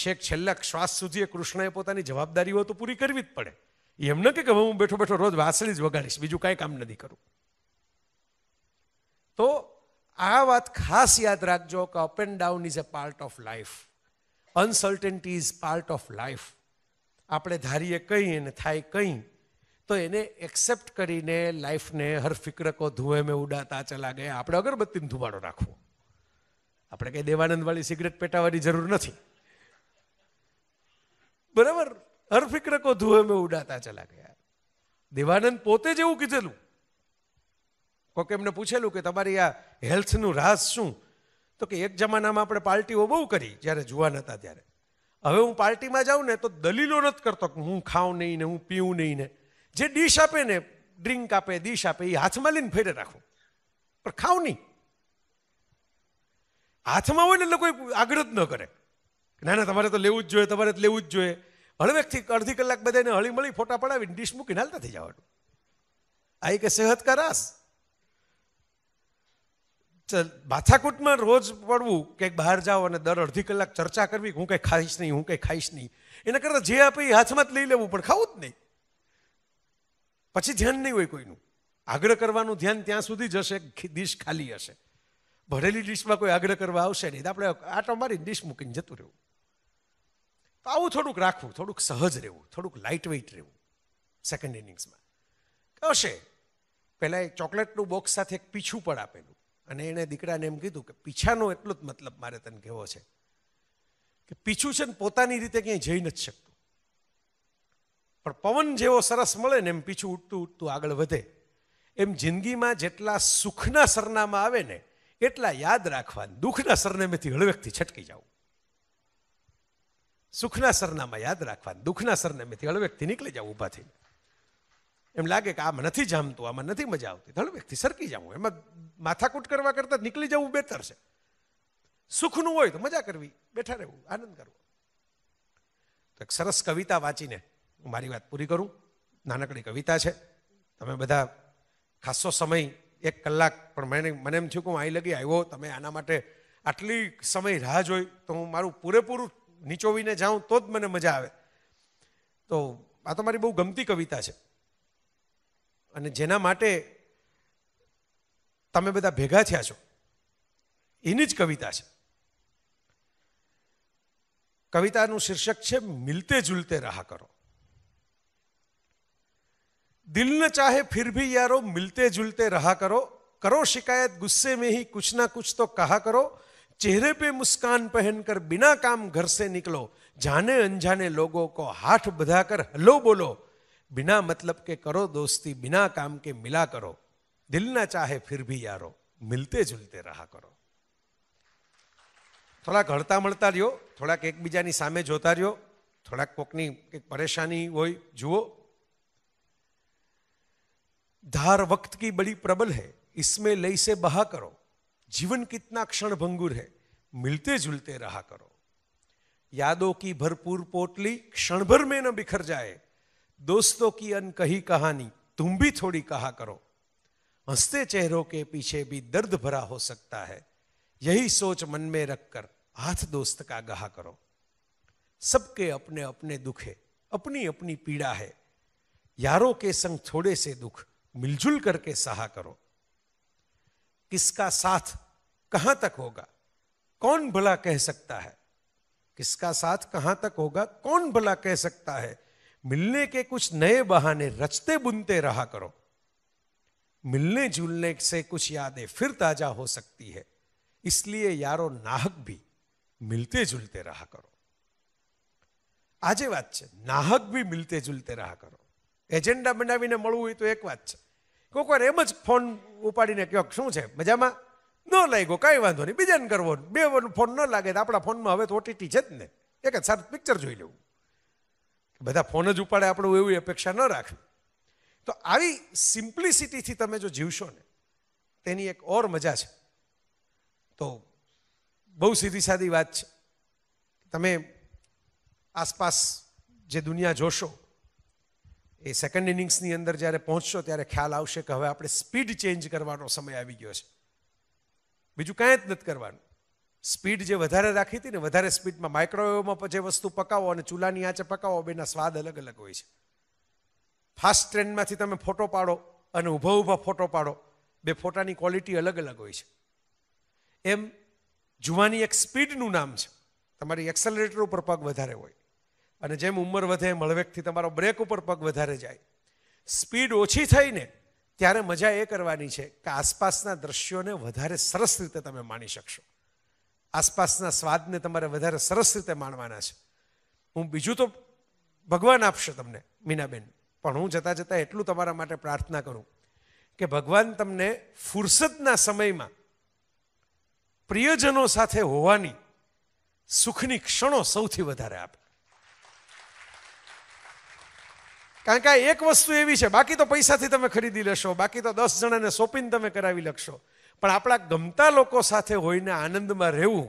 છેક છેલ્લા શ્વાસ સુધી કૃષ્ણએ પોતાની જવાબદારીઓ તો પૂરી કરવી જ પડે એમ ન કે હવે હું બેઠો બેઠો રોજ વાસળી જ વગાડીશ બીજું કાંઈ કામ નથી કરું તો આ વાત ખાસ યાદ રાખજો કે up and down is a part of life uncertainty is part of life આપણે ધારીએ કંઈ અને થાય કંઈ તો એને એક્સેપ્ટ કરીને લાઈફને હર ફિકરકો ધુએ મેં ઉડાતા ચલા ગયા આપણે અગરબત્તીનું ધુમાડો રાખવો આપણે કંઈ દેવાનંદવાળી સિગરેટ પેટાવાની જરૂર નથી બરાબર હર ફિકરકો ધુએ મેં ઉડાતા ચલા ગયા દેવાનંદ પોતે જ એવું કીધેલું કોકે એમને પૂછેલું કે તમારી આ હેલ્થનું રાસ શું તો કે એક જમાનામાં આપણે પાર્ટીઓ બહુ કરી જ્યારે જુવાન હતા ત્યારે હવે હું પાર્ટીમાં જાઉં ને તો દલીલો નથી કરતો કે હું ખાઉં નહીં ને હું પીઉં નહીં ને જે ડીશ આપે ને ડ્રિંક આપે ડીશ આપે એ હાથમાં લઈને ફેરે રાખો પણ ખાઉં નહીં હાથમાં હોય ને એટલે કોઈ આગ્રહ જ ન કરે ના ના તમારે તો લેવું જ જોઈએ તમારે તો લેવું જ જોઈએ હળવેકથી અડધી કલાક બધાને હળી મળી ફોટા પડાવીને ડીશ મૂકીને હાલતા થઈ જવાનું આ એક સેહત કરાશ માથાકૂટમાં રોજ પડવું કે બહાર જાઓ અને દર અડધી કલાક ચર્ચા કરવી હું કંઈ ખાઈશ નહીં હું કંઈ ખાઈશ નહીં એના કરતાં જે આપે એ હાથમાં જ લઈ લેવું પણ ખાવું જ નહીં પછી ધ્યાન નહીં હોય કોઈનું આગ્રહ કરવાનું ધ્યાન ત્યાં સુધી જશે ડીશ ખાલી હશે ભરેલી ડીશમાં કોઈ આગ્રહ કરવા આવશે નહીં આપણે આટો મારી ડીશ મૂકીને જતું રહેવું તો આવું થોડુંક રાખવું થોડુંક સહજ રહેવું થોડુંક લાઇટ વેઇટ રહેવું સેકન્ડ ઇનિંગ્સમાં હશે પહેલાં એ ચોકલેટનું બોક્સ સાથે એક પીછું પણ આપેલું અને એણે દીકરાને એમ કીધું કે પીછાનો એટલો જ મતલબ મારે તને કહેવો છે કે પીછું છે ને પોતાની રીતે ક્યાંય જઈ નથી શકતું પણ પવન જેવો સરસ મળે ને એમ પીછું ઉઠતું ઉઠતું આગળ વધે એમ જિંદગીમાં જેટલા સુખના સરનામાં આવે ને એટલા યાદ રાખવા દુઃખના સરનામેથી હળવેકથી છટકી જવું સુખના સરનામાં યાદ રાખવા દુઃખના સરનામેથી હળવેકથી નીકળી જાવ ઊભા થઈને એમ લાગે કે આમાં નથી જામતું આમાં નથી મજા આવતી ધન વ્યક્તિ સરકી જાવું એમાં માથાકૂટ કરવા કરતાં નીકળી જવું બેતર છે સુખનું હોય તો મજા કરવી બેઠા રહેવું આનંદ કરવો તો એક સરસ કવિતા વાંચીને હું મારી વાત પૂરી કરું નાનકડી કવિતા છે તમે બધા ખાસો સમય એક કલાક પણ મને મને એમ થયું કે હું અહીં લગી આવ્યો તમે આના માટે આટલી સમય રાહ જોઈ તો હું મારું પૂરેપૂરું નીચોવીને જાઉં તો જ મને મજા આવે તો આ તો મારી બહુ ગમતી કવિતા છે અને જેના માટે તમે બધા ભેગા થયા છો એની જ કવિતા છે કવિતાનું શીર્ષક છે મિલતે જુલતે રહા કરો દિલ ન ચાહે ફિર ભી યારો મિલતે જુલતે રહા કરો करो शिकायत गुस्से में ही कुछ ना कुछ तो कहा करो चेहरे पे मुस्कान पहनकर बिना काम घर से निकलो जाने अनजाने लोगों को हाथ बधाकर हलो बोलो बिना मतलब के करो दोस्ती बिना काम के मिला करो दिल ना चाहे फिर भी यारो मिलते जुलते रहा करो थोड़ा घड़ता मलता रहो थोड़ा एक बीजा सामे जोता रहो थोड़ा कोकनी एक परेशानी हो जुओ धार वक्त की बड़ी प्रबल है इसमें लई से बहा करो जीवन कितना क्षण भंगुर है मिलते जुलते रहा करो यादों की भरपूर पोटली क्षण भर में न बिखर जाए दोस्तों की अनकही कहानी तुम भी थोड़ी कहा करो हंसते चेहरों के पीछे भी दर्द भरा हो सकता है यही सोच मन में रखकर हाथ दोस्त का गहा करो सबके अपने अपने दुख है अपनी अपनी पीड़ा है यारों के संग थोड़े से दुख मिलजुल करके सहा करो किसका साथ कहां तक होगा कौन भला कह सकता है किसका साथ कहां तक होगा कौन भला कह सकता है મિલને કે કુછ नए બહાને રચતે બુનતે रहा કરો મિલને જુલને સે कुछ યાદે ફિર તાજા હો सकती હે इसलिए યારો નાહક ભી મિલતે જુલતે रहा કરો આજે વાત છે નાહક બી મિલતે જુલતે રહ્યા કરો એજન્ડા બનાવીને મળવું હોય તો એક વાત છે કોઈક વાર એમ જ ફોન ઉપાડીને કહો શું છે મજામાં ન લાગ્યો કાંઈ વાંધો નહીં બીજાને કરવો બે ફોન ન લાગે તો આપણા ફોનમાં હવે તો ઓટીટી છે જ ને એક જ સારું પિક્ચર જોઈ લેવું બધા ફોન જ ઉપાડે આપણું એવી અપેક્ષા ન રાખવી તો આવી સિમ્પ્લિસિટીથી તમે જો જીવશો ને તેની એક ઓર મજા છે તો બહુ સીધી સાદી વાત છે તમે આસપાસ જે દુનિયા જોશો એ સેકન્ડ ઇનિંગ્સની અંદર જ્યારે પહોંચશો ત્યારે ખ્યાલ આવશે કે હવે આપણે સ્પીડ ચેન્જ કરવાનો સમય આવી ગયો છે બીજું કાંઈ જ નથી કરવાનું સ્પીડ જે વધારે રાખી હતી ને વધારે સ્પીડમાં માઇક્રોવેવમાં જે વસ્તુ પકાવો અને ચૂલાની આંચે પકાવો બેના સ્વાદ અલગ અલગ હોય છે ફાસ્ટ ટ્રેનમાંથી તમે ફોટો પાડો અને ઊભો ઊભા ફોટો પાડો બે ફોટાની ક્વોલિટી અલગ અલગ હોય છે એમ જુવાની એક સ્પીડનું નામ છે તમારી એક્સેલરેટર ઉપર પગ વધારે હોય અને જેમ ઉંમર વધે એમ હળવેકથી તમારો બ્રેક ઉપર પગ વધારે જાય સ્પીડ ઓછી થઈને ત્યારે મજા એ કરવાની છે કે આસપાસના દ્રશ્યોને વધારે સરસ રીતે તમે માણી શકશો આસપાસના સ્વાદને તમારે વધારે સરસ રીતે માણવાના છે હું બીજું તો ભગવાન આપશે તમને મીનાબેન પણ હું જતાં જતાં એટલું તમારા માટે પ્રાર્થના કરું કે ભગવાન તમને ફુરસદના સમયમાં પ્રિયજનો સાથે હોવાની સુખની ક્ષણો સૌથી વધારે આપે કારણ કે એક વસ્તુ એવી છે બાકી તો પૈસાથી તમે ખરીદી લેશો બાકી તો દસ જણાને સોંપીને તમે કરાવી લખશો પણ આપણા ગમતા લોકો સાથે હોઈને આનંદમાં રહેવું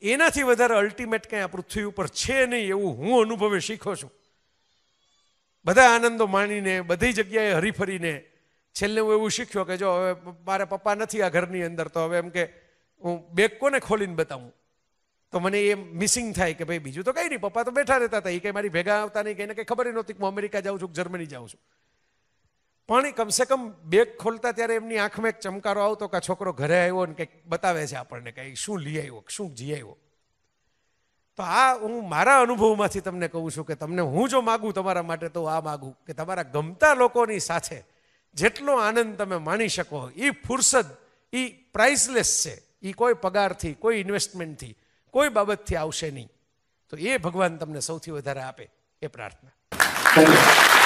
એનાથી વધારે અલ્ટિમેટ કંઈ આ પૃથ્વી ઉપર છે નહીં એવું હું અનુભવે શીખો છું બધા આનંદો માણીને બધી જગ્યાએ હરીફરીને છેલ્લે હું એવું શીખ્યો કે જો હવે મારા પપ્પા નથી આ ઘરની અંદર તો હવે એમ કે હું બેગ કોને ખોલીને બતાવું તો મને એ મિસિંગ થાય કે ભાઈ બીજું તો કંઈ નહીં પપ્પા તો બેઠા રહેતા હતા એ કંઈ મારી ભેગા આવતા નહીં કંઈને કંઈ ખબર નહોતી કે હું અમેરિકા જાઉં છું જર્મની જાઉં છું પણ કમસે કમ બેગ ખોલતા ત્યારે એમની આંખમાં એક ચમકારો આવતો કે છોકરો ઘરે આવ્યો ને કંઈક બતાવે છે આપણને કંઈ શું લઈ આવ્યો શું જી આવ્યો તો આ હું મારા અનુભવમાંથી તમને કહું છું કે તમને હું જો માગું તમારા માટે તો આ માગું કે તમારા ગમતા લોકોની સાથે જેટલો આનંદ તમે માણી શકો એ ફુરસદ એ પ્રાઇસલેસ છે એ કોઈ પગારથી કોઈ ઇન્વેસ્ટમેન્ટથી કોઈ બાબતથી આવશે નહીં તો એ ભગવાન તમને સૌથી વધારે આપે એ પ્રાર્થના